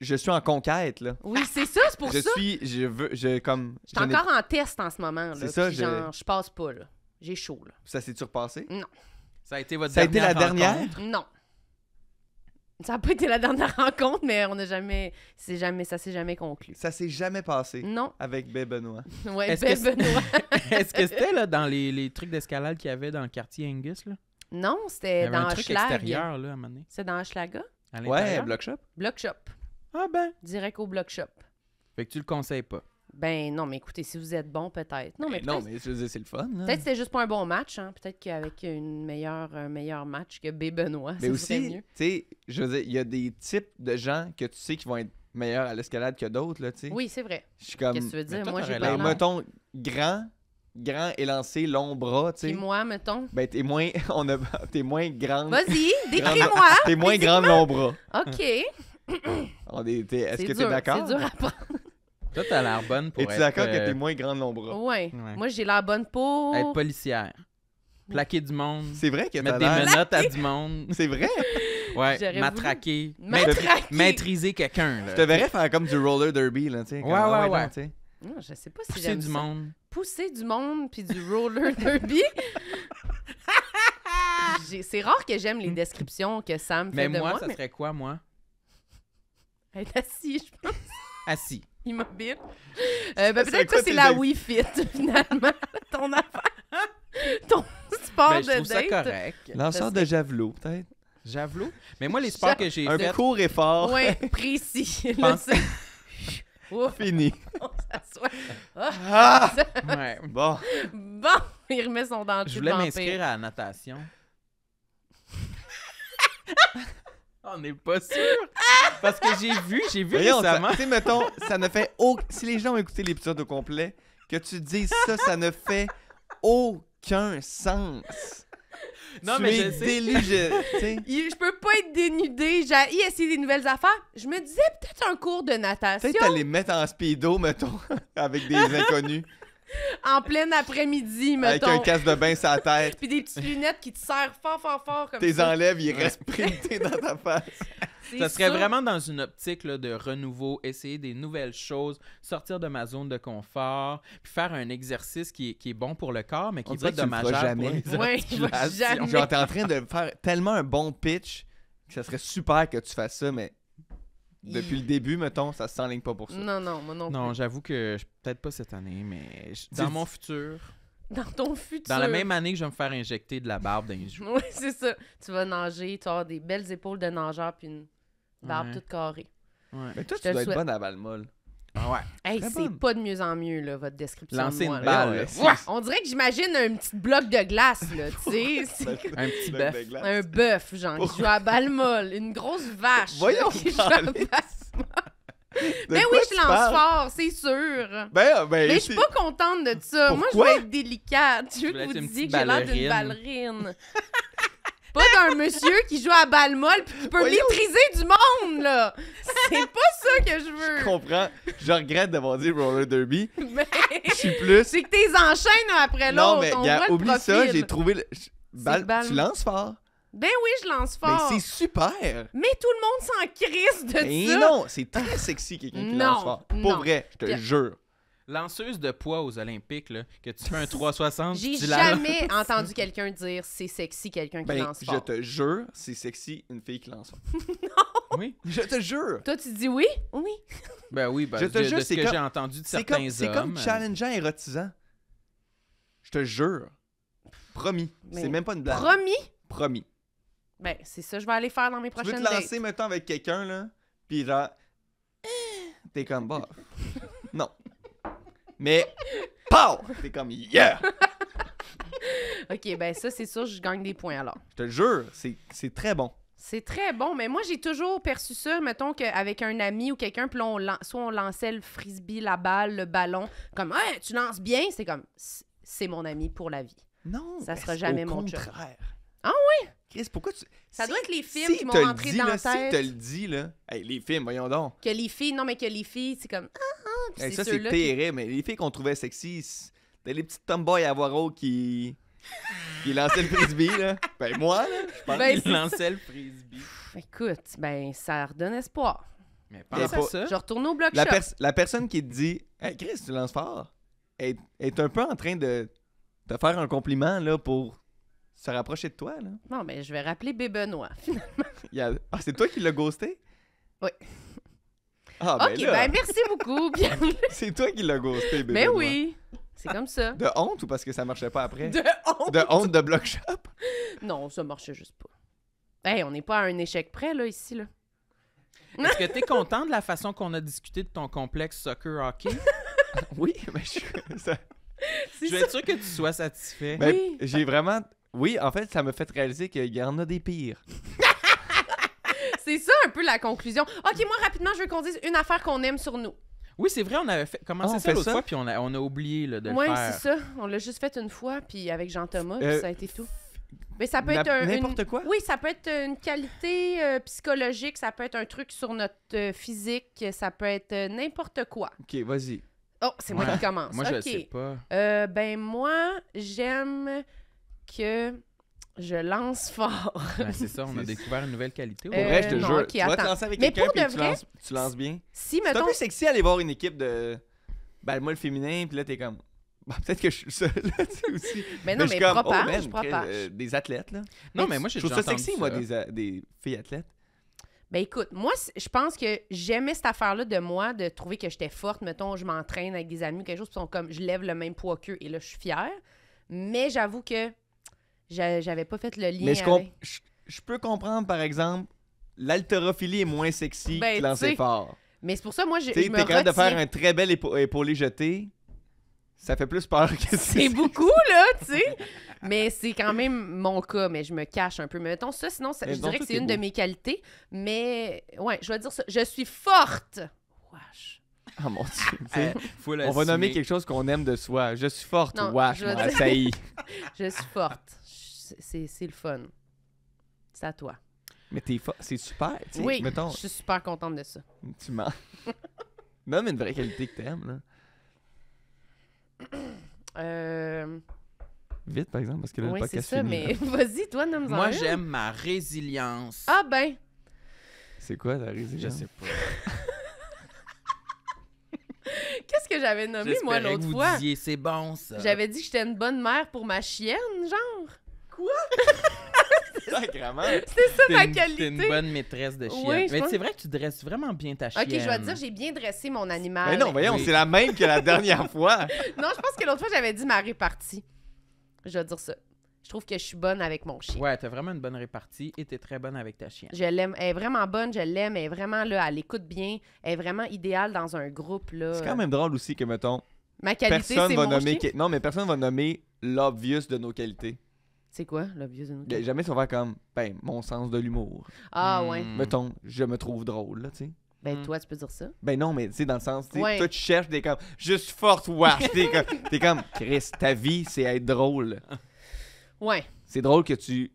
je suis en conquête, là. Oui, c'est ça, c'est pour ça. Je suis, je veux, je comme. Je suis encore en test en ce moment, là. C'est ça, je... Genre, je passe pas, là. J'ai chaud, là. Ça s'est-tu repassé? Non. Ça a été votre dernière a rencontre? Non. Ça n'a pas été la dernière <laughs> rencontre, mais on n'a jamais, c'est jamais, ça s'est jamais conclu. Ça s'est jamais passé. Non. Avec Bé Benoît. <laughs> Ouais, Bé Benoît. <laughs> Est-ce que c'était là dans les, les trucs d'escalade qu'il y avait dans le quartier Angus là Non, c'était dans un truc extérieur là à un moment donné. C'est dans Schlaga. Ouais, Block Shop. Block Shop. Ah ben. Direct au Block Shop. Fait que tu le conseilles pas. Ben non, mais écoutez, si vous êtes bon, peut-être. Non, ben mais Non, mais je veux dire, c'est le fun. Peut-être que c'était juste pas un bon match. Hein. Peut-être qu'avec une meilleure, un meilleur match que B. Benoît, mais aussi, tu sais, je veux dire, il y a des types de gens que tu sais qui vont être meilleurs à l'escalade que d'autres, là, tu sais. Oui, c'est vrai. Je suis comme... Qu'est-ce que tu veux dire? moi, j'ai pas mettons, grand, grand élancé, long bras, tu sais. Et moi, mettons? Ben, t'es moins... <laughs> On a... T'es moins grande... Vas-y, <laughs> décris-moi! <laughs> t'es moins grande, long bras. OK. Est-ce que t'es d'accord? C'est dur à prendre. Toi, t'as l'air bonne pour. Es-tu d'accord que euh, t'es moins grande nombre? Ouais. Moi, j'ai l'air bonne pour. Être policière. Plaquer du monde. C'est vrai que Mettre des menottes à du monde. <laughs> C'est vrai? Ouais, matraquer. matraquer. Maîtriser quelqu'un. Je te verrais faire comme du roller derby, là, tu sais. Ouais, ouais, je sais pas si Pousser du monde. Pousser du monde puis du roller <laughs> derby. C'est rare que j'aime les descriptions que Sam fait de moi. mais moi, ça serait quoi, moi? Être assis, je pense. Assis immobile. Euh, ben, peut-être que c'est la Wi-Fi <laughs> finalement, ton affaire. ton sport ben, je de Ça correct. Lanceur de javelot, peut-être. Javelot? Mais moi, les sports que j'ai fait... Un court effort. Oui, <laughs> précis. Là Ouf. Fini. On s'assoit. ah! ah! ouais. Bon. Bon, il remet son dentier. Je voulais m'inscrire à la natation. <laughs> Ah, on n'est pas sûr. <laughs> Parce que j'ai vu, j'ai vu récemment. Tu sais, mettons, ça ne fait Si les gens ont écouté l'épisode au complet, que tu dises ça, ça ne fait aucun sens. Non, tu mais je sais. sais. <laughs> Je peux pas être dénudée. J'ai essayé des nouvelles affaires. Je me disais peut-être un cours de natation. Peut-être aller mettre en speedo, mettons, <laughs> avec des inconnus. <laughs> en plein après-midi, mettons. Avec un casque de bain sur la tête. <laughs> Puis des petites lunettes qui te serrent fort, fort, fort comme Tes enlèves, ils restent printés dans ta face. <laughs> Ça serait vraiment dans une optique là, de renouveau, essayer des nouvelles choses, sortir de ma zone de confort, puis faire un exercice qui est, qui est bon pour le corps, mais qui est pas dommageable pour les ouais, jamais. Genre, t'es en train de faire tellement un bon pitch que ça serait super que tu fasses ça, mais depuis le début, mettons, ça s'enligne pas pour ça. Non, non, moi non plus. Non, j'avoue que peut-être pas cette année, mais dans mon futur, Dans ton futur. dans la même année que je vais me faire injecter de la barbe d'un les Oui, c'est ça. Tu vas nager, tu vas des belles épaules de nageur puis une barbe toute carrée. Ouais. Mais toi, tu dois être bonne à Balmol. Ah ouais. c'est pas de mieux en mieux, là, votre description. de moi, On dirait que j'imagine un petit bloc de glace, là, tu sais. un petit bœuf. Un bœuf, genre, qui joue à balle molle. Une grosse vache. Voyons, qui joue à balle ben oui, je lance fort, c'est sûr. Ben, ah, ben, mais je suis pas contente de ça. Moi, je veux être délicate. Je veux que vous disiez que j'ai l'air d'une ballerine. <laughs> pas d'un monsieur qui joue à balle molle puis qui peut Voyons. maîtriser du monde, là c'est pas ça que je veux. Je comprends. Je regrette d'avoir dit roller derby. <laughs> Mais... Je suis plus. C'est que t'es enchaînes après l'autre. Non, mais On oublie ça, j'ai trouvé le. Tu lances fort. Ben oui, je lance ben, fort. Mais c'est super. Mais tout le monde s'en crisse de Et ça. non, c'est très sexy quelqu'un qui lance fort. Pour vrai, je te jure lanceuse de poids aux Olympiques, là, que tu fais un 360. J'ai jamais entendu quelqu'un dire c'est sexy quelqu'un qui ben, lance Je te jure, c'est sexy une fille qui lance <laughs> non! Oui, je te jure. Toi, tu dis oui? Oui. Ben oui, ben, je te jure, c'est ce que j'ai entendu de certains comme, hommes. C'est euh, comme challengeant, érotisant. Je te jure. Promis. C'est même pas une blague. Promis? Promis. Ben, c'est ça, je vais aller faire dans mes prochaines prochaines Tu veux te lancer, maintenant avec quelqu'un, là, pis genre... Eh, t'es comme, bah, <laughs> non mais pow! C'est comme yeah! <laughs> ok, ben ça, c'est sûr, je gagne des points alors. Je te jure, c'est très bon. C'est très bon, mais moi, j'ai toujours perçu ça, mettons qu'avec un ami ou quelqu'un, puis on soit on lançait le frisbee, la balle, le ballon, comme hey, tu lances bien, c'est comme c'est mon ami pour la vie. Non, ça sera jamais mon contraire. Ah oui? Chris, pourquoi tu. Ça doit être les films qui m'ont rentré dans la tête. Si te le dis, là. les films, voyons donc. Que les filles, non, mais que les filles, c'est comme. Ah, ah ça, c'est terré. Hein, mais les filles qu'on trouvait sexy, c'était les petites tomboys à voir haut qui. qui lançaient le frisbee, là. Ben, moi, là, je pense ben, qu'ils lançaient le frisbee. Écoute, ben, ça redonne espoir. Mais pense à ça. Je retourne au bloc la, la personne qui te dit Hey, Chris, tu lances fort, est, est un peu en train de te faire un compliment, là, pour se rapprocher de toi, là. Non, mais je vais rappeler Bébenois, Benoît, <laughs> finalement. Ah, c'est toi qui l'as ghosté? Oui. Ah, ben OK, ben merci beaucoup, <laughs> bienvenue. c'est toi qui l'as ghosté, Bébenois. Ben mais oui, c'est comme ça. De honte ou parce que ça marchait pas après? De honte! De honte de Block Shop? Non, ça marchait juste pas. Hey, on n'est pas à un échec près, là, ici, là. Est-ce que tu es content de la façon qu'on a discuté de ton complexe soccer hockey? <laughs> oui, mais ben, je suis... Je vais sûr que tu sois satisfait. Ben, oui. J'ai vraiment oui, en fait, ça me fait réaliser qu'il y en a des pires. <laughs> c'est ça un peu la conclusion. Ok, moi rapidement, je veux qu'on dise une affaire qu'on aime sur nous. Oui, c'est vrai, on avait fait, commencé ah, fait l'autre fois, puis on a, on a oublié de le Oui, c'est ça. On l'a juste fait une fois, puis avec Jean-Thomas, euh, ça a été tout. Mais ça peut être N'importe quoi. Oui, ça peut être une qualité euh, psychologique, ça peut être un truc sur notre euh, physique, ça peut être n'importe quoi. Ok, vas-y. Oh, c'est moi qui commence. Moi, je sais pas. ben moi, j'aime que je lance fort. <laughs> Ben, c'est ça, on a découvert une nouvelle qualité. Euh, pour vrai, je te jure, tu vas te lancer avec quelqu'un tu, lances, tu lances bien. Si, c'est mettons... un peu sexy aller voir une équipe de ben, moi le féminin, puis là t'es comme <laughs> Ben peut-être que je suis seul tu sais, aussi. Mais non, mais, comme, propage, oh, je euh, des athlètes, là. Non, mais, moi, Je trouve ça sexy, moi, euh, des, filles athlètes. Ben écoute, moi, je pense que j'aimais cette affaire-là de moi, de trouver que j'étais forte. Mettons, je m'entraîne avec des amis quelque chose, puis sont comme, je lève le même poids qu'eux, et là, je suis fière. Mais j'avoue que j'avais pas fait le lien. Mais je, avec... peux comprendre, par exemple, l'altérophilie est moins sexy ben, que fort. Mais c'est pour ça, moi, je, Tu me T'es capable de faire un très bel épa épaulé jeté. Ça fait plus peur que C'est beaucoup, là, <laughs> tu sais. mais c'est quand même mon cas, mais je me cache un peu. Mais mettons ça, sinon, je dirais que c'est une de mes qualités. Mais, ouais, je vais dire ça. Je suis forte. Wesh. Ah mon dieu. Euh, on va nommer quelque chose qu'on aime de soi. Je suis forte. Non, Wesh, ça <laughs> Je suis forte c'est le fun. C'est à toi. Mais t'es c'est super. oui, je suis super contente de ça. Tu mens. <laughs> Même une vraie qualité que t'aimes. <coughs> Euh... Vite, par exemple, parce que là, pas le podcast c'est ça, mais <laughs> vas-y, toi, <laughs> nomme Moi, j'aime ma résilience. Ah ben! C'est quoi ta résilience? Je sais pas. Qu'est-ce que j'avais nommé, moi, l'autre fois? c'est bon, ça. J'avais dit que j'étais une bonne mère pour ma chienne, genre. Quoi? <laughs> C'est ça ma qualité. T'es une bonne maîtresse de chien. mais c'est vrai que tu dresses vraiment bien ta chienne. Ok, je vais dire, j'ai bien dressé mon animal. Mais non, voyons, c'est la même que la dernière <laughs> fois. non, je pense que l'autre fois, j'avais dit ma répartie. Je vais dire ça. Je trouve que je suis bonne avec mon chien. Ouais, t'as vraiment une bonne répartie et t'es très bonne avec ta chienne. Je l'aime. Elle est vraiment bonne, je l'aime. Elle est vraiment là, elle écoute bien. Elle est vraiment idéale dans un groupe. là. C'est quand même drôle aussi que, mettons, ma qualité, personne va nommer. Chien. Non, mais personne va nommer l'obvious de nos qualités. C'est quoi, l'obvious in ben, Jamais ça va comme, ben, mon sens de l'humour. Ah ouais. Hmm. Mettons, je me trouve drôle, là, tu sais. Ben, hmm. toi, tu peux dire ça. Ben non, mais tu sais, dans le sens, tu tu cherches des comme, juste forte wash. <laughs> t'es comme, comme, Chris, ta vie, c'est être drôle. Ouais. C'est drôle que tu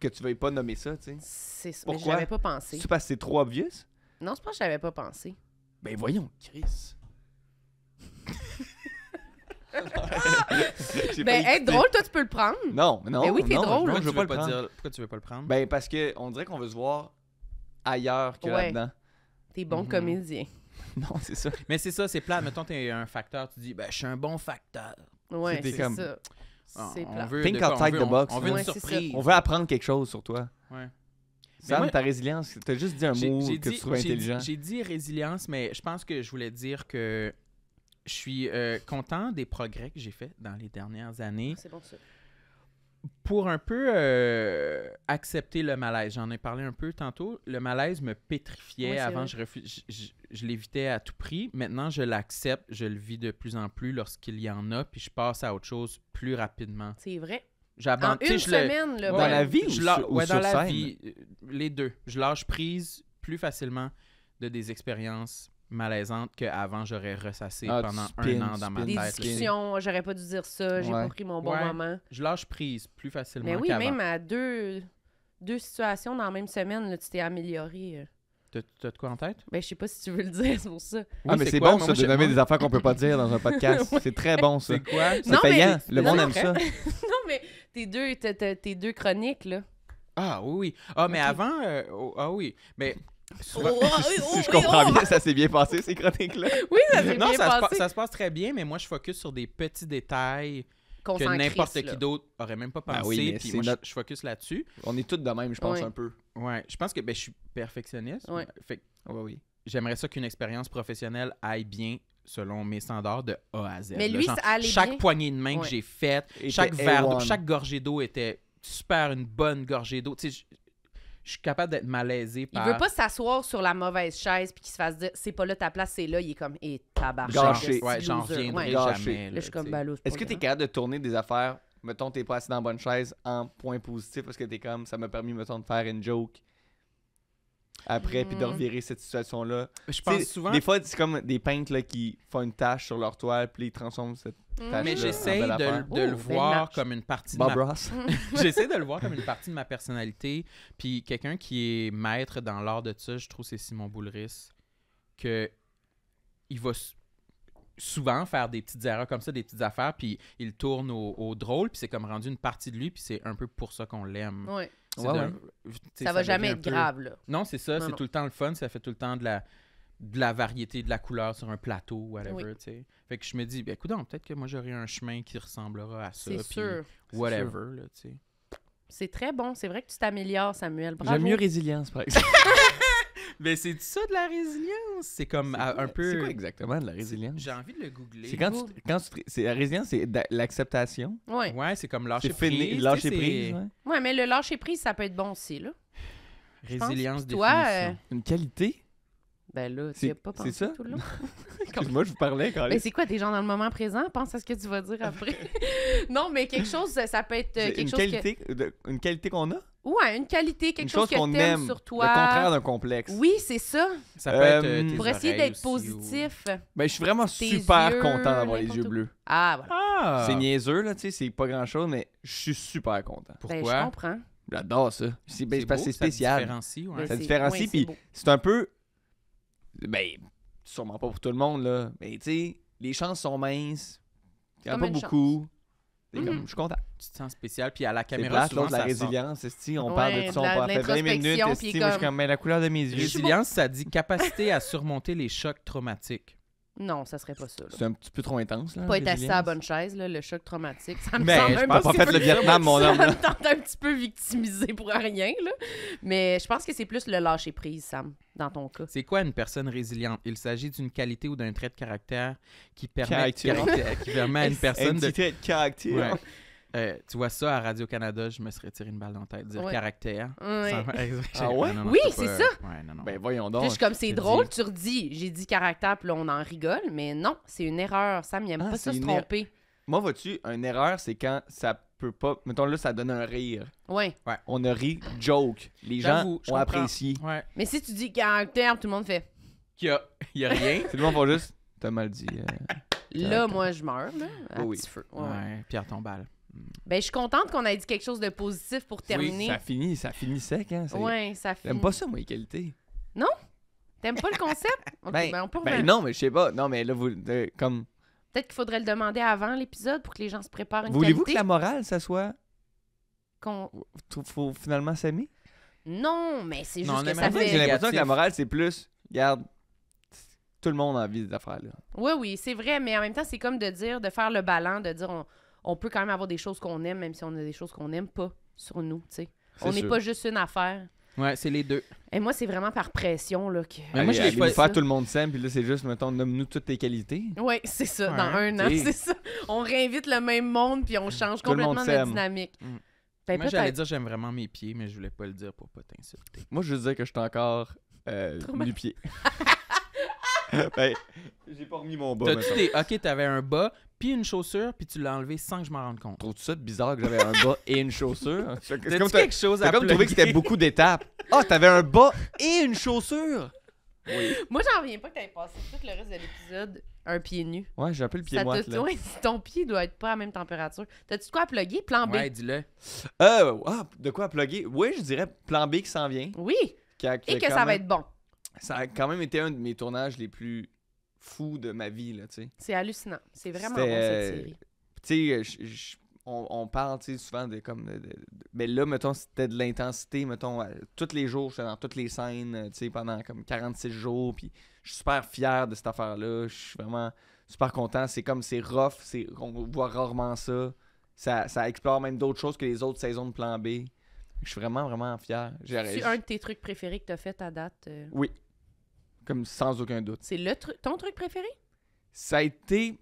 que tu veuilles pas nommer ça, tu sais. C'est ça, j'avais pas pensé. parce que c'est trop obvious? Non, c'est pas que j'avais pas pensé. Ben voyons, Chris. <laughs> ben, être drôle, toi, tu peux le prendre. Non, mais non. Mais ben oui, t'es drôle. pourquoi tu veux pas le prendre? Ben, parce qu'on dirait qu'on veut se voir ailleurs que là-dedans. T'es bon mhm. comédien. <laughs> Non, c'est ça. Mais c'est ça, c'est plat. Mettons, t'es un facteur, tu dis, ben, je suis un bon facteur. Ouais, c'est, comme... ça. Ah, c'est outside the box. On, veut une surprise. On veut apprendre quelque chose sur toi. Ouais. Sam, moi, ta résilience, t'as juste dit un mot que tu trouves intelligent. j'ai dit résilience, mais je pense que je voulais dire que je suis euh, content des progrès que j'ai faits dans les dernières années. Pour un peu euh, accepter le malaise, j'en ai parlé un peu tantôt, le malaise me pétrifiait. Avant, je, l'évitais à tout prix. Maintenant, je l'accepte, je le vis de plus en plus lorsqu'il y en a, puis je passe à autre chose plus rapidement. C'est vrai. J'abandonne. En une semaine, le... Ben, dans la vie ou, dans la vie, euh, les deux. Je lâche prise plus facilement de des expériences malaisante qu'avant j'aurais ressassé ah, pendant un an dans ma tête. Des discussions, j'aurais pas dû dire ça, j'ai pas pris mon bon moment. Je lâche prise plus facilement. Mais oui, même à deux, deux situations dans la même semaine, tu t'es amélioré. Euh. T'as de quoi en tête? Ben, je sais pas si tu veux le dire, c'est pour ça. ah, mais c'est bon, ça, de nommer des affaires qu'on peut pas dire dans un podcast. <laughs> C'est très bon, ça. C'est quoi? payant. Le monde aime ça. <laughs> non, mais tes deux, deux chroniques, là. Ah oui, oui. Ah, mais avant, euh, oh, ah oui. Mais Oh, oh, <laughs> oh, si je comprends bien, ça s'est bien passé, ces chroniques-là. Oui, ça s'est bien passé. Non, ça se passe très bien, mais moi, je focus sur des petits détails que n'importe qui d'autre aurait même pas ben pensé. moi, je, focus là-dessus. On est tous de même, je pense, un peu. Ouais, je pense que ben, je suis perfectionniste. Fait, oui. J'aimerais ça qu'une expérience professionnelle aille bien selon mes standards de A à Z. Mais lui, ça allait Chaque poignée de main que j'ai faite, chaque verre chaque gorgée d'eau était super une bonne gorgée d'eau. Tu sais, je suis capable d'être malaisé par. Il veut pas s'asseoir sur la mauvaise chaise puis qu'il se fasse dire c'est pas là ta place, c'est là. Il est comme, et eh, Gâché. Ouais, j'en reviendrai jamais. Est-ce que tu es capable de tourner des affaires, mettons, t'es pas assis dans la bonne chaise, en point positif parce que t'es comme, ça m'a permis, mettons, de faire une joke après, puis de mm. revirer cette situation-là. Je pense souvent. Des fois, c'est comme des peintres là, qui font une tache sur leur toile, puis ils transforment cette mm. tâche. Mais j'essaie de, le oh, voir comme une partie de ma... Ross. <laughs> <laughs> j'essaie de le voir comme une partie de ma personnalité. Puis quelqu'un qui est maître dans l'art de ça, je trouve, c'est Simon Boulris. Que il va souvent faire des petites erreurs comme ça, des petites affaires, puis il tourne au, drôle, puis c'est comme rendu une partie de lui, puis c'est un peu pour ça qu'on l'aime. Ouais. Ça, va jamais être grave, Non, c'est ça, c'est tout le temps le fun, ça fait tout le temps de la, de la variété, de la couleur sur un plateau, whatever, Fait que je me dis, ben, écoute, peut-être que moi, j'aurai un chemin qui ressemblera à ça, C'est sûr. whatever, là, C'est très bon. C'est vrai que tu t'améliores, Samuel. J'ai mieux résilience, par <laughs> exemple. Mais c'est ça de la résilience. C'est comme un peu. C'est quoi exactement de la résilience J'ai envie de le googler. C'est quand, quand c'est la résilience, c'est l'acceptation. Ouais. Ouais, c'est comme lâcher c'est prise. Fini, Ouais. mais le lâcher prise, ça peut être bon aussi là. Résilience définition. Toi, euh, une qualité ben là, tu pas pensé tout le long. <laughs> <laughs> moi je vous parlais quand même. Mais c'est quoi, des gens dans le moment présent? Pense à ce que tu vas dire après. <laughs> non, mais quelque chose, ça peut être euh, quelque une chose qualité, Une qualité qu'on a? Ouais, une qualité, quelque chose, chose qu'on aime sur toi. contraire d'un complexe. Oui, c'est ça. Ça peut être euh, euh, Pour essayer d'être positif. Ben, je suis vraiment super content d'avoir les yeux bleus. Ah, voilà. Ah! C'est niaiseux, là, tu sais, c'est pas grand-chose, mais je suis super content. Ben, Pourquoi? je comprends. J'adore ça. C'est spécial. Ça différencie, Ça différencie, puis c'est un peu ben, sûrement pas pour tout le monde, là. Mais tu sais, les chances sont minces. Il n'y en a pas beaucoup. Mhm. je suis content. Tu te sens spécial, puis à la caméra, C'est souvent, de la résilience résilience, on parle de, tout ça, on parle fait 20 minutes, je suis comme, mais ben, la couleur de mes yeux. Résilience, ça dit capacité à surmonter les chocs traumatiques. Non, ça serait pas ça. C'est un petit peu trop intense. Là, Pas être assis à la bonne chaise, le choc traumatique, ça me Mais je pense pas fait le Vietnam, mon homme. ça me tente un petit peu victimisé pour rien, là. Mais je pense que c'est plus le lâcher prise, Sam, dans ton cas. C'est quoi une personne résiliente? Il s'agit d'une qualité ou d'un trait de caractère qui permet, à une <laughs> personne de Un trait de caractère. Euh, tu vois ça à Radio-Canada, je me serais tiré une balle dans la tête. Dire caractère. oui, c'est ça. voyons donc. comme, c'est drôle, tu redis. J'ai dit caractère, puis là, on en rigole. Mais non, c'est une erreur. Sam, il aime ah, pas ça se er- tromper. Moi, vois-tu, une erreur, c'est quand ça peut pas. Mettons là, ça donne un rire. Ouais. On a ri, joke. Les gens ont apprécié. Mais si tu dis caractère, tout le monde fait. Qu'il y a, rien. tout <laughs> le monde va juste. T'as mal dit. Euh, là, moi, je meurs, là, à oui. petit Pierre ben, je suis contente qu'on ait dit quelque chose de positif pour terminer. Oui, ça finit, ça finit sec. Hein, ouais, ça finit. J'aime pas ça, moi, les qualités. Non? T'aimes pas le concept? <laughs> ben, ben, ben non, mais je sais pas. Non, mais là, vous, euh, comme... Peut-être qu'il faudrait le demander avant l'épisode pour que les gens se préparent une Voulez-vous que la morale, ça soit... Qu'on... Faut finalement s'aimer? Non, mais c'est juste que ça fait... J'ai l'impression que la morale, c'est plus... Regarde, tout le monde a envie de affaires là. Oui, oui, c'est vrai, mais en même temps, c'est comme de dire, de faire le ballon, de dire... On on peut quand même avoir des choses qu'on aime, même si on a des choses qu'on n'aime pas sur nous, On n'est pas juste une affaire. Ouais, c'est les deux. Et moi, c'est vraiment par pression là que. Mais moi, je pas. Faire tout le monde s'aime, puis là, c'est juste, mettons, nomme-nous toutes tes qualités. Oui, c'est ça. Dans un an, c'est ça. On réinvite le même monde, puis on change complètement notre dynamique. Mm. Ben, moi, j'allais dire, j'aime vraiment mes pieds, mais je voulais pas le dire pour pas t'insulter. Moi, je veux dire que je suis encore euh, pied. <laughs> <laughs> Ben, j'ai pas remis mon bas. tu des... Ok, t'avais un bas, puis une chaussure, puis tu l'as enlevé sans que je m'en rende compte. Trouves-tu ça bizarre que j'avais un bas et une chaussure? <laughs> C'est comme quelque chose à comme trouvé que c'était beaucoup d'étapes. <laughs> Ah, t'avais un bas et une chaussure! Oui. Moi, j'en reviens pas que t'avais passé tout le reste de l'épisode un pied nu. Ouais, j'ai un le pied moite, là. ton pied doit être pas à la même température. T'as-tu de quoi à plugger? Plan B? Ouais, dis-le. Euh, ah, de quoi à plugger? Oui, je dirais plan B qui s'en vient. Oui. Et que ça va être bon ça a quand même été un de mes tournages les plus fous de ma vie, là, tu sais. C'est hallucinant. C'est vraiment bon, cette euh, série. Euh, on, on, parle, souvent de comme... mais là, mettons, c'était de l'intensité, mettons, tous les jours, j'étais dans toutes les scènes, euh, tu sais, pendant comme 46 jours, puis je suis super fier de cette affaire-là, je suis vraiment super content. C'est comme, c'est rough, on voit rarement ça. Ça, explore même d'autres choses que les autres saisons de Plan B. Je suis vraiment, vraiment fier. C'est un de tes trucs préférés que tu as fait à date? Oui, comme sans aucun doute. C'est le ton truc préféré? Ça a été.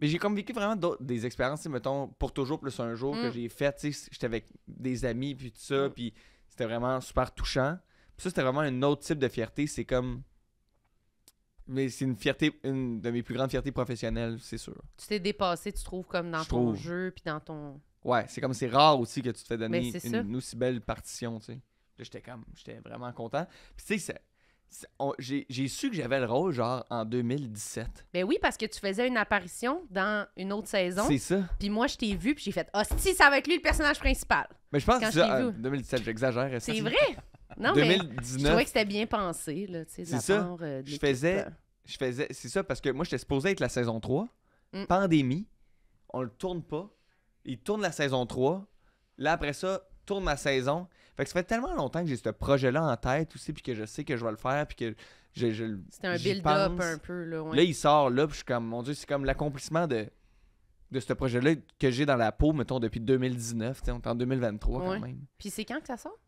Mais j'ai comme vécu vraiment des expériences, mettons, pour toujours plus un jour que mm. j'ai fait. J'étais avec des amis, puis tout ça, mm. puis c'était vraiment super touchant. Puis ça, c'était vraiment un autre type de fierté. C'est comme. Mais c'est une fierté, une de mes plus grandes fiertés professionnelles, c'est sûr. Tu t'es dépassé, tu trouves, comme dans ton jeu, puis dans ton. Ouais, c'est comme c'est rare aussi que tu te fais ben, donner une, aussi belle partition, tu sais. j'étais comme, j'étais vraiment content. Puis tu sais, j'ai su que j'avais le rôle, genre, en 2017. Ben oui, parce que tu faisais une apparition dans une autre saison. C'est ça. Puis moi, je t'ai vu, puis j'ai fait « Ah, si, ça va être lui le personnage principal! » Mais je pense que euh, c'est... 2017, j'exagère. C'est vrai! Non, 2019, mais je que c'était bien pensé, là, tu sais, C'est ça, euh, je faisais... Euh. Je faisais... C'est ça, parce que moi, j'étais supposé être la saison 3. Mm. Pandémie. On le tourne pas. Il tourne la saison 3. Là, après ça, tourne ma saison. Fait que ça fait tellement longtemps que j'ai ce projet-là en tête aussi, puis que je sais que je vais le faire, puis que je, je C'était un build-up un peu. Là, là, il sort là, je suis comme, mon Dieu, c'est comme l'accomplissement de, de ce projet-là que j'ai dans la peau, mettons, depuis 2019. On est en 2023 quand même. Puis c'est quand que ça sort?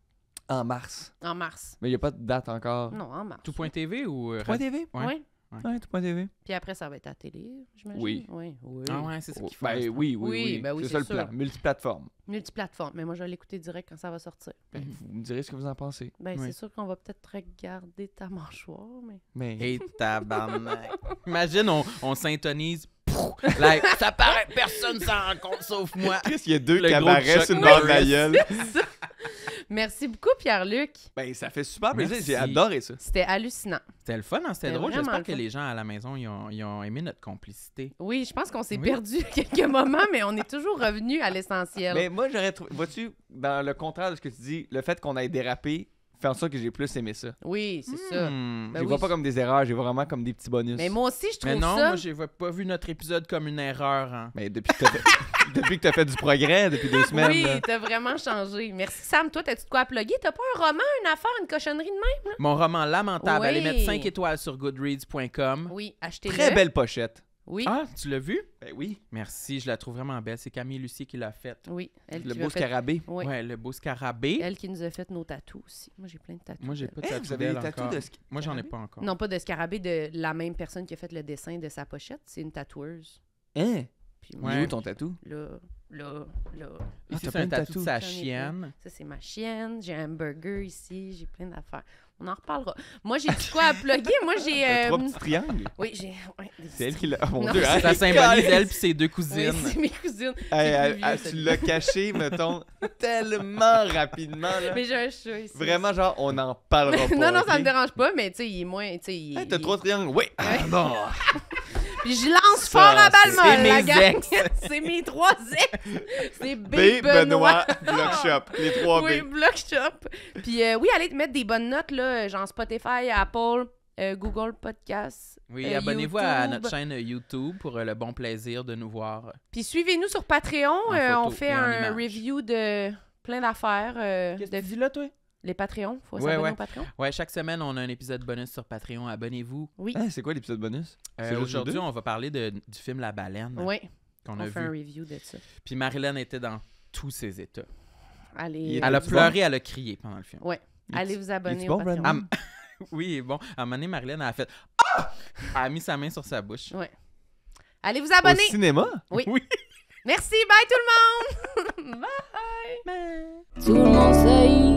En mars. En mars. Mais il n'y a pas de date encore. Non, en mars. Tout.tv ou. Euh, Tout.tv? Oui. Ouais. ouais Puis après, ça va être à télé, j'imagine. Oui. oui. oui. Ah ouais, c'est ce qu'il faut. Ben, oui, oui, oui. Ben c'est ça le plan. Multiplateforme. Multiplateforme. Mais moi, je vais l'écouter direct quand ça va sortir. Ben, mhm. vous me direz ce que vous en pensez. Ben, c'est sûr qu'on va peut-être regarder ta mâchoire, mais. Et ta Imagine, on s'intonise ça paraît, personne s'en rend compte sauf moi. Qu'est-ce qu'il y a deux cabarets sur une bord de la gueule? Merci beaucoup, Pierre-Luc. Ben, ça fait super plaisir. J'ai adoré ça. C'était hallucinant. C'était le fun, hein, c'était drôle. J'espère que les gens à la maison, ils ont, ont aimé notre complicité. Oui, je pense qu'on s'est perdu <laughs> quelques moments, mais on est toujours revenu à l'essentiel. Mais moi, j'aurais trouvé. Vois-tu, dans le contraire de ce que tu dis, le fait qu'on ait dérapé, faire en sorte que j'ai plus aimé ça. Oui, c'est ça. Hmm. Ben je vois pas comme des erreurs, je vois vraiment comme des petits bonus. Mais moi aussi, je trouve Mais non, ça. moi, j'ai pas vu notre épisode comme une erreur. hein. depuis que t'as <laughs> depuis fait du progrès, depuis deux semaines, oui, tu t'as vraiment changé. Merci Sam. Toi, t'as-tu de quoi à plugger? T'as pas un roman, une affaire, une cochonnerie de même? Mon roman lamentable, allez mettre 5 étoiles sur goodreads.com. Oui, achetez les très belle pochette. Oui. Ah, tu l'as vu? Ben oui. Merci, je la trouve vraiment belle. C'est Camille Lucie qui l'a faite. Oui. Elle le beau scarabée. Oui. le beau scarabée. Elle qui nous a fait nos tatous aussi. Moi, j'ai plein de tatous. Moi, j'ai pas de hein, de scarabée? Moi, j'en ai pas encore. Non, pas de scarabée de la même personne qui a fait le dessin de sa pochette. C'est une tatoueuse. Hein? Puis moi, où ton tatou? Là, là, là. Ah, c'est un tatou de sa chienne. Ça, c'est ma chienne. J'ai un burger ici. J'ai plein d'affaires. On en reparlera. Moi, j'ai du quoi à plugger. Moi, j'ai. Trois euh, petits triangles. Oui, j'ai. c'est elle qui l'a. Mon Dieu, elle Ça symbolise elle puis ses deux cousines. c'est mes cousines. elle, l'a tu l'as caché, mettons, tellement rapidement. Là. Mais j'ai un chou ici. Vraiment, genre, on en parlera <laughs> pas. non, non, ça me dérange pas, mais tu sais, il est moins. T'as hey, trois triangles. Oui. Ah, bon. <laughs> Puis je l'en fort <laughs> c'est mes trois ex. C'est B, Benoît, Blockshop. <laughs> Les trois B. Oui, Puis euh, oui, allez te mettre des bonnes notes, là, genre Spotify, Apple, euh, Google Podcast. Oui, euh, abonnez-vous à notre chaîne YouTube pour le bon plaisir de nous voir. Puis suivez-nous sur Patreon. on fait un review de plein d'affaires. Qu'est-ce que tu dis là, toi? Les Patreons, faut s'abonner ouais, aux Ouais, chaque semaine, on a un épisode bonus sur Patreon. Abonnez-vous. Oui. Hein, c'est quoi l'épisode bonus? Euh, aujourd'hui, on va parler du film La Baleine. Oui. on a fait un review de ça. Puis Marilyn était dans tous ses états. Allez, elle a pleuré, elle a crié pendant le film. Oui. Allez vous abonner au Patreon. <laughs> oui, bon. À un Marilyn, a fait Ah! Elle a mis sa main sur sa bouche. Oui. Allez vous abonner. Au cinéma? Oui. Merci. Bye tout le monde. <laughs> bye. bye. Tout le monde